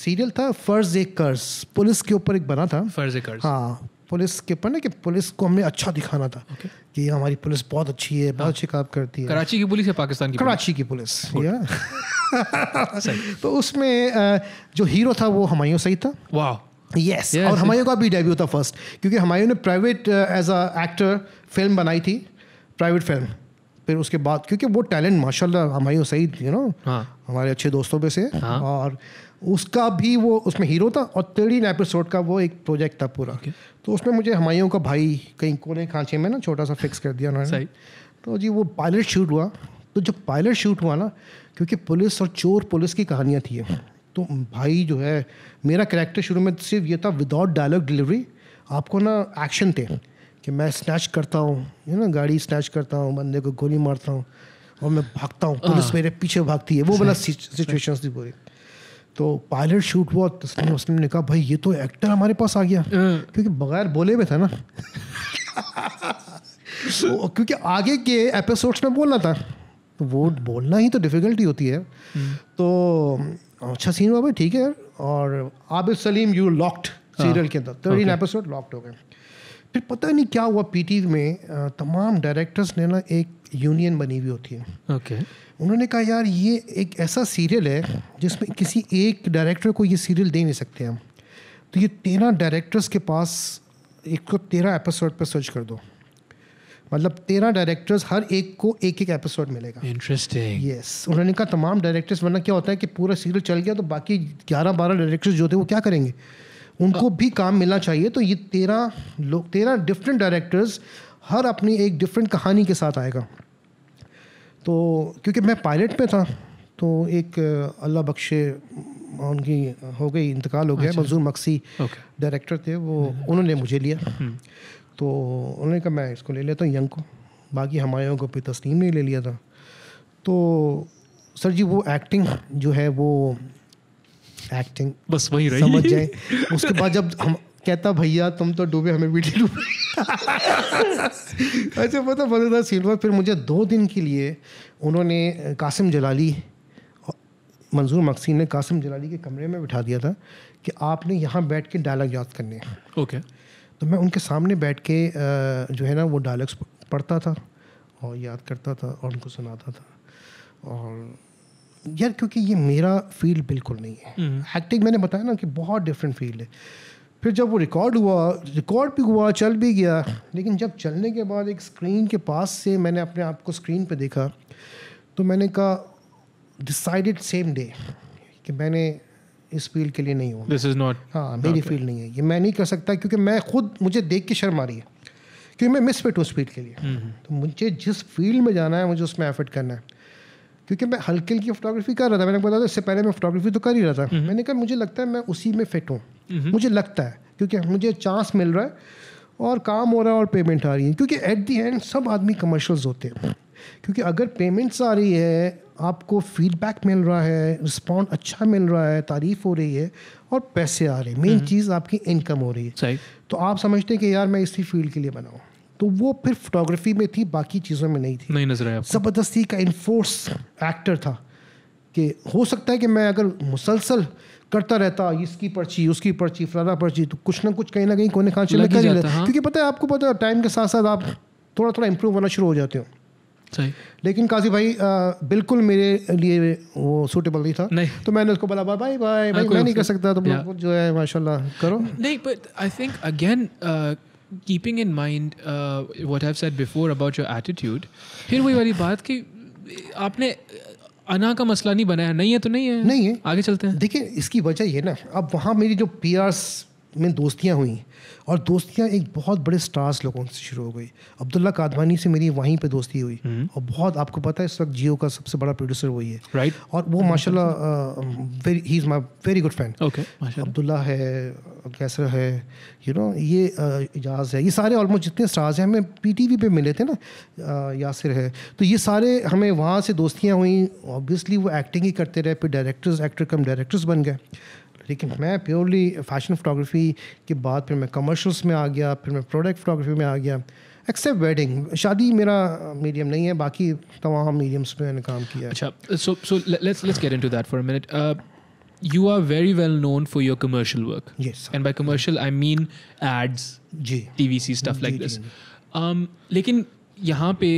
सीरियल uh, था फ़र्ज़ एक कर्ज पुलिस के ऊपर एक बना था फ़र्ज़ कर्ज हाँ पुलिस के ऊपर ना कि पुलिस को हमें अच्छा दिखाना था कि हमारी पुलिस बहुत अच्छी है बहुत हाँ। अच्छे काम करती है कराची की पुलिस है पाकिस्तान की कराची की पुलिस या तो उसमें जो हीरो था वो हमायों सही था वाह यस और हमायों का भी डेब्यू था फर्स्ट क्योंकि हमायों ने private as a actor film बनाई थी प्राइवेट फिल्म फिर उसके बाद क्योंकि वो टैलेंट माशाल्लाह हमायों सही यू नो हमारे अच्छे दोस्तों में से हाँ. और उसका भी वो उसमें हीरो था और तेरीन एपिसोड का वो एक प्रोजेक्ट था पूरा okay. तो उसमें मुझे हमायों का भाई कहीं कोने खांचे में ना छोटा सा फिक्स कर दिया उन्होंने तो जी वो पायलट शूट हुआ तो जब पायलट शूट हुआ ना क्योंकि पुलिस और चोर पुलिस की कहानियाँ थी तो भाई जो है मेरा करेक्टर शुरू में सिर्फ ये था विदाउट डायलॉग डिलीवरी आपको ना एक्शन थे कि मैं स्नैच करता हूँ यू ना गाड़ी स्नैच करता हूँ बंदे को गोली मारता हूँ और मैं भागता हूँ हाँ। पुलिस मेरे पीछे भागती है वो वाला सिचुएशन थी पूरी तो पायलट शूट हुआ तस्लीम तो वसलम ने कहा भाई ये तो एक्टर हमारे पास आ गया हाँ। क्योंकि बगैर बोले हुए था ना तो, क्योंकि आगे के एपिसोड्स में बोलना था तो वो बोलना ही तो डिफ़िकल्टी होती है हम्म। तो अच्छा सीन हुआ भाई ठीक है और Abid Salim you locked serial के अंदर थर्टीन एपिसोड लॉक्ड हो गए फिर पता नहीं क्या हुआ पीटी में तमाम डायरेक्टर्स ने ना एक यूनियन बनी हुई होती है ओके okay. उन्होंने कहा यार ये एक ऐसा सीरियल है जिसमें किसी एक डायरेक्टर को ये सीरियल दे नहीं सकते हम तो ये तेरह डायरेक्टर्स के पास एक को तेरह एपिसोड पर सर्च कर दो मतलब तेरह डायरेक्टर्स हर एक को एक एक एपिसोड मिलेगा इंटरेस्टिंग यस yes. उन्होंने कहा तमाम डायरेक्टर्स वरना क्या होता है कि पूरा सीरियल चल गया तो बाकी ग्यारह बारह डायरेक्टर्स जो थे वो क्या करेंगे उनको भी काम मिलना चाहिए तो ये तेरह लोग तेरह डिफरेंट डायरेक्टर्स हर अपनी एक डिफरेंट कहानी के साथ आएगा तो क्योंकि मैं पायलट पे था तो एक अल्लाह बख्शे उनकी हो गई इंतकाल हो गया अच्छा। मंजूर मक्सी डायरेक्टर थे वो उन्होंने मुझे लिया हम्म। तो उन्होंने कहा मैं इसको ले लेता हूँ यंग को बाकी हमायों को भी तस्लीम नहीं ले लिया था तो सर जी वो एक्टिंग जो है वो एक्टिंग बस वही रही समझ जाए उसके बाद जब हम कहता भैया तुम तो डूबे हमें भी डूबे अच्छा पता फतेदार सिल्वा फिर मुझे दो दिन के लिए उन्होंने कासिम जलाली मंजूर मकसी ने कासिम जलाली के कमरे में बिठा दिया था कि आपने यहाँ बैठ के डायलॉग याद करने हैं ओके okay. तो मैं उनके सामने बैठ के जो है ना वो डायलॉग्स पढ़ता था और याद करता था और उनको सुनाता था और यार क्योंकि ये मेरा फील्ड बिल्कुल नहीं है एक्टिंग हम्म। मैंने बताया ना कि बहुत डिफरेंट फील्ड है फिर जब वो रिकॉर्ड हुआ रिकॉर्ड भी हुआ चल भी गया लेकिन जब चलने के बाद एक स्क्रीन के पास से मैंने अपने आप को स्क्रीन पे देखा तो मैंने कहा डिसाइडेड सेम डे कि मैंने इस फील्ड के लिए नहीं हूँ दिस इज़ नॉट हाँ मेरी okay. फील्ड नहीं है ये मैं नहीं कर सकता क्योंकि मैं खुद मुझे देख के शर्म आ रही है क्योंकि मैं मिस फिट हूँ स्पीड के लिए mm-hmm. तो मुझे जिस फील्ड में जाना है मुझे उसमें एफर्ट करना है क्योंकि मैं हल्के हल्की फोटोग्राफी कर रहा था मैंने बताया था इससे पहले मैं फोटोग्राफी तो कर ही रहा था हम्म। मैंने कहा मुझे लगता है मैं उसी में फिट हूँ हम्म। मुझे लगता है क्योंकि मुझे चांस मिल रहा है और काम हो रहा है और पेमेंट आ रही है क्योंकि एट दी एंड सब आदमी कमर्शल्स होते हैं क्योंकि अगर पेमेंट्स आ रही है आपको फीडबैक मिल रहा है रिस्पॉन्ड अच्छा मिल रहा है तारीफ हो रही है और पैसे आ रहे हैं मेन हम्म। चीज़ आपकी इनकम हो रही है तो आप समझते हैं कि यार मैं इसी फील्ड के लिए बनाऊँ तो वो फिर फोटोग्राफी में थी बाकी चीज़ों में नहीं थी नहीं नजर आया ज़बरदस्ती का इन्फोर्स एक्टर था कि हो सकता है कि मैं अगर मुसलसल करता रहता इसकी पर्ची उसकी पर्ची फलाना पर्ची तो कुछ ना कुछ कहीं ना कहीं कोने खान में कर ही हाँ। क्योंकि पता है आपको पता है टाइम के साथ साथ आप थोड़ा थोड़ा इम्प्रूव होना शुरू हो जाते हो सही लेकिन काजी भाई आ, बिल्कुल मेरे लिए वो सूटेबल नहीं था नहीं तो मैंने उसको बोला भाई भाई हाँ, भाई मैं नहीं कर सकता तो जो है माशाल्लाह करो नहीं but I think again keeping in mind what have set before about your attitude फिर वही वाली बात कि आपने uh, अना का मसला नहीं बनाया नहीं है तो नहीं है नहीं है आगे चलते हैं देखिए इसकी वजह ये ना अब वहाँ मेरी जो पी में दोस्तियाँ हुई और दोस्तियाँ एक बहुत बड़े स्टार्स लोगों से शुरू हो गई अब्दुल्ला कादवानी से मेरी वहीं पर दोस्ती हुई हम्म। और बहुत आपको पता है इस वक्त जियो का सबसे बड़ा प्रोड्यूसर वही है राइट और वो माशाल्लाह very he is my very good friend okay Abdullah है कैसर है यू नो ये एजाज है ये सारे ऑलमोस्ट जितने स्टार्स हैं हमें पी टी वी पर मिले थे ना यासिर है तो ये सारे हमें वहाँ से दोस्तियाँ हुई ऑब्वियसली वो एक्टिंग ही करते रहे फिर डायरेक्टर्स एक्टर कम डायरेक्टर्स बन गए लेकिन मैं प्योरली फैशन फोटोग्राफी के बाद फिर मैं कमर्शल्स में आ गया फिर मैं प्रोडक्ट फोटोग्राफी में आ गया एक्सेप्ट वेडिंग शादी मेरा मीडियम नहीं है बाकी तमाम मीडियम्स में मैंने काम किया अच्छा so so let's let's get into that for a minute you are very well known for your commercial work Yes. And by commercial, I mean ads, G. TVC, stuff like this. Um, लेकिन यहाँ पे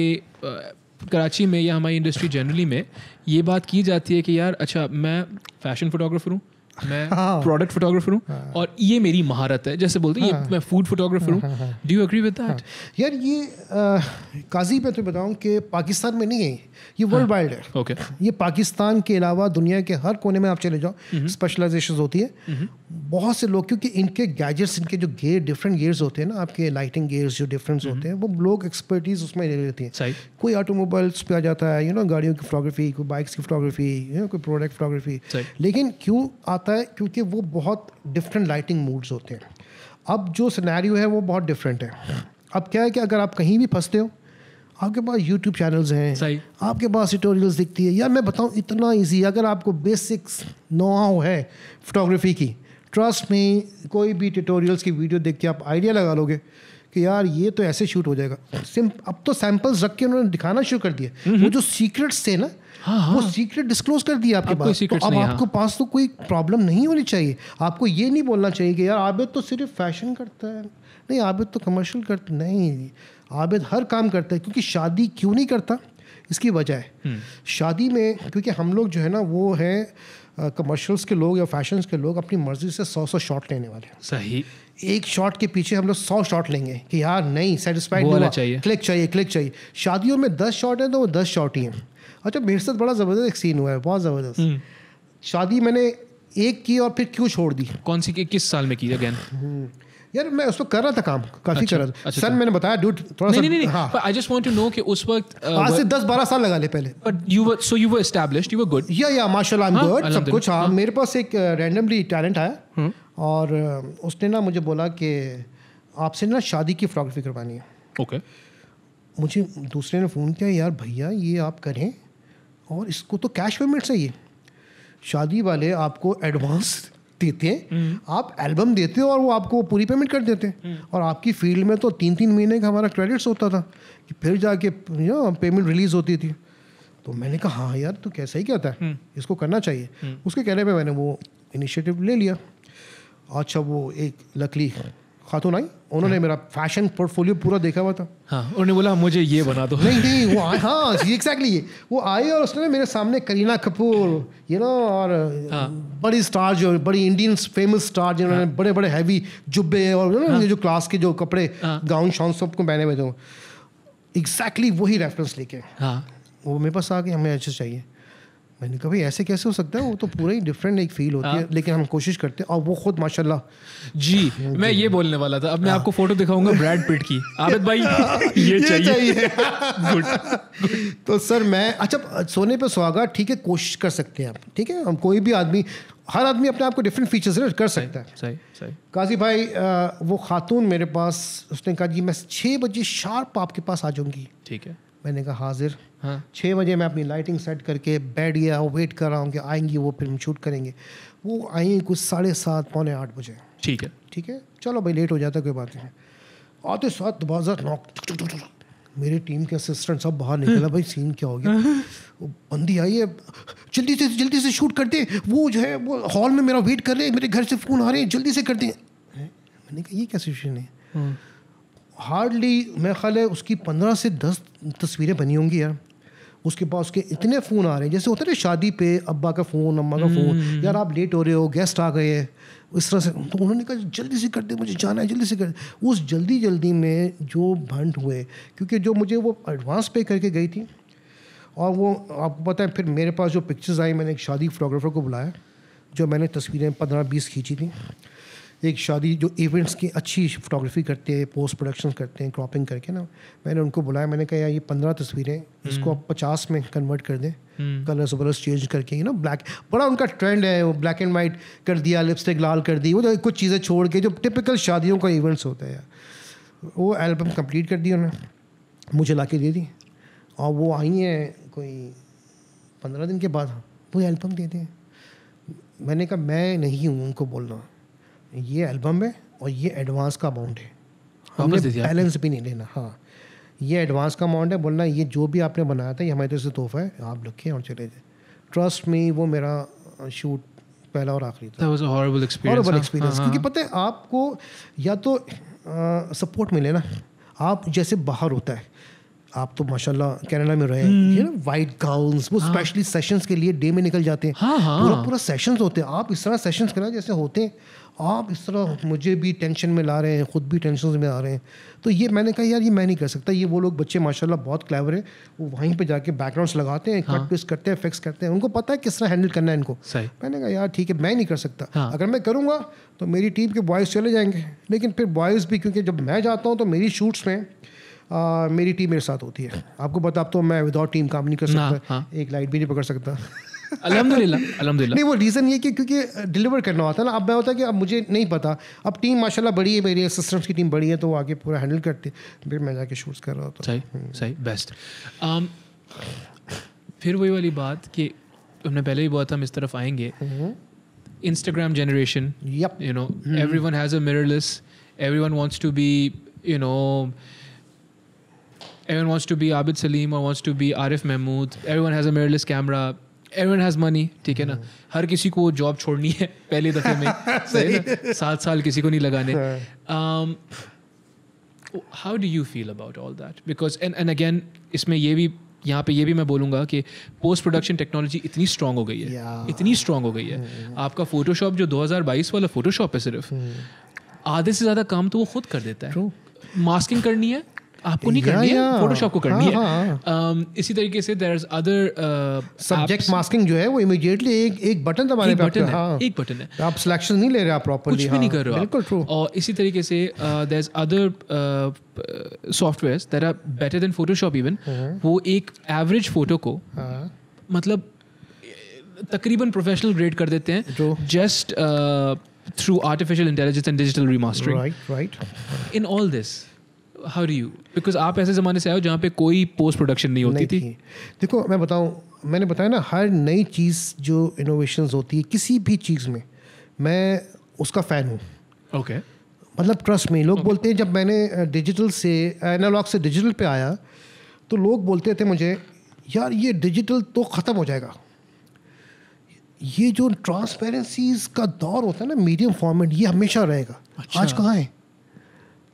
uh, Karachi में या हमारी industry generally में ये बात की जाती है कि यार अच्छा मैं फैशन फोटोग्राफर हूँ मैं प्रोडक्ट फोटोग्राफर हाँ। हूँ हाँ। और ये मेरी महारत है जैसे बोलते हैं हाँ। मैं फूड फोटोग्राफर हूँ do you agree with that यार ये काजी मैं तो बताऊँ कि पाकिस्तान में नहीं है ये वर्ल्ड वाइड है ओके ये पाकिस्तान के अलावा दुनिया के हर कोने में आप चले जाओ स्पेशलाइजेशन हम्म। होती है हम्म। बहुत से लोग क्योंकि इनके गैजेट्स इनके जो गेयर डिफरेंट गेयर्स होते हैं ना आपके लाइटिंग गेयर्स जो डिफरेंस हम्म। होते हैं वो लोग एक्सपर्टीज उसमें ले लेते हैं कोई ऑटोमोबाइल्स पे आ जाता है यू नो गाड़ियों की फोटोग्राफी कोई बाइक्स की फोटोग्राफी कोई प्रोडक्ट फोटोग्राफी लेकिन क्यों आप आता है क्योंकि वो बहुत डिफरेंट लाइटिंग मूड्स होते हैं अब जो सिनेरियो है वो बहुत डिफरेंट है अब क्या है कि अगर आप कहीं भी फंसते हो आपके पास यूट्यूब चैनल्स हैं आपके पास ट्यूटोरियल्स दिखती है यार मैं बताऊँ इतना ईजी अगर आपको बेसिक्स नो है फोटोग्राफी की ट्रस्ट में कोई भी ट्यूटोरियल्स की वीडियो देख के आप आइडिया लगा लोगे कि यार ये तो ऐसे शूट हो जाएगा सिम अब तो सैंपल्स रख के उन्होंने दिखाना शुरू कर दिया वो जो सीक्रेट्स थे ना हाँ, वो सीक्रेट हाँ। डिस्क्लोज कर दिया आपके पास तो अब आपको हाँ. पास तो कोई प्रॉब्लम नहीं होनी चाहिए आपको ये नहीं बोलना चाहिए कि यार आबिद तो सिर्फ फैशन करता है नहीं आबिद तो कमर्शियल करता नहीं आबिद हर काम करता है क्योंकि शादी क्यों नहीं करता इसकी वजह है हम्म। शादी में क्योंकि हम लोग जो है ना वो हैं कमर्शल्स के लोग या फैशन के लोग अपनी मर्जी से सौ सौ शॉट लेने वाले सही एक शॉट के पीछे हम लोग सौ शॉट लेंगे कि यार नहीं सेटिस्फाइड होना चाहिए क्लिक चाहिए क्लिक चाहिए शादियों में दस शॉट हैं तो वो दस शॉट ही हैं अच्छा मेरे साथ बड़ा ज़बरदस्त एक सीन हुआ है बहुत ज़बरदस्त हम्म। शादी मैंने एक की और फिर क्यों छोड़ दी कौन सी किस साल में की अगेन हम्म। यार मैं उस वक्त कर रहा था काम काफी अच्छा, कर रहा था अच्छा, सर अच्छा। मैंने बताया ड्यूट थोड़ा नहीं, सा नहीं, नहीं, हाँ I just want to know कि उस वक्त uh, आज से 10 12 साल लगा ले पहले but you were so you were established you were good yeah yeah माशाल्लाह आई एम गुड सब कुछ हां हाँ। मेरे पास एक रैंडमली uh, टैलेंट आया हम्म। और uh, उसने ना मुझे बोला कि आपसे ना शादी की फोटोग्राफी करवानी है ओके मुझे दूसरे ने फ़ोन किया यार भैया ये आप करें और इसको तो कैश पेमेंट चाहिए शादी वाले आपको एडवांस देते हैं हम्म। आप एल्बम देते हो और वो आपको पूरी पेमेंट कर देते हैं हम्म। और आपकी फील्ड में तो तीन तीन महीने का हमारा क्रेडिट्स होता था कि फिर जाके पेमेंट रिलीज होती थी तो मैंने कहा हाँ यार तो कैसा ही कहता है हम्म। इसको करना चाहिए उसके कहने पे मैंने वो इनिशिएटिव ले लिया अच्छा वो एक लकली खातून आई उन्होंने मेरा फैशन पोर्टफोलियो पूरा देखा हुआ था हाँ उन्होंने बोला मुझे ये बना दो नहीं नहीं वो आए हाँ एग्जैक्टली ये वो आए और उसने मेरे सामने करीना कपूर यू नो और हाँ. बड़ी स्टार जो बड़ी इंडियन फेमस स्टार जिन्होंने हाँ. बड़े बड़े हैवी जुब्बे और हाँ. जो क्लास के जो कपड़े हाँ. गाउन शाउन सब को पहने हुए थे एग्जैक्टली वही रेफरेंस लेके हाँ वो मेरे पास आ गए हमें अच्छे चाहिए मैंने कहा भाई ऐसे कैसे हो सकता है वो तो पूरा ही डिफरेंट एक फील होती है हाँ। लेकिन हम कोशिश करते हैं और वो खुद माशाल्लाह जी मैं ये बोलने वाला था अब मैं आपको फोटो दिखाऊंगा ब्रैड पिट की आबिद भाई ये, ये चाहिए, चाहिए। तो सर मैं अच्छा सोने पे सुहागा ठीक है कोशिश कर सकते हैं आप ठीक है हम कोई भी आदमी हर आदमी अपने आप को डिफरेंट फीचर्स कर सकता है सही सही काजी भाई वो खातून मेरे पास उसने कहा जी मैं छः बजे शार्प आपके पास आ जाऊंगी ठीक है मैंने कहा हाजिर हाँ छः बजे मैं अपनी लाइटिंग सेट करके बैठ गया वेट कर रहा हूँ कि आएंगी वो फिल्म शूट करेंगे वो आई कुछ साढ़े सात पौने आठ बजे ठीक है ठीक है चलो भाई लेट हो जाता कोई बात नहीं आते साथ बाजार नॉक मेरी टीम के असिस्टेंट सब बाहर निकला भाई सीन क्या हो गया वो बंदी आई है जल्दी से जल्दी से शूट करते वो जो है वो हॉल में मेरा वेट कर रहे हैं मेरे घर से फ़ोन आ रहे हैं जल्दी से करते हैं हाँ। मैंने कहा ये क्या सिचुएशन है हाँ। हार्डली मैं ख्याल है उसकी पंद्रह से दस तस्वीरें बनी होंगी यार उसके पास उसके इतने फ़ोन आ रहे हैं जैसे होते ना शादी पे अब्बा का फ़ोन अम्मा का फ़ोन हम्म। यार आप लेट हो रहे हो गेस्ट आ गए इस तरह से तो उन्होंने कहा जल्दी से कर दे मुझे जाना है जल्दी से कर उस जल्दी जल्दी में जो भंड हुए क्योंकि जो मुझे वो एडवांस पे करके गई थी और वो आपको पता है फिर मेरे पास जो पिक्चर्स आई मैंने एक शादी फोटोग्राफर को बुलाया जो मैंने तस्वीरें पंद्रह बीस खींची थी एक शादी जो इवेंट्स की अच्छी फोटोग्राफी करते हैं पोस्ट प्रोडक्शन करते हैं क्रॉपिंग करके ना मैंने उनको बुलाया मैंने कहा यार ये पंद्रह तस्वीरें हम्म। इसको आप पचास में कन्वर्ट कर दें कलर्स वलर्स चेंज करके यू नो ब्लैक बड़ा उनका ट्रेंड है वो ब्लैक एंड वाइट कर दिया लिपस्टिक लाल कर दी वो जो तो कुछ चीज़ें छोड़ के जो टिपिकल शादियों का इवेंट्स होता है वो एल्बम कंप्लीट कर दी उन्होंने मुझे ला के दे दी और वो आई हैं कोई पंद्रह दिन के बाद वो एल्बम दे दें मैंने कहा मैं नहीं हूँ उनको बोलना ये एल्बम है और ये एडवांस का अमाउंट है हमने बैलेंस भी नहीं लेना हाँ ये एडवांस का अमाउंट है बोलना ये जो भी आपने बनाया था ये हमारे तरफ तो से तोहफा है आप लिखें और चले जाए ट्रस्ट में वो मेरा शूट पहला और आखिरी था हॉरेबल हाँ। एक्सपीरियंस क्योंकि हाँ, हाँ। पता है आपको या तो सपोर्ट मिले ना आप जैसे बाहर होता है आप तो माशाल्लाह कनाडा में रहे हम्म। ये ना वाइट गाउन्स वो स्पेशली सेशंस के लिए डे में निकल जाते हैं पूरा पूरा सेशंस होते हैं आप इस तरह सेशंस करा जैसे होते हैं आप इस तरह मुझे भी टेंशन में ला रहे हैं ख़ुद भी टेंशन में आ रहे हैं तो ये मैंने कहा यार ये मैं नहीं कर सकता ये वो लोग बच्चे माशाल्लाह बहुत क्लेवर हैं वो वहीं पे जाके बैकग्राउंड्स लगाते हैं हाँ। कट पिस करते हैं फिक्स करते हैं उनको पता है किस तरह हैंडल करना है इनको मैंने कहा यार ठीक है मैं नहीं कर सकता हाँ। अगर मैं करूँगा तो मेरी टीम के बॉयज़ चले जाएंगे लेकिन फिर बॉयज़ भी क्योंकि जब मैं जाता हूँ तो मेरी शूट्स में आ, मेरी टीम मेरे साथ होती है आपको पता अब तो मैं विदाउट टीम काम नहीं कर सकता हाँ। एक लाइट भी नहीं पकड़ सकता नहीं वो रीज़न ये कि क्योंकि डिलीवर करना होता है ना अब मैं होता है कि अब मुझे नहीं पता अब टीम माशाल्लाह बड़ी है मेरी असिस्टेंट्स की टीम बड़ी है तो वो आगे पूरा हैंडल करती है फिर मैं जाके शूट्स कर रहा होता सही हम्म। सही बेस्ट um, फिर वही वाली बात कि हमने पहले ही था हम इस तरफ आएंगे Instagram generation you know everyone has a mirrorless everyone wants to be you know wants to be Abid Salim और wants to be Arif Mahmood everyone has a mirrorless camera everyone has money ठीक है ना hmm. हर किसी को job छोड़नी है पहले दफे में सही ना सात साल किसी को नहीं लगाने how do you feel about all that because and and again इसमें ये भी यहाँ पे ये भी मैं बोलूँगा कि पोस्ट प्रोडक्शन टेक्नोलॉजी इतनी स्ट्रांग हो गई है yeah. इतनी स्ट्रांग हो गई है yeah. आपका फोटोशॉप जो 2022 वाला फोटोशॉप है सिर्फ yeah. Hmm. आधे से ज़्यादा काम तो वो खुद कर देता है मास्किंग करनी है आपको नहीं करनी है फोटोशॉप को करनी हाँ, है हाँ, हाँ. Um, इसी तरीके से देर अदर सब्जेक्ट मास्किंग जो है वो इमीडिएटली एक एक बटन दबाने पे बटन है एक बटन है आप सिलेक्शन नहीं ले रहे आप प्रॉपर्ली कुछ भी नहीं कर रहे हो बिल्कुल ट्रू और इसी तरीके से there is other software that are better than Photoshop even वो एक एवरेज फोटो को मतलब तकरीबन प्रोफेशनल ग्रेड कर देते हैं just through artificial intelligence and digital remastering right right in all this how do you because आप ऐसे ज़माने से आए हो जहाँ पे कोई पोस्ट प्रोडक्शन नहीं होती नहीं थी।, थी देखो मैं बताऊँ मैंने बताया ना हर नई चीज़ जो इनोवेशन होती है किसी भी चीज़ में मैं उसका फ़ैन हूँ ओके okay. मतलब ट्रस्ट में लोग okay. बोलते हैं जब मैंने डिजिटल से एनालॉग से डिजिटल पे आया तो लोग बोलते थे मुझे यार ये डिजिटल तो ख़त्म हो जाएगा ये जो ट्रांसपेरेंसीज का दौर होता है ना मीडियम फॉर्मेट ये हमेशा रहेगा अच्छा। आज कहाँ है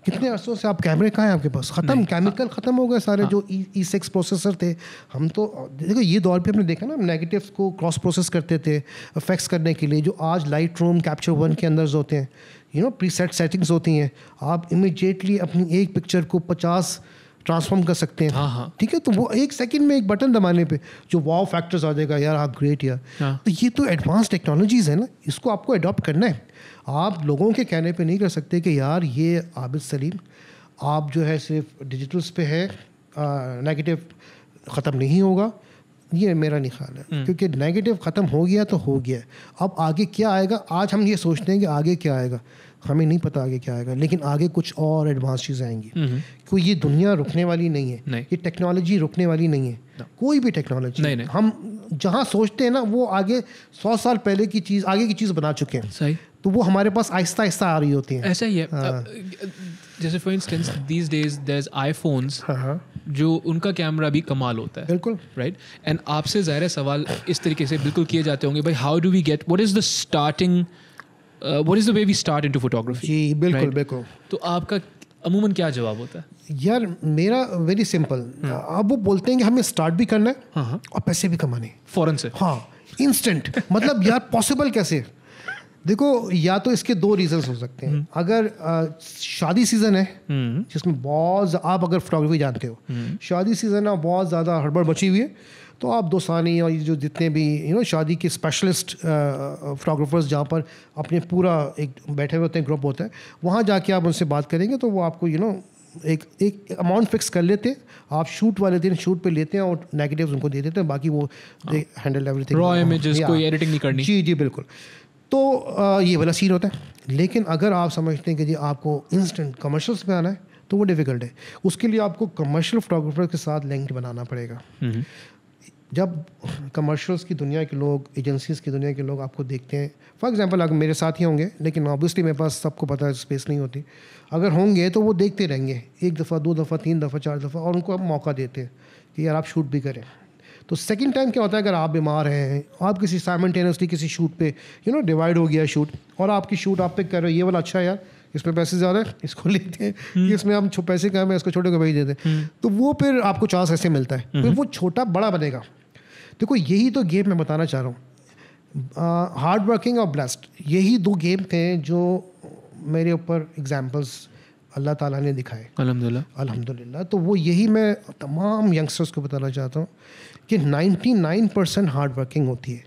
कितने अरसों से आप कैमरे कहाँ हैं आपके पास ख़त्म केमिकल ख़त्म हो गए सारे जो ई सेक्स सिक्स प्रोसेसर थे हम तो देखो ये दौर पे हमने देखा ना हम को क्रॉस प्रोसेस करते थे फैक्स करने के लिए जो आज लाइट रूम कैप्चर वन के अंदर होते हैं you know preset settings होती हैं आप इमिजिएटली अपनी एक पिक्चर को पचास ट्रांसफॉर्म कर सकते हैं हाँ, हाँ ठीक है तो वो एक सेकंड में एक बटन दबाने पे जो वाव फैक्टर्स आ जाएगा यार आप ग्रेट यार हाँ। तो ये तो एडवांस टेक्नोलॉजीज है ना इसको आपको अडॉप्ट करना है आप लोगों के कहने पे नहीं कर सकते कि यार ये आबिद सलीम आप जो है सिर्फ डिजिटल्स पे है नेगेटिव ख़त्म नहीं होगा ये मेरा नहीं ख्याल है हम्म। क्योंकि नेगेटिव ख़त्म हो गया तो हो गया अब आगे क्या आएगा आज हम ये सोचते हैं कि आगे क्या आएगा हमें नहीं पता आगे क्या आएगा लेकिन आगे कुछ और एडवांस चीज़ें आएंगी हम्म। क्योंकि ये दुनिया रुकने वाली नहीं है नहीं। ये टेक्नोलॉजी रुकने वाली नहीं है कोई भी टेक्नोलॉजी नहीं, नहीं। हम जहाँ सोचते हैं ना वो आगे सौ साल पहले की चीज़ आगे की चीज़ बना चुके हैं सही तो वो हमारे पास आहिस्ता आहिस्ता आ रही होती है ऐसा ही है हाँ। जैसे for instance these days I iPhones जो उनका कैमरा भी कमाल होता है बिल्कुल राइट एंड आपसे ज़ाहिर सवाल इस तरीके से बिल्कुल किए जाते होंगे भाई how do we get what is the starting what is the way we start to photography जी बिल्कुल right? बिल्कुल तो आपका अमूमन क्या जवाब होता है यार मेरा वेरी सिंपल हाँ। अब वो बोलते हैं कि हमें स्टार्ट भी करना है हाँ, हाँ, और पैसे भी कमाने फ़ौरन से हाँ इंस्टेंट मतलब यार पॉसिबल कैसे देखो या तो इसके दो रीजंस हो सकते हैं हम्म। अगर शादी सीजन है हम्म। जिसमें बहुत आप अगर फोटोग्राफी जानते हो हम्म। शादी सीजन है बहुत ज़्यादा हड़बड़ बची हुई है तो आप दोस्तानी और ये जो जितने भी यू नो शादी के स्पेशलिस्ट फोटोग्राफर्स जहाँ पर अपने पूरा एक बैठे हुए होते हैं ग्रुप होता है वहाँ जाके आप उनसे बात करेंगे तो वो आपको यू नो एक एक अमाउंट फिक्स कर लेते हैं आप शूट वाले दिन शूट पे लेते हैं और नेगेटिव्स उनको दे देते हैं बाकी वो handle everything raw images editing नहीं करनी जी जी बिल्कुल तो ये वाला सीन होता है लेकिन अगर आप समझते हैं कि जी आपको इंस्टेंट कमर्शल्स में आना है तो वो डिफ़िकल्ट है उसके लिए आपको कमर्शियल फोटोग्राफर के साथ लिंक बनाना पड़ेगा जब कमर्शल्स की दुनिया के लोग एजेंसीज की दुनिया के लोग आपको देखते हैं फॉर एग्जांपल अगर मेरे साथ ही होंगे लेकिन ऑब्वियसली मेरे पास सबको पता है स्पेस नहीं होती अगर होंगे तो वो देखते रहेंगे एक दफ़ा दो दफ़ा तीन दफ़ा चार दफ़ा और उनको आप मौका देते हैं कि यार आप शूट भी करें तो सेकेंड टाइम क्या होता है अगर आप बीमार हैं आप किसी साइमल्टेनियसली किसी शूट पे यू नो डिवाइड हो गया शूट और आपकी शूट आप पिक कर रहे हो ये वाला अच्छा है यार इसमें पैसे ज़्यादा है इसको लेते हैं कि हम्म। इसमें हम पैसे कम है इसको छोटे को भेज देते हैं हम्म। तो वो फिर आपको चांस ऐसे मिलता है फिर हम्म। वो छोटा बड़ा बनेगा देखो यही तो गेम मैं बताना चाह रहा हूँ हार्ड वर्किंग और ब्लास्ट यही दो गेम थे जो मेरे ऊपर एग्जाम्पल्स अल्लाह ताला ने दिखाए अलहमदिल्ला अलहमदिल्ला तो वो यही मैं तमाम यंगस्टर्स को बताना चाहता हूँ कि 99 परसेंट हार्ड वर्किंग होती है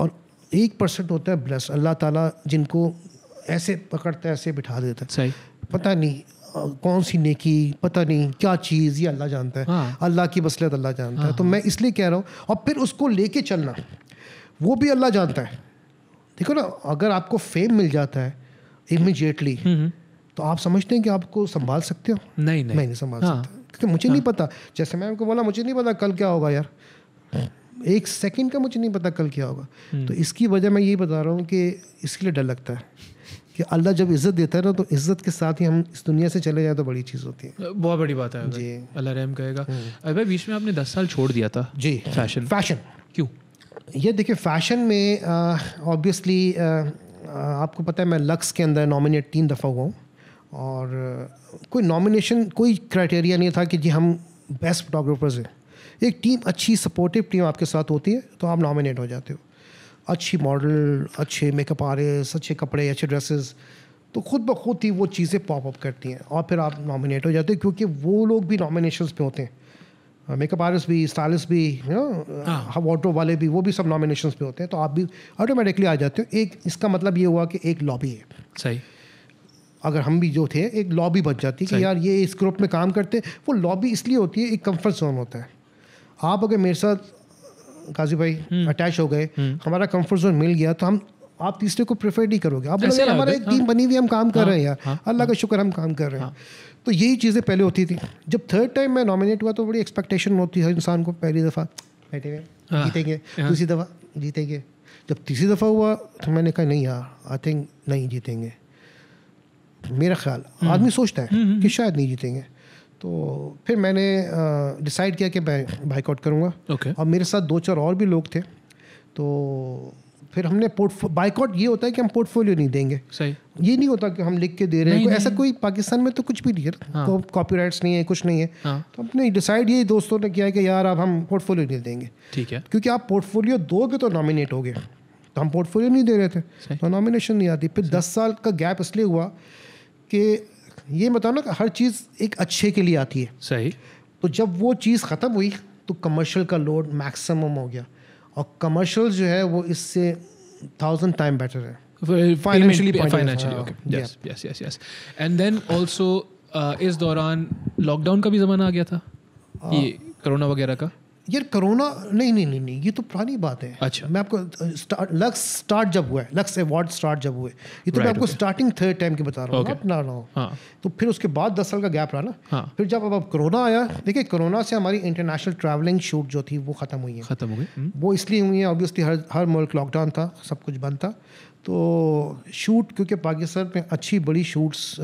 और एक परसेंट होता है ब्लस अल्लाह ताला जिनको ऐसे पकड़ता है ऐसे बिठा देता है सही पता नहीं कौन सी नेकी पता नहीं क्या चीज़ ये अल्लाह जानता है हाँ। अल्लाह की बसलत अल्लाह जानता हाँ। है तो हाँ। मैं इसलिए कह रहा हूँ और फिर उसको लेके चलना वो भी अल्लाह जानता है देखो ना अगर आपको फेम मिल जाता है इमिजिएटली हम्म, हम्म। तो आप समझते हैं कि आपको संभाल सकते हो नहीं नहीं, मैं नहीं संभाल हाँ। सकता क्योंकि तो मुझे नहीं हाँ। पता जैसे मैं उनको बोला मुझे नहीं पता कल क्या होगा यार हाँ। एक सेकंड का मुझे नहीं पता कल क्या होगा हम्म। तो इसकी वजह मैं यही बता रहा हूँ कि इसके लिए डर लगता है कि अल्लाह जब इज़्ज़त देता है ना तो इज़्ज़त के साथ ही हम इस दुनिया से चले जाए तो बड़ी चीज़ होती है बहुत बड़ी बात है जी अल्लाह रहम कहेगा हम्म। अरे भाई बीच में आपने दस साल छोड़ दिया था जी फैशन फैशन क्यों ये देखिए फैशन में ऑब्वियसली आपको पता है मैं लक्स के अंदर नॉमिनेट तीन दफ़ा हुआ हूँ और कोई नॉमिनेशन कोई क्राइटेरिया नहीं था कि जी हम बेस्ट फोटोग्राफर्स हैं एक टीम अच्छी सपोर्टिव टीम आपके साथ होती है तो आप नॉमिनेट हो जाते हो अच्छी मॉडल अच्छे मेकअप आर्टिस्ट अच्छे कपड़े अच्छे ड्रेसेस तो खुद ब खुद ही वो चीज़ें पॉप अप करती हैं और फिर आप नॉमिनेट हो जाते हो क्योंकि वो लोग भी नॉमिनेशन पे होते हैं मेकअप आर्टिस्ट भी स्टाइलिस्ट भी हाँ ऑटो हाँ, वाले भी वो भी सब नॉमिनेशन पे होते हैं तो आप भी ऑटोमेटिकली आ जाते हो एक इसका मतलब ये हुआ कि एक लॉबी है सही अगर हम भी जो थे एक लॉबी बच जाती कि यार ये इस ग्रुप में काम करते वो लॉबी इसलिए होती है एक कम्फर्ट जोन होता है आप अगर मेरे साथ काजी भाई अटैच हम्म। हो गए हम्म। हमारा कम्फर्ट जोन मिल गया तो हम आप तीसरे को प्रेफर नहीं करोगे आप बोलोगे हमारा एक टीम हाँ। बनी हुई हम काम कर हाँ, रहे हैं यार हाँ। अल्लाह का शुक्र हम काम कर रहे हैं तो यही चीज़ें पहले होती थी जब थर्ड टाइम मैं नॉमिनेट हुआ तो बड़ी एक्सपेक्टेशन होती है इंसान को पहली दफ़ा बैठे हुए जीतेंगे दूसरी दफ़ा जीतेंगे जब तीसरी दफ़ा हुआ तो मैंने कहा नहीं यार आई थिंक नहीं जीतेंगे मेरा ख्याल आदमी हम्म। सोचता है हम्म, हम्म। कि शायद नहीं जीतेंगे तो फिर मैंने डिसाइड किया कि मैं बाइकआउट करूँगा okay. और मेरे साथ दो चार और भी लोग थे तो फिर हमने बाइकआउट ये होता है कि हम पोर्टफोलियो नहीं देंगे सही ये नहीं होता कि हम लिख के दे रहे हैं ऐसा कोई पाकिस्तान में तो कुछ भी नहीं है हाँ। कॉपी राइट्स नहीं है कुछ नहीं है हाँ। तो हमने डिसाइड ये दोस्तों ने किया कि यार अब हम पोर्टफोलियो नहीं देंगे ठीक है क्योंकि आप पोर्टफोलियो दोगे तो नॉमिनेट हो गए तो हम पोर्टफोलियो नहीं दे रहे थे तो नॉमिनेशन नहीं आती फिर दस साल का गैप इसलिए हुआ कि ये बताओ ना हर चीज़ एक अच्छे के लिए आती है सही तो जब वो चीज़ ख़त्म हुई तो कमर्शियल का लोड मैक्सिमम हो गया और कमर्शियल जो है वो इससे थाउजेंड टाइम बेटर है financially financially okay yes yes yes and then also इस दौरान लॉकडाउन का भी ज़माना आ गया था ये कोरोना uh, वगैरह का यार कोरोना नहीं नहीं नहीं नहीं ये तो पुरानी बात है अच्छा मैं आपको लक्स स्टार्ट जब हुआ है लक्स अवार्ड स्टार्ट जब हुए ये तो right, मैं आपको स्टार्टिंग थर्ड टाइम की बता रहा हूँ okay. ना रहा हाँ. तो फिर उसके बाद दस साल का गैप रहा ना हाँ. फिर जब अब कोरोना आया देखिए कोरोना से हमारी इंटरनेशनल ट्रैवलिंग शूट जो थी वो ख़त्म हुई है ख़त्म हो गई हम्म। वो इसलिए हुई है ऑब्वियसली हर हर मुल्क लॉकडाउन था सब कुछ बंद था तो शूट क्योंकि पाकिस्तान में अच्छी बड़ी शूट्स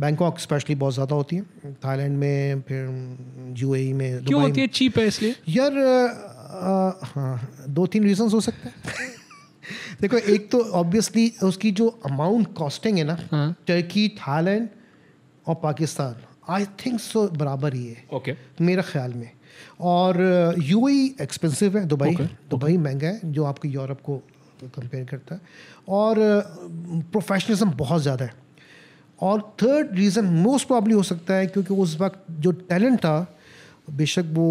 बैंकॉक स्पेशली बहुत ज़्यादा होती है थाईलैंड में फिर ए में क्यों होती है चीप है इसलिए यार हाँ दो तीन रीजंस हो सकते हैं देखो एक तो ऑब्वियसली उसकी जो अमाउंट कॉस्टिंग है ना टर्की हाँ। थाईलैंड और पाकिस्तान आई थिंक सो बराबर ही है ओके okay. मेरा ख्याल में और यू एक्सपेंसिव है दुबई दुबई महंगा है जो आपके यूरोप को कंपेयर करता है और प्रोफेशनलिज्म बहुत ज़्यादा है और थर्ड रीज़न मोस्ट प्रॉब्ली हो सकता है क्योंकि उस वक्त जो टैलेंट था बेशक वो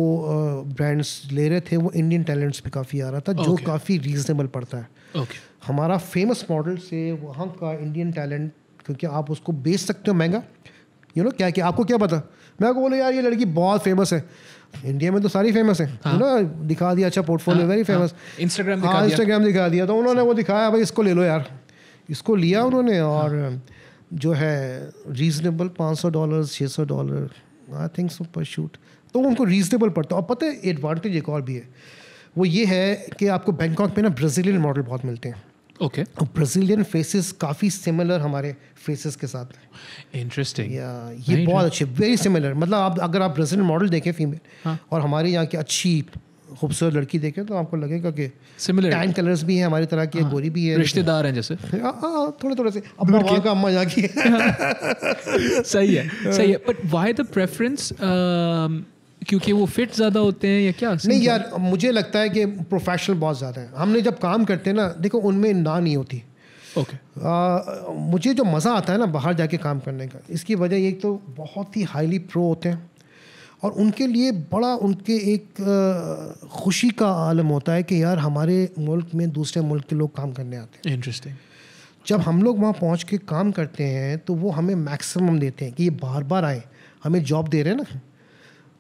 ब्रांड्स ले रहे थे वो इंडियन टैलेंट्स भी काफ़ी आ रहा था जो okay. काफ़ी रीजनेबल पड़ता है okay. हमारा फेमस मॉडल से वहाँ का इंडियन टैलेंट क्योंकि आप उसको बेच सकते हो महंगा यू नो क्या क्या आपको क्या पता मैं आपको बोलूँ यार ये लड़की बहुत फेमस है इंडिया में तो सारी फेमस है हाँ। ना दिखा दिया अच्छा पोर्टफोलियो वेरी फेमस इंस्टाग्राम हाँ इंस्टाग्राम हाँ। हाँ, दिखा दिया तो उन्होंने वो दिखाया भाई इसको ले लो यार इसको लिया hmm. उन्होंने और हाँ। जो है रीजनेबल पाँच सौ डॉलर छः सौ डॉलर आई थिंक सो पर शूट तो उनको रीजनेबल पड़ता है और पता है एडवांटेज एक और भी है वो ये है कि आपको बैंकॉक में ना ब्राज़ीलियन मॉडल बहुत मिलते हैं ओके okay. ब्राज़ीलियन फेसेस काफ़ी सिमिलर हमारे फेसेस के साथ इंटरेस्टिंग या ये बहुत अच्छे वेरी सिमिलर मतलब आप अगर आप ब्राज़ीलियन मॉडल देखें फीमेल हाँ. और हमारे यहाँ की अच्छी खूबसूरत लड़की देखें तो आपको लगेगा कि सिमिलर टैन कलर्स भी हैं हमारी तरह की हाँ, गोरी भी है रिश्तेदार हैं जैसे हाँ, हाँ, हाँ थोड़े थोड़े से अब वहाँ का अम्मा यहाँ की सही है सही है बट वाई द प्रेफरेंस क्योंकि वो फिट ज़्यादा होते हैं या क्या नहीं यार मुझे लगता है कि प्रोफेशनल बहुत ज़्यादा है हमने जब काम करते हैं ना देखो उनमें ना नहीं होती ओके मुझे जो मज़ा आता है ना बाहर जाके काम करने का इसकी वजह एक तो बहुत ही हाईली प्रो होते हैं और उनके लिए बड़ा उनके एक खुशी का आलम होता है कि यार हमारे मुल्क में दूसरे मुल्क के लोग काम करने आते हैं इंटरेस्टिंग जब हम लोग वहाँ पहुँच के काम करते हैं तो वो हमें मैक्सिमम देते हैं कि ये बार बार आए हमें जॉब दे रहे हैं ना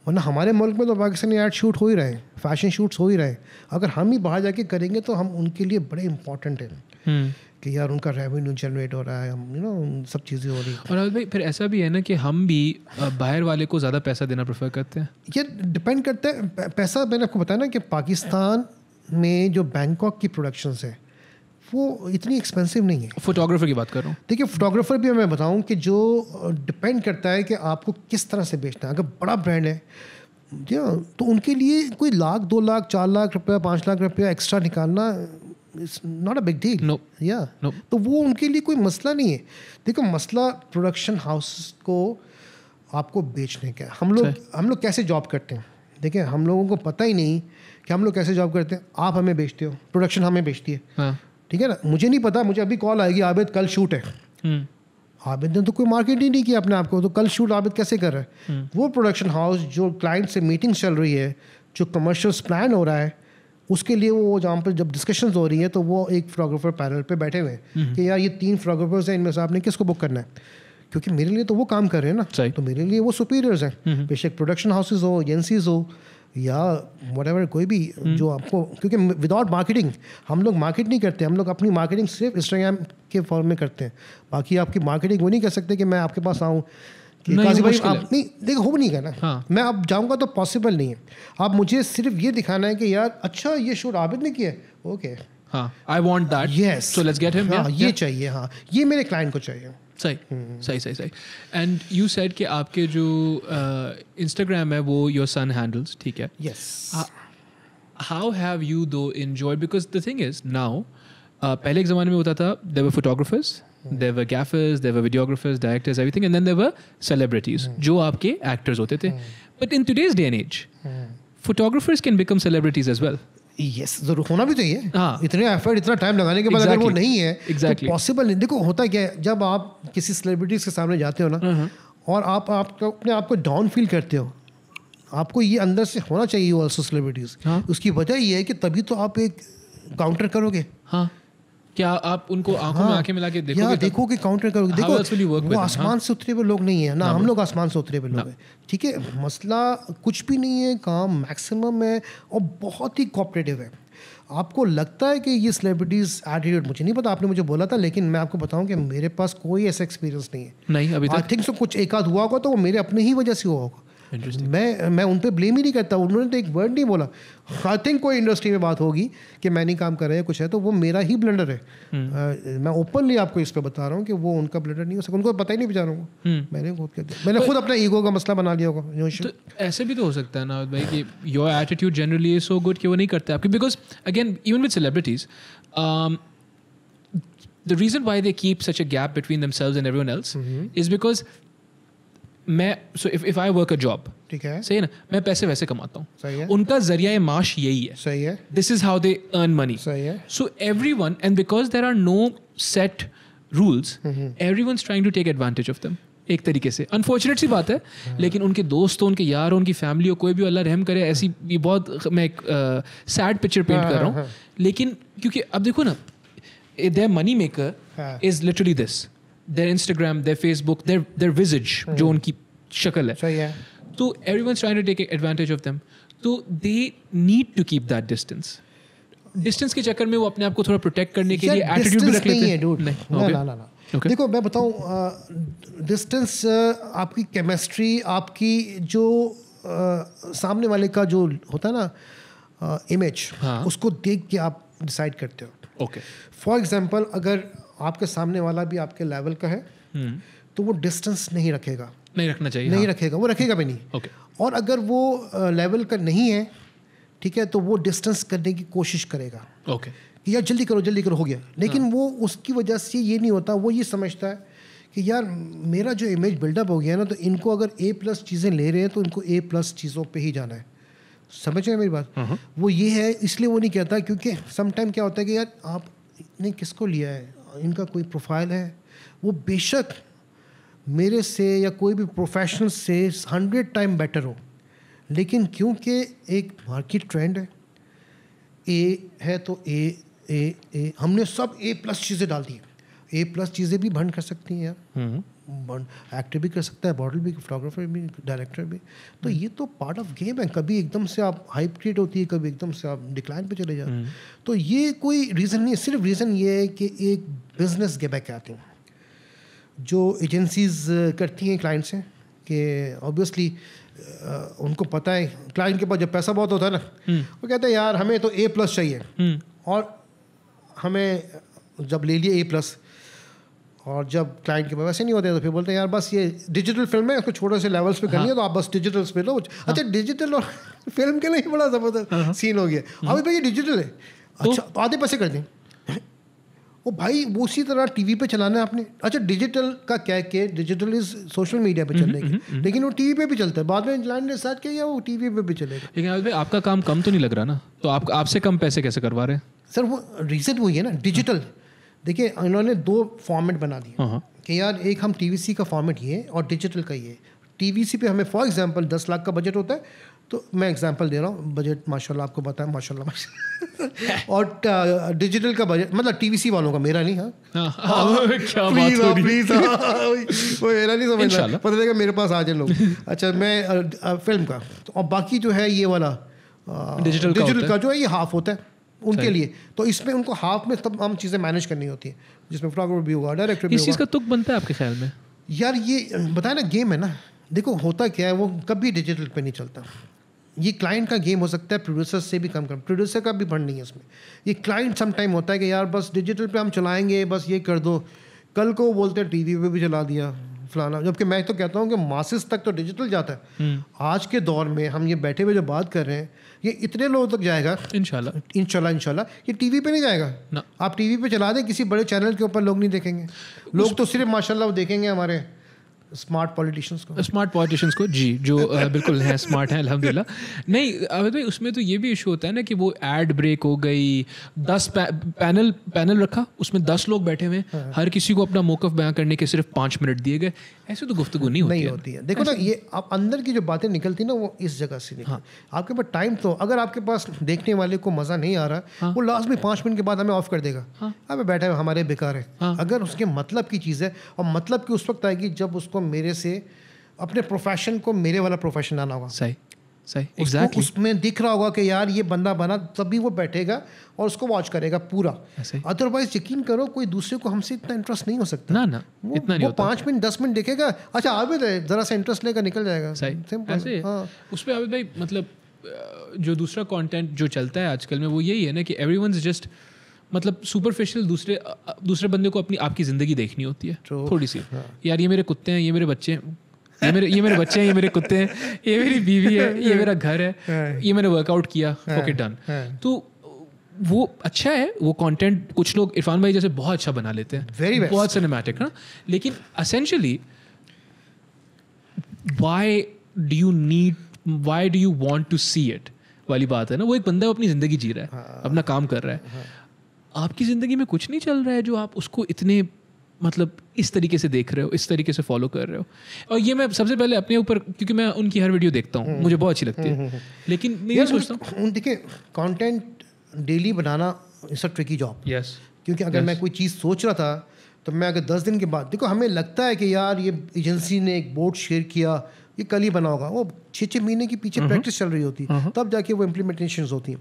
वरना हमारे मुल्क में तो पाकिस्तानी एड शूट हो ही रहे हैं फैशन शूट्स हो ही रहे हैं अगर हम ही बाहर जाके करेंगे तो हम उनके लिए बड़े इंपॉर्टेंट हैं hmm. कि यार उनका रेवेन्यू जनरेट हो रहा है हम यू नो सब चीज़ें हो रही और भाई फिर ऐसा भी है ना कि हम भी बाहर वाले को ज़्यादा पैसा देना प्रेफर करते हैं ये डिपेंड करता है पैसा मैंने आपको बताया ना कि पाकिस्तान में जो बैंकॉक की प्रोडक्शन है वो इतनी एक्सपेंसिव नहीं है फोटोग्राफर की बात कर रहा हूँ देखिए फोटोग्राफर भी मैं बताऊँ कि जो डिपेंड करता है कि आपको किस तरह से बेचना है अगर बड़ा ब्रांड है तो उनके लिए कोई लाख दो लाख चार लाख रुपया पाँच लाख रुपया एक्स्ट्रा निकालना it's not a big deal no yeah तो वो उनके लिए कोई मसला नहीं है देखो मसला प्रोडक्शन हाउस को आपको बेचने का हम लोग हम लोग कैसे जॉब करते हैं देखिए हम लोगों को पता ही नहीं कि हम लोग कैसे जॉब करते हैं आप हमें बेचते हो प्रोडक्शन हमें बेचती है हाँ। ठीक है ना मुझे नहीं पता मुझे अभी कॉल आएगी आबिद कल शूट है हम्म। आबिद ने तो कोई मार्केट ही नहीं किया अपने आप को तो कल शूट आबिद कैसे कर रहा है हम्म। वो प्रोडक्शन हाउस जो क्लाइंट से मीटिंग चल रही है जो कमर्शल प्लान हो रहा है उसके लिए वो जहाँ पर जब डिस्कशन हो रही है तो वो एक फोटोग्राफर पैनल पे बैठे हुए हैं हम्म। कि यार ये तीन फोटोग्राफर्स हैं इनमें से आपने किसको बुक करना है क्योंकि मेरे लिए तो वो काम कर रहे हैं ना तो मेरे लिए वो सुपीरियर्स हैं हम्म। बेशक प्रोडक्शन हाउसेज हो एजेंसीज हो या वट एवर कोई भी हम्म। जो आपको क्योंकि विदाउट मार्केटिंग हम लोग मार्केट नहीं करते हम लोग अपनी मार्केटिंग सिर्फ इंस्टाग्राम के फॉर्म में करते हैं बाकी आपकी मार्केटिंग वो नहीं कर सकते कि मैं आपके पास आऊँ नहीं देखो हो नहीं कहना हाँ। मैं अब जाऊंगा तो पॉसिबल नहीं है अब मुझे सिर्फ ये दिखाना है कि यार अच्छा ये शूट आबिद ने किया okay I want that yes so let's get him ये चाहिए हाँ ये मेरे क्लाइंट को चाहिए सही हम्म। सही सही सही एंड यू सेड कि आपके जो इंस्टाग्राम है वो योर सन हैंडल्स ठीक है yes how have you though enjoy because the thing is now पहले के ज़माने में होता था there were photographers hmm. there were gaffers there were videographers directors everything and then there were celebrities hmm. jo aapke actors hote the hmm. but in today's day and age hmm. photographers can become celebrities as well yes yes, जरूर होना भी चाहिए हाँ. इतने effort इतना time लगाने के बाद exactly. अगर वो नहीं है exactly. तो पॉसिबल नहीं देखो होता क्या है जब आप किसी सेलिब्रिटीज के सामने जाते हो ना uh-huh. और आप आप अपने आप को डाउन फील करते हो आपको ये अंदर से होना चाहिए ऑल्सो सेलिब्रिटीज हाँ? उसकी वजह ये है कि तभी तो आप एक काउंटर करोगे हाँ क्या आप उनको आंखों हाँ, में आंखें मिला के देखो देखो कि काउंटर करोगे देखो वो आसमान से उतरे हुए लोग नहीं है ना हम लोग आसमान से उतरे हुए लोग हैं ठीक है मसला कुछ भी नहीं है काम मैक्सिमम है और बहुत ही कॉपरेटिव है आपको लगता है कि ये सेलिब्रिटीज एटीट्यूड मुझे नहीं पता आपने मुझे बोला था लेकिन मैं आपको बताऊं कि मेरे पास कोई ऐसा एक्सपीरियंस नहीं है नहीं अभी आई थिंक सो कुछ एक आध हुआ होगा तो वो मेरे अपने ही वजह से हुआ होगा मैं मैं उन पर ब्लेम ही नहीं करता उन्होंने तो एक वर्ड नहीं बोला आई थिंक कोई इंडस्ट्री में बात होगी कि मैं नहीं काम कर रहा है कुछ है तो वो मेरा ही ब्लंडर है हम्म। मैं ओपनली आपको इस पर बता रहा हूँ कि वो उनका ब्लंडर नहीं हो सकता उनको पता ही नहीं बेचारों रहा हम्म। मैंने खुद कर दिया मैंने खुद अपना ईगो का मसला बना लिया होगा तो ऐसे भी तो हो सकता है ना भाई कि your attitude generally is so good कि वो नहीं करते आपकी because again even with celebrities the reason why they keep such a gap between themselves and everyone else mm-hmm. is because मैं so if if I work a job ठीक है सही है ना मैं पैसे वैसे कमाता हूँ उनका जरिया माश यही है सही है this is how they earn money सही है so everyone and because there are no set rules everyone trying to take advantage of them एक तरीके से अनफॉर्चुनेट सी बात है हाँ। लेकिन उनके दोस्तों उनके यार उनकी फैमिली कोई भी अल्लाह रहम करे ऐसी हाँ। ये बहुत मैं एक सैड पिक्चर पेंट कर रहा हाँ, हूँ लेकिन क्योंकि अब देखो ना their money maker is literally this their Instagram, their Facebook, their their visage mm-hmm. जो उनकी शक्ल है so, yeah. So everyone's trying to take advantage of them. So they need to keep that distance. Distance के चक्कर में वो अपने आप को थोड़ा प्रोटेक्ट करने के लिए एटीट्यूड भी रख लेते हैं नहीं ना ना ना Okay. देखो मैं बताऊं डिस्टेंस uh, uh, आपकी केमिस्ट्री आपकी जो uh, सामने वाले का जो होता है ना इमेज हाँ. उसको देख के आप डिसाइड करते हो ओके फॉर एग्जांपल अगर आपके सामने वाला भी आपके लेवल का है हम्म। तो वो डिस्टेंस नहीं रखेगा नहीं रखना चाहिए नहीं हाँ। रखेगा वो रखेगा भी नहीं ओके और अगर वो लेवल का नहीं है ठीक है तो वो डिस्टेंस करने की कोशिश करेगा ओके कि यार जल्दी करो जल्दी करो हो गया लेकिन हाँ। वो उसकी वजह से ये नहीं होता वो ये समझता है कि यार मेरा जो इमेज बिल्डअप हो गया ना तो इनको अगर ए प्लस चीज़ें ले रहे हैं तो इनको ए प्लस चीज़ों पर ही जाना है समझ रहे मेरी बात हाँ, हाँ। वो ये है इसलिए वो नहीं कहता क्योंकि समटाइम क्या होता है कि यार आपने किसको लिया है इनका कोई प्रोफाइल है वो बेशक मेरे से या कोई भी प्रोफेशनल से हंड्रेड टाइम बेटर हो लेकिन क्योंकि एक मार्केट ट्रेंड है ए है तो ए ए ए हमने सब ए प्लस चीज़ें डाल दी ए प्लस चीज़ें भी भंड कर सकती हैं यार हम्म। एक्टर भी कर सकता है मॉडल भी फोटोग्राफर भी डायरेक्टर भी तो ये तो पार्ट ऑफ गेम है कभी एकदम से आप हाइप क्रिएट होती है कभी एकदम से आप डिक्लाइन पे चले जाते हैं हम्म। तो ये कोई रीज़न नहीं है सिर्फ रीज़न ये है कि एक बिजनेस गेबैक आते हैं जो एजेंसीज करती हैं क्लाइंट से कि ऑब्वियसली उनको पता है क्लाइंट के पास जब पैसा बहुत होता है ना हम्म। वो कहते हैं यार हमें तो ए प्लस चाहिए हम्म। और हमें जब ले लिए ए प्लस और जब क्लाइंट के पास वैसे नहीं होते तो फिर बोलते हैं यार बस ये डिजिटल फिल्म है इसको छोटे से लेवल्स पे करनी है तो आप बस डिजिटल पे लो अच्छा डिजिटल हाँ। और फिल्म के लिए बड़ा ज़बरदस्त सीन हाँ, हाँ। हो गया अभी भाई ये डिजिटल है तो अच्छा तो आधे पैसे कर दें वो भाई वो उसी तरह टीवी पे चलाना है आपने अच्छा डिजिटल का क्या हम्म, के डिजिटल इज सोशल मीडिया पे चलने की लेकिन वो टीवी पे भी चलता है बाद में इंग्लैंड ने साथ किया वो टीवी पे भी चलेगा लेकिन आपका काम कम तो नहीं लग रहा ना तो आप आपसे कम पैसे कैसे करवा रहे हैं सर वो रीज़न वही है ना डिजिटल देखिए इन्होंने दो फॉर्मेट बना दिए हाँ, हाँ। कि यार एक हम टी का फॉर्मेट ये और डिजिटल का ये टी पे हमें फॉर एग्जाम्पल दस लाख का बजट होता है तो मैं एग्जाम्पल दे रहा हूँ बजट माशाल्लाह आपको पता है माशाल्लाह माशा और डिजिटल का बजट मतलब टीवीसी वालों का मेरा नहीं हाँ प्लीज प्लीज वो मेरा नहीं समझ पता लगेगा मेरे पास आ जाए लोग अच्छा मैं फिल्म का और बाकी जो है ये वाला डिजिटल का जो है ये हाफ होता है उनके लिए तो इसमें उनको हाफ में तब हम चीज़ें मैनेज करनी होती है जिसमें फोटोग्राफर भी होगा डायरेक्टर भी होगा का तुक बनता है आपके ख्याल में यार ये बताया ना गेम है ना देखो होता क्या है वो कभी डिजिटल पे नहीं चलता ये क्लाइंट का गेम हो सकता है प्रोड्यूसर से भी कम कर प्रोड्यूसर का भी फंड नहीं है इसमें ये क्लाइंट सम टाइम होता है कि यार बस डिजिटल पे हम चलाएंगे बस ये कर दो कल को बोलते हैं टीवी पे भी चला दिया फलाना जबकि मैं तो कहता हूँ कि मासिस तक तो डिजिटल जाता है हम्म। आज के दौर में हम ये बैठे हुए जो बात कर रहे हैं ये इतने लोगों तक जाएगा इन इनशाला इनशाला ये टीवी पे नहीं जाएगा ना आप टीवी पे चला दें किसी बड़े चैनल के ऊपर लोग नहीं देखेंगे लोग तो सिर्फ माशाल्लाह वो देखेंगे हमारे स्मार्ट पॉलिटिशियंस को स्मार्ट पॉलिटिशियंस को जी जो बिल्कुल हैं स्मार्ट हैं अलहमदिल्ला नहीं अभी भाई उसमें तो ये भी इशू होता है ना कि वो एड ब्रेक हो गई दस पै, पैनल पैनल रखा उसमें दस लोग बैठे हुए हैं हाँ। हर किसी को अपना मौकफ बयां करने के सिर्फ पाँच मिनट दिए गए ऐसे तो गुफ्तु नहीं होती है। होती है देखो ना ये आप अंदर की जो बातें निकलती ना वो इस जगह से हाँ आपके पास टाइम तो अगर आपके पास देखने वाले को मज़ा नहीं आ रहा हाँ। वो लास्ट में पाँच मिनट के बाद हमें ऑफ कर देगा हाँ। अब बैठे हमारे बेकार है अगर उसके मतलब की चीज़ है और मतलब की उस वक्त आएगी जब उसको को मेरे से अपने प्रोफेशन को मेरे वाला प्रोफेशन आना होगा सही सही एग्जैक्टली exactly. उसमें दिख रहा होगा कि यार ये बंदा बना तभी वो बैठेगा और उसको वॉच करेगा पूरा अदरवाइज यकीन करो कोई दूसरे को हमसे इतना इंटरेस्ट नहीं हो सकता ना ना वो, इतना नहीं वो पाँच मिनट दस मिनट देखेगा अच्छा आबिद है जरा सा इंटरेस्ट लेकर निकल जाएगा सही हाँ। आबिद भाई मतलब जो दूसरा कॉन्टेंट जो चलता है आजकल में वो यही है ना कि एवरी इज जस्ट मतलब सुपरफिशियल दूसरे दूसरे बंदे को अपनी आपकी ज़िंदगी देखनी होती है थोड़ी सी हाँ। यार ये मेरे कुत्ते हैं ये मेरे बच्चे हैं ये मेरे ये मेरे बच्चे हैं ये मेरे कुत्ते हैं ये मेरी बीवी है ये मेरा घर है हाँ। ये मैंने वर्कआउट किया ओके हाँ। डन तो वो अच्छा है वो कंटेंट कुछ लोग इरफान भाई जैसे बहुत अच्छा बना लेते हैं वेरी बहुत सिनेमैटिक ना लेकिन essentially why do you need why do you want to see it वाली बात है ना वो एक बंदा अपनी ज़िंदगी जी रहा है अपना काम कर रहा है आपकी ज़िंदगी में कुछ नहीं चल रहा है जो आप उसको इतने मतलब इस तरीके से देख रहे हो इस तरीके से फॉलो कर रहे हो और ये मैं सबसे पहले अपने ऊपर क्योंकि मैं उनकी हर वीडियो देखता हूँ हम्म। मुझे बहुत अच्छी लगती है हम्म, हम्म, लेकिन मैं ये सोचता हूँ देखिए कॉन्टेंट डेली बनाना इस ट्रिकी जॉब यस क्योंकि अगर मैं कोई चीज़ सोच रहा था तो मैं अगर दस दिन के बाद देखो हमें लगता है कि यार ये एजेंसी ने एक बोर्ड शेयर किया ये कल ही बना होगा वो छः छः महीने के पीछे प्रैक्टिस चल रही होती है तब जाके वो इम्प्लीमेंटेशन होती हैं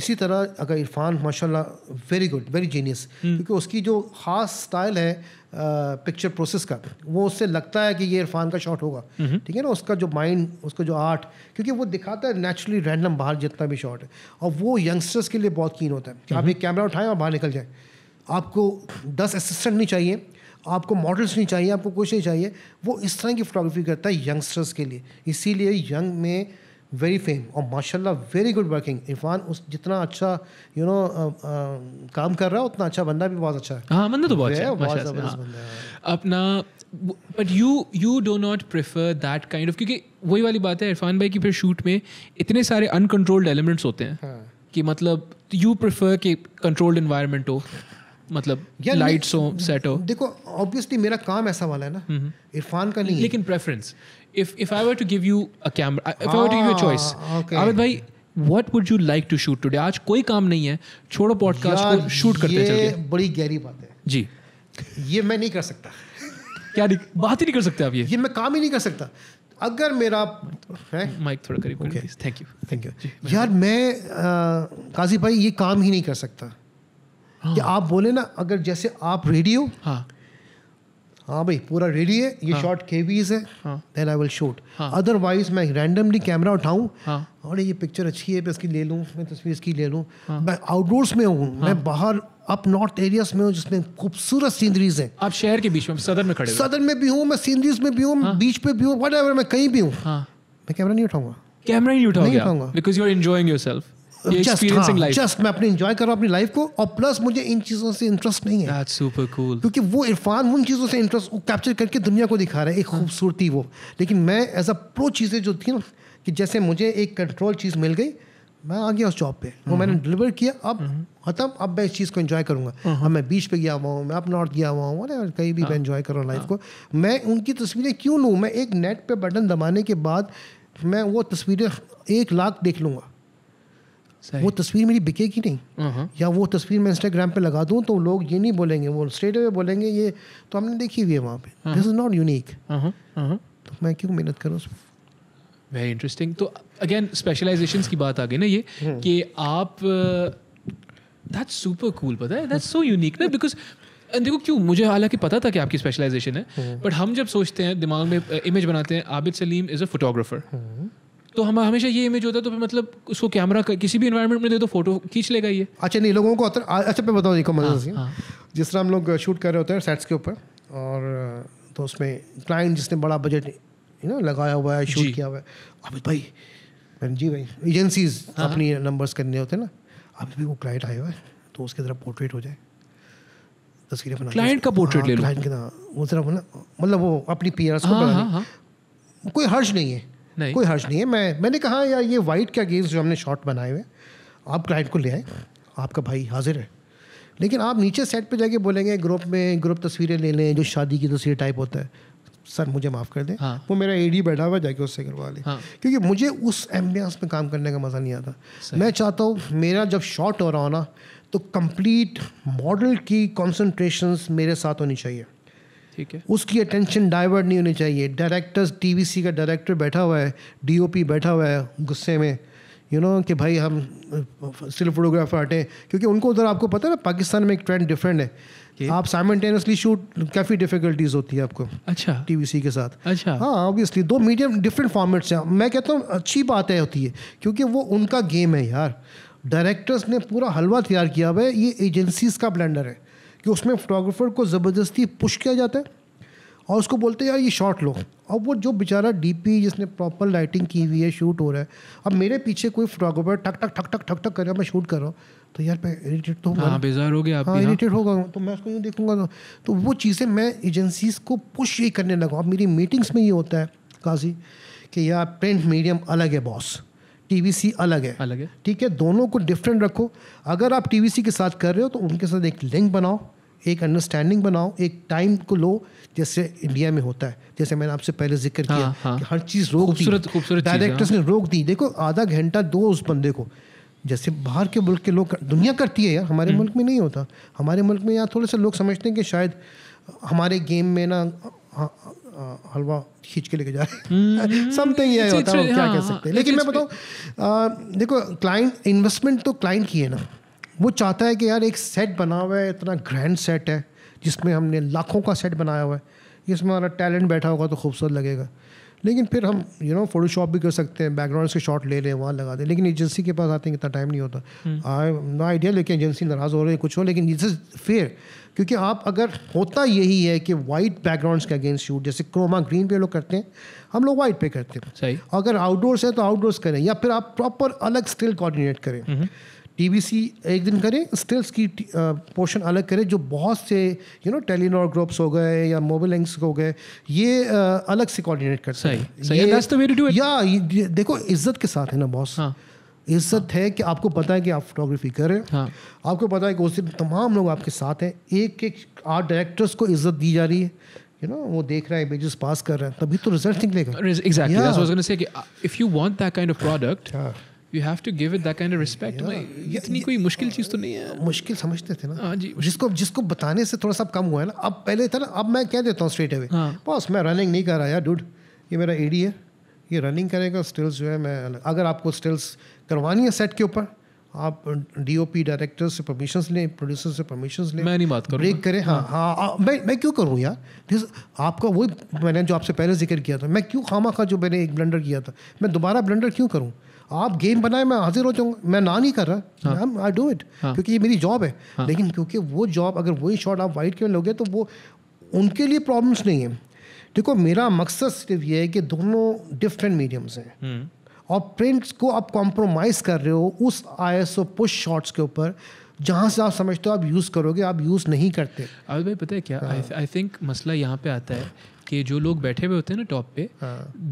इसी तरह अगर इरफान माशाल्लाह वेरी गुड वेरी जीनियस क्योंकि उसकी जो ख़ास स्टाइल है पिक्चर प्रोसेस का वो उससे लगता है कि ये इरफान का शॉट होगा हम्म। ठीक है ना उसका जो माइंड उसका जो आर्ट क्योंकि वो दिखाता है नेचुरली रैंडम बाहर जितना भी शॉट है और वो यंगस्टर्स के लिए बहुत कीन होता है कि आप एक कैमरा हम्म। उठाएं और बाहर निकल जाए आपको दस असिस्टेंट नहीं चाहिए आपको मॉडल्स नहीं चाहिए आपको कुछ नहीं चाहिए वो इस तरह की फोटोग्राफी करता है यंगस्टर्स के लिए इसीलिए यंग में वेरी फेम और माशाल्लाह वेरी गुड वर्किंग इरफान उस जितना अच्छा यू you नो know, काम कर रहा है उतना अच्छा बंदा भी बहुत अच्छा है हाँ बंदा तो बहुत अच्छा है हाँ। अपना but you you do not prefer that kind of क्योंकि वही वाली बात है इरफान भाई की फिर शूट में इतने सारे अनकंट्रोल्ड एलिमेंट्स होते हैं हाँ. कि मतलब यू प्रेफर कि कंट्रोल्ड इन्वायरमेंट हो मतलब लाइट्स हो सेट हो देखो ऑब्वियसली मेरा काम ऐसा वाला है ना हम्म। इरफान का नहीं लेकिन preference if if I were to give you a camera, if ah, I were to give you a ah, choice, okay. Aamir भाई what would you like to shoot today? आज कोई काम नहीं है छोड़ो podcast को shoot करते चलिए। ये बड़ी गहरी बात है जी ये मैं नहीं कर सकता क्या नहीं, बात ही नहीं कर सकते आप ये ये मैं काम ही नहीं कर सकता अगर मेरा माइक थोड़ा करीब okay thank you thank you यार मैं आ, काजी भाई ये काम ही नहीं कर सकता हाँ. कि आप बोले ना अगर जैसे आप रेडियो हाँ हाँ भाई पूरा रेडी है ये शॉट केवीज है then I will shoot otherwise मैं रैंडमली कैमरा उठाऊं हाँ। और ये पिक्चर अच्छी है मैं इसकी ले लूं मैं तस्वीर इसकी ले लूं हाँ। मैं आउटडोर्स में हूँ हाँ। मैं बाहर अप नॉर्थ एरियाज में हूँ जिसमें खूबसूरत सीनरीज है आप शहर के बीच में सदर में खड़े सदर में भी हूँ मैं सीनरीज में भी हूँ बीच पे भी हूँ वट मैं कहीं भी हूँ मैं कैमरा नहीं उठाऊंगा कैमरा नहीं उठाऊंगा because you are enjoying yourself just just हाँ, मैं अपने इंजॉय कर रहा हूँ अपनी लाइफ को और प्लस मुझे इन चीज़ों से इंटरेस्ट नहीं है सुपर कूल क्योंकि वो इरफान उन चीज़ों से इंटरेस्ट कैप्चर करके दुनिया को दिखा रहे हैं एक हाँ। खूबसूरती वो लेकिन मैं एज अ प्रो चीज़ें जो थी ना कि जैसे मुझे एक कंट्रोल चीज़ मिल गई मैं आ गया उस जॉब पे वो हाँ। मैंने डिलीवर किया अब खत्म अब मैं इस चीज़ को इन्जॉय करूँगा अब मैं बीच पे गया हुआ हूँ मैं अप नॉर्थ गया हुआ हूँ कहीं भी मैं इन्जॉय कर रहा हूँ लाइफ को मैं उनकी तस्वीरें क्यों लूँ मैं एक नेट पे बटन दबाने के बाद मैं वो तस्वीरें एक लाख देख लूँगा वो तस्वीर मेरी बिकेगी नहीं हम्म हम्म। या वो तस्वीर मैं इंस्टाग्राम पे लगा दूँ तो लोग ये नहीं बोलेंगे वो स्ट्रेट अवे बोलेंगे ये तो हमने देखी हुई है वहाँ पे दिस इज नॉट यूनिक तो मैं क्यों मेहनत करूँ उसमें वेरी इंटरेस्टिंग तो अगेन स्पेशलाइजेशन की बात आ गई ना ये हम्म। कि आप दैट्स सुपर कूल पता है दैट्स सो यूनिक ना बिकॉज देखो क्यों मुझे हालांकि पता था कि आपकी स्पेशलाइजेशन है बट हम जब सोचते हैं दिमाग में इमेज बनाते हैं Abid Salim is a photographer तो हम हमेशा ये इमेज होता है तो फिर मतलब उसको कैमरा किसी भी इन्वायरमेंट में दे दो तो फोटो खींच लेगा ये अच्छा नहीं लोगों को अच्छा मैं बताऊँ देखो मजा हाँ, हाँ। जिस तरह हम लोग शूट कर रहे होते हैं सेट्स के ऊपर और तो उसमें क्लाइंट जिसने बड़ा बजट है ना लगाया हुआ है शूट किया हुआ है अभी भाई जी भाई एजेंसीज हाँ, अपनी नंबर्स करने होते हैं ना अभी भी वो क्लाइंट आया हुआ है तो उसके तरफ पोर्ट्रेट हो जाए तस्वीरें बना क्लाइंट का पोर्ट्रेट ले क्लाइंट ना वो जरा मतलब वो अपनी पी को कोई हर्ष नहीं है नहीं कोई हर्ज नहीं है मैं मैंने कहा यार ये वाइट क्या गेम्स जो हमने शॉट बनाए हुए आप क्लाइंट को ले आए आपका भाई हाजिर है लेकिन आप नीचे सेट पे जाके बोलेंगे ग्रुप में ग्रुप तस्वीरें ले लें जो शादी की तस्वीर टाइप होता है सर मुझे माफ़ कर दें हाँ. वो मेरा एडी बैठा हुआ जाके उससे करवा लें हाँ. क्योंकि मुझे उस एम्बियंस में काम करने का मज़ा नहीं आता मैं चाहता हूँ मेरा जब शॉट हो रहा हो ना तो कंप्लीट मॉडल की कॉन्सेंट्रेशन मेरे साथ होनी चाहिए ठीक है उसकी अटेंशन डाइवर्ट नहीं होनी चाहिए डायरेक्टर्स टीवीसी का डायरेक्टर बैठा हुआ है डीओपी बैठा हुआ है गुस्से में यू you नो know, कि भाई हम स्टिल फोटोग्राफर हटें क्योंकि उनको उधर आपको पता है ना पाकिस्तान में एक ट्रेंड डिफरेंट है okay. आप साइमल्टेनियसली शूट काफ़ी डिफिकल्टीज होती है आपको अच्छा टीवीसी के साथ अच्छा हाँ ऑब्वियसली दो मीडियम डिफरेंट फॉर्मेट्स हैं मैं कहता हूँ अच्छी बातें होती है क्योंकि वो उनका गेम है यार डायरेक्टर्स ने पूरा हलवा तैयार किया हुआ है ये एजेंसीज का ब्लेंडर है कि उसमें फोटोग्राफर को ज़बरदस्ती पुश किया जाता है और उसको बोलते हैं यार ये शॉट लो और वो जो बेचारा डीपी जिसने प्रॉपर लाइटिंग की हुई है शूट हो रहा है अब मेरे पीछे कोई फोटोग्राफर ठक ठक ठक ठक ठक ठक कर रहा है मैं शूट कर रहा हूँ तो यार मैं इरीटेट तो हाँ, बेजार हो गया हाँ इरीटेट हाँ। होगा तो मैं उसको यूँ देखूंगा तो, तो वो चीज़ें मैं एजेंसीज को पुश यही करने लगा अब मेरी मीटिंग्स में ये होता है काजी कि यार प्रिंट मीडियम अलग है बॉस टीवीसी अलग है अलग है ठीक है दोनों को डिफरेंट रखो अगर आप टीवीसी के साथ कर रहे हो तो उनके साथ एक लिंक बनाओ एक अंडरस्टैंडिंग बनाओ एक टाइम को लो जैसे इंडिया में होता है जैसे मैंने आपसे पहले जिक्र किया हाँ, हाँ। कि हर चीज़ रोक खूबसूरत खूबसूरत डायरेक्टर्स हाँ। ने रोक दी देखो आधा घंटा दो उस बंदे को जैसे बाहर के मुल्क के लोग दुनिया करती है यार हमारे हम्म। मुल्क में नहीं होता हमारे मुल्क में यहाँ थोड़े से लोग समझते हैं कि शायद हमारे गेम में ना हलवा खींच के लेके जा रहे समथिंग हम्म। ये होता है क्या कह हाँ, सकते हैं लेकिन मैं बताऊँ देखो क्लाइंट इन्वेस्टमेंट तो क्लाइंट की है ना वो चाहता है कि यार एक सेट बना हुआ है इतना ग्रैंड सेट है जिसमें हमने लाखों का सेट बनाया हुआ है इसमें हमारा टैलेंट बैठा होगा तो खूबसूरत लगेगा लेकिन फिर हम यू नो फोटोशॉप भी कर सकते हैं बैकग्राउंड के शॉट ले लें वहाँ लगा दें लेकिन एजेंसी के पास आते हैं इतना टाइम नहीं होता आई नो आइडिया लेकिन एजेंसी नाराज़ हो रही है कुछ हो लेकिन दिस इज़ फेयर क्योंकि आप अगर होता यही है कि वाइट बैकग्राउंड्स के अगेंस्ट शूट जैसे क्रोमा ग्रीन पे लोग करते हैं हम लोग वाइट पे करते हैं सही अगर आउटडोर्स है तो आउटडोर्स करें या फिर आप प्रॉपर अलग स्टिल कोऑर्डिनेट करें हम्म। टीबीसी एक दिन करें स्टिल्स की पोर्शन अलग करें जो बहुत से यू नो टेलीनॉर ग्रुप्स हो गए या मोबाइल लिंक्स हो गए ये आ, अलग से कोऑर्डिनेट कर सकते या देखो इज्जत के साथ है ना बॉस हाँ. इज्जत हाँ. है कि आपको पता है कि आप फोटोग्राफी करें हाँ. आपको पता है कि उस दिन तमाम लोग आपके साथ हैं एक एक आर्ट डायरेक्टर्स को इज्जत दी जा रही है यू नो वो देख रहा है इमेजेस पास कर रहा है तभी तो रिजल्ट निकलेगा exactly that's was gonna say कि if you want that kind of product you have to give it that kind of respect इतनी कोई मुश्किल चीज़ तो नहीं है मुश्किल समझते थे ना हाँ जी जिसको जिसको बताने से थोड़ा सा कम हुआ है ना अब पहले था ना अब मैं कह देता हूँ स्ट्रेट अवे बस मैं रनिंग नहीं कर रहा यार डूड ये मेरा एडी है ये रनिंग करेगा स्टिल्स जो है मैं अगर आपको स्टिल्स करवानी है सेट के ऊपर आप डीओपी डायरेक्टर से परमिशन लें प्रोड्यूसर से परमिशन लें मैं नहीं बात करूं ब्रेक करें हाँ, हाँ हाँ, हाँ मैं मैं क्यों करूँ यार आपका वही मैंने जो आपसे पहले जिक्र किया था मैं क्यों खामा खा जो मैंने एक ब्लेंडर किया था मैं दोबारा ब्लेंडर क्यों करूँ आप गेम बनाए मैं हाजिर हो जाऊंगा मैं ना नहीं कर रहा आई डू इट क्योंकि ये मेरी जॉब है हाँ. लेकिन क्योंकि वो जॉब अगर वही शॉट आप वाइट क्यों लोगे तो वो उनके लिए प्रॉब्लम्स नहीं है देखो मेरा मकसद सिर्फ ये है कि दोनों डिफरेंट मीडियम्स हैं हम्म। और प्रिंट्स को आप कॉम्प्रोमाइज़ कर रहे हो उस I S O push shots के ऊपर जहाँ से आप समझते हो आप यूज़ करोगे आप यूज़ नहीं करते अब भाई पता है क्या आई हाँ। थिंक मसला यहाँ पे आता है कि जो लोग बैठे हुए होते हैं ना टॉप पे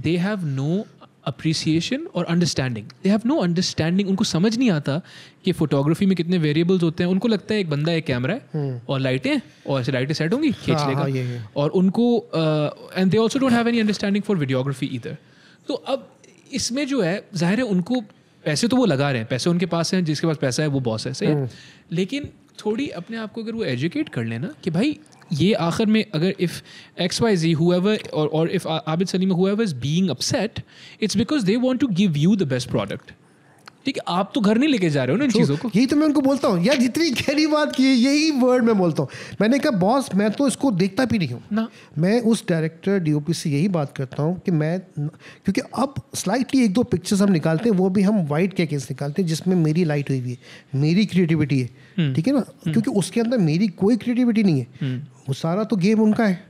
दे हैव नो अप्रिसिएशन और understanding they have no understanding उनको समझ नहीं आता कि फोटोग्राफी में कितने वेरिएबल्स होते हैं उनको लगता है एक बंदा एक कैमरा है हम्म। और लाइटें और ऐसे लाइटें सेट होंगी खींच हाँ, लेगा हाँ, और उनको and they also don't have any understanding for videography इधर तो अब इसमें जो है जाहिर है उनको पैसे तो वो लगा रहे हैं पैसे उनके पास हैं जिसके पास पैसा है वो बॉस है सही है हम्म। लेकिन थोड़ी अपने आप को अगर वो एजुकेट कर लेना कि भाई ये आखिर में अगर if X Y Z whoever और if Abid Salim whoever is being upset it's because they want to give you the best product ठीक है आप तो घर नहीं लेके जा रहे हो ना इन चीज़ों को यही तो मैं उनको बोलता हूँ यार जितनी गहरी बात की है यही वर्ड मैं बोलता हूँ मैंने कहा बॉस मैं तो इसको देखता भी नहीं हूँ ना मैं उस डायरेक्टर डीओपी से यही बात करता हूँ कि मैं क्योंकि अब स्लाइटली एक दो पिक्चर्स हम निकालते हैं वो भी हम वाइट कैकेज निकालते हैं जिसमें मेरी लाइट हुई हुई है मेरी क्रिएटिविटी है हम्म। ठीक है ना हम्म। क्योंकि उसके अंदर मेरी कोई क्रिएटिविटी नहीं है हम्म। वो सारा तो गेम उनका है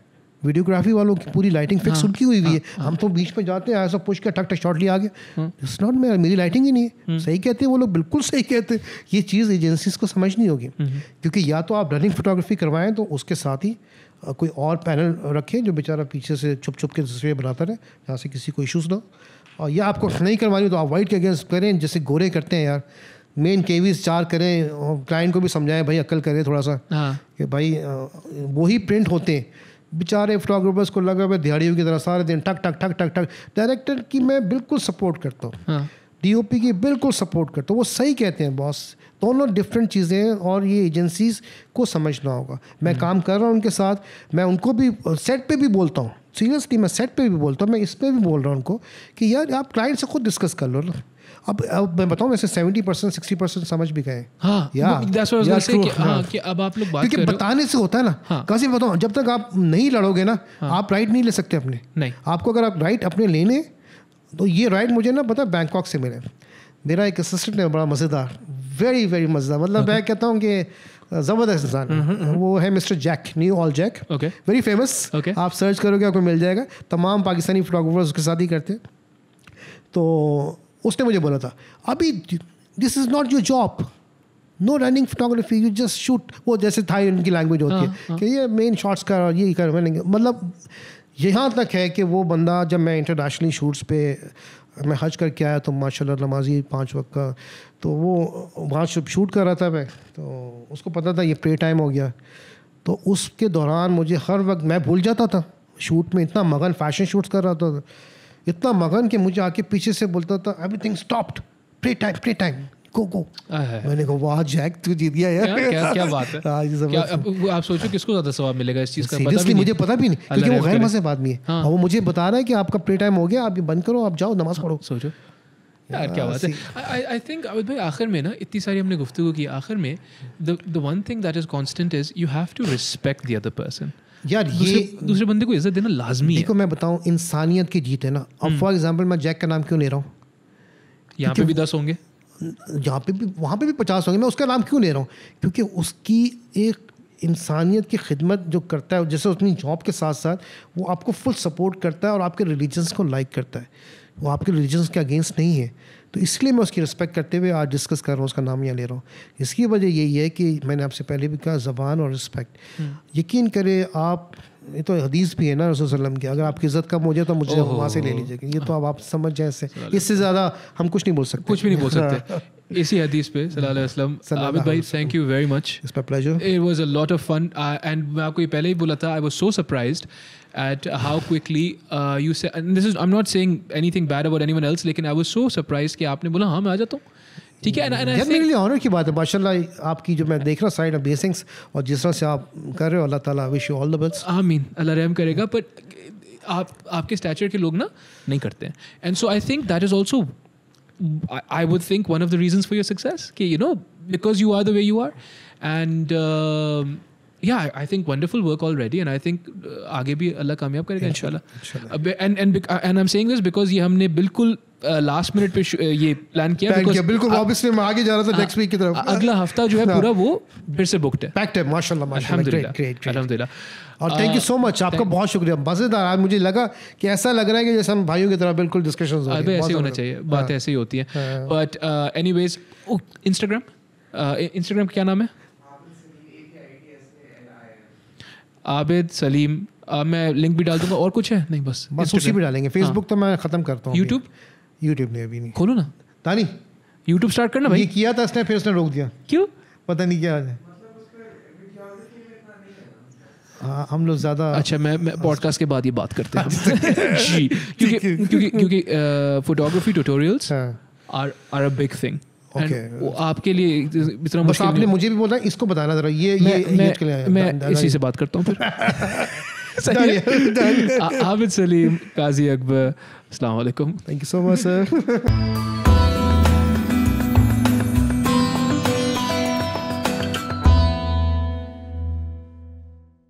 वीडियोग्राफी वालों की पूरी लाइटिंग हाँ। फिक्स उनकी हुई हुई हाँ। है हम तो बीच में जाते हैं ऐसा पुश के ठक टक शॉट लिया आगे इट्स नॉट मेरा मेरी लाइटिंग ही नहीं है सही कहते हैं वो लोग बिल्कुल सही कहते हैं ये चीज़ एजेंसीज को समझनी होगी क्योंकि या तो आप रनिंग फोटोग्राफी करवाएं तो उसके साथ ही कोई और पैनल रखें जो बेचारा पीछे से छुप छुप के तस्वीरें बनाता रहे जहाँ से किसी को इशूज़ ना और या आपको नहीं करवानी तो आप वाइट के अगेंस्ट करें जैसे गोरे करते हैं यार मेन केवीज चार करें क्लाइंट को भी समझाएं भाई अक्ल करें थोड़ा सा हाँ। कि भाई वही प्रिंट होते हैं बेचारे फोटोग्राफर्स को लगा हुआ दिहाड़ियों की तरह सारे दिन ठक ठक ठक ठक ठक डायरेक्टर की मैं बिल्कुल सपोर्ट करता हूँ डी हाँ। पी की बिल्कुल सपोर्ट करता हूँ वो सही कहते हैं बॉस दोनों डिफरेंट चीज़ें हैं और ये एजेंसीज को समझना होगा मैं हम्म। काम कर रहा हूँ उनके साथ मैं उनको भी सेट पे भी बोलता हूँ सीरियसली मैं सेट पे भी बोलता हूँ मैं इस पर भी बोल रहा हूँ उनको कि यार आप क्लाइंट से खुद डिस्कस कर लो ना अब अब मैं बताऊँ वैसे सेवेंटी परसेंट सिक्सटी परसेंट समझ भी गए हाँ, हाँ। हाँ, आप लोग क्योंकि बताने से होता है ना कैसे बताऊँ जब तक आप नहीं लड़ोगे ना आप राइट नहीं ले सकते अपने नहीं आपको अगर आप राइट अपने लेने तो ये राइट मुझे ना पता बैंकॉक से मिले मेरा एक असिस्टेंट है बड़ा मज़ेदार वेरी वेरी मज़ेदार मतलब मैं कहता हूँ कि ज़बरदस्त इंसान mm-hmm, mm-hmm। वो है mister Jack Newall Jack very famous आप सर्च करोगे आपको मिल जाएगा तमाम पाकिस्तानी फोटोग्राफर्स उसके साथ ही करते हैं तो उसने मुझे बोला था अभी this is not your job no running photography you just shoot वो जैसे था उनकी लैंग्वेज होती है हाँ, हाँ। कि ये मेन शॉट्स कर और ये कर मैंने मतलब यहाँ तक है कि वो बंदा जब मैं इंटरनेशनली शूट्स पे मैं हज करके आया तो माशाल्लाह नमाजी पाँच वक्त का तो वो वहाँ शूट कर रहा था मैं तो उसको पता था ये प्रे टाइम हो गया तो उसके दौरान मुझे हर वक्त मैं भूल जाता था शूट में इतना मगन फैशन शूट्स कर रहा था इतना मगन कि मुझे आके पीछे से बोलता था everything stopped play time play time को को मैंने कहा वाह जैक तू जीत गया यार क्या, क्या, क्या बात है हाँ, क्या, अब, आप सोचो किसको ज्यादा सवाब मिलेगा इस चीज का पता भी मुझे पता भी नहीं क्योंकि वो गैर मजहब आदमी है हाँ। और वो मुझे बता रहा है कि आपका प्ले टाइम हो गया आप ये बंद करो आप जाओ नमाज हाँ, पढ़ो सोचो यार क्या बात है आई थिंक अवध भाई आखिर में ना इतनी सारी हमने गुफ्तु की आखिर में the one thing that is constant is you have to respect the other person यार ये दूसरे बंदे को इज्जत देना लाजमी देखो है। मैं बताऊं इंसानियत की जीत है ना अब फॉर हम्म। एग्जांपल मैं जैक का नाम क्यों ले रहा हूँ यहाँ पे भी दस होंगे यहाँ पे भी वहाँ पे भी पचास होंगे मैं उसका नाम क्यों ले रहा हूँ क्योंकि उसकी एक इंसानियत की खिदमत जो करता है जैसे अपनी जॉब के साथ साथ वो आपको फुल सपोर्ट करता है और आपके रिलीजन्स को लाइक करता है वो आपके रिलीजन्स के अगेंस्ट नहीं है तो इसलिए मैं उसकी रिस्पेक्ट करते हुए आज डिस्कस कर रहा हूँ उसका नाम यहाँ ले रहा हूँ इसकी वजह यही है कि मैंने आपसे पहले भी कहा ज़बान और रिस्पेक्ट हम्म। यकीन करें आप ये तो हदीस भी है ना रसोल्लम की अगर आपकी इज्जत कम हो जाए तो मुझे वहाँ से ले लीजिएगा ये तो अब आप समझ जाए इससे इससे ज़्यादा हम कुछ नहीं बोल सकते कुछ भी नहीं बोल सकते इसी हदीस पे सलाम आबिद भाई thank you very much it's my pleasure it was a lot of fun and मैं आपको ये पहले ही बोला था I was so surprised at how quickly uh, you say and this is I'm not saying anything bad about anyone else लेकिन I was so surprised कि आपने बोला हाँ मैं आ जाता हूँ ठीक है यार मेरे लिए ऑनर की बात है माशाल्लाह आपकी जो मैं देख रहा साइड ऑफ बेसिंग्स और जिस तरह से आप कर रहे हो अल्लाह ताला wish you all the best आमीन अल्लाह रहम करेगा बट आप आपके स्टैचर के लोग ना नहीं करते हैं and so I think that is also I would think one of the reasons for your success कि you know because you are the way you are and yeah या I think wonderful work already and I think आगे भी अल्लाह कामयाब करेगा इंशाल्लाह and and and I am saying this because ये हमने बिल्कुल लास्ट uh, मिनट पे uh, ये प्लान किया बिकॉज बिल्कुल वापस मैं आगे जा रहा था नेक्स्ट वीक की तरफ अगला हफ्ता जो है हाँ। पूरा वो फिर से बुक्ड है पैक्ड है माशाल्लाह माशाल्लाह ग्रेट ग्रेट अल्हम्दुलिल्लाह और थैंक यू सो मच आपका बहुत शुक्रिया मजेदार आज मुझे लगा कि ऐसा लग रहा है कि जैसे हम भाइयों की तरह बिल्कुल डिस्कशन हो रही है ऐसे होना चाहिए बात हाँ। ही होती है बट एनीवेज इंस्टाग्राम इंस्टाग्राम क्या नाम है आबिद सलीम आ, मैं लिंक भी डाल दूंगा और कुछ है नहीं बस बस उसी भी डालेंगे फेसबुक हाँ। तो मैं खत्म करता हूँ यूट्यूब यूट्यूब ने अभी नहीं खोलो ना तानी यूट्यूब स्टार्ट करना भाई ये किया था उसने फिर उसने रोक दिया क्यों पता नहीं क्या है हाँ हम लोग ज़्यादा अच्छा मैं मैं पॉडकास्ट के बाद ये बात करते हैं अच्छा। जी क्योंकि क्योंकि क्योंकि photography tutorials are are a big thing आपके लिए तो इतना बस आपने मुझे भी बोला इसको बताना जरा ये मैं, ये मैं, मैं इसी से बात करता हूँ फिर आबिद सलीम काजी अकबर अस्सलाम thank you so much sir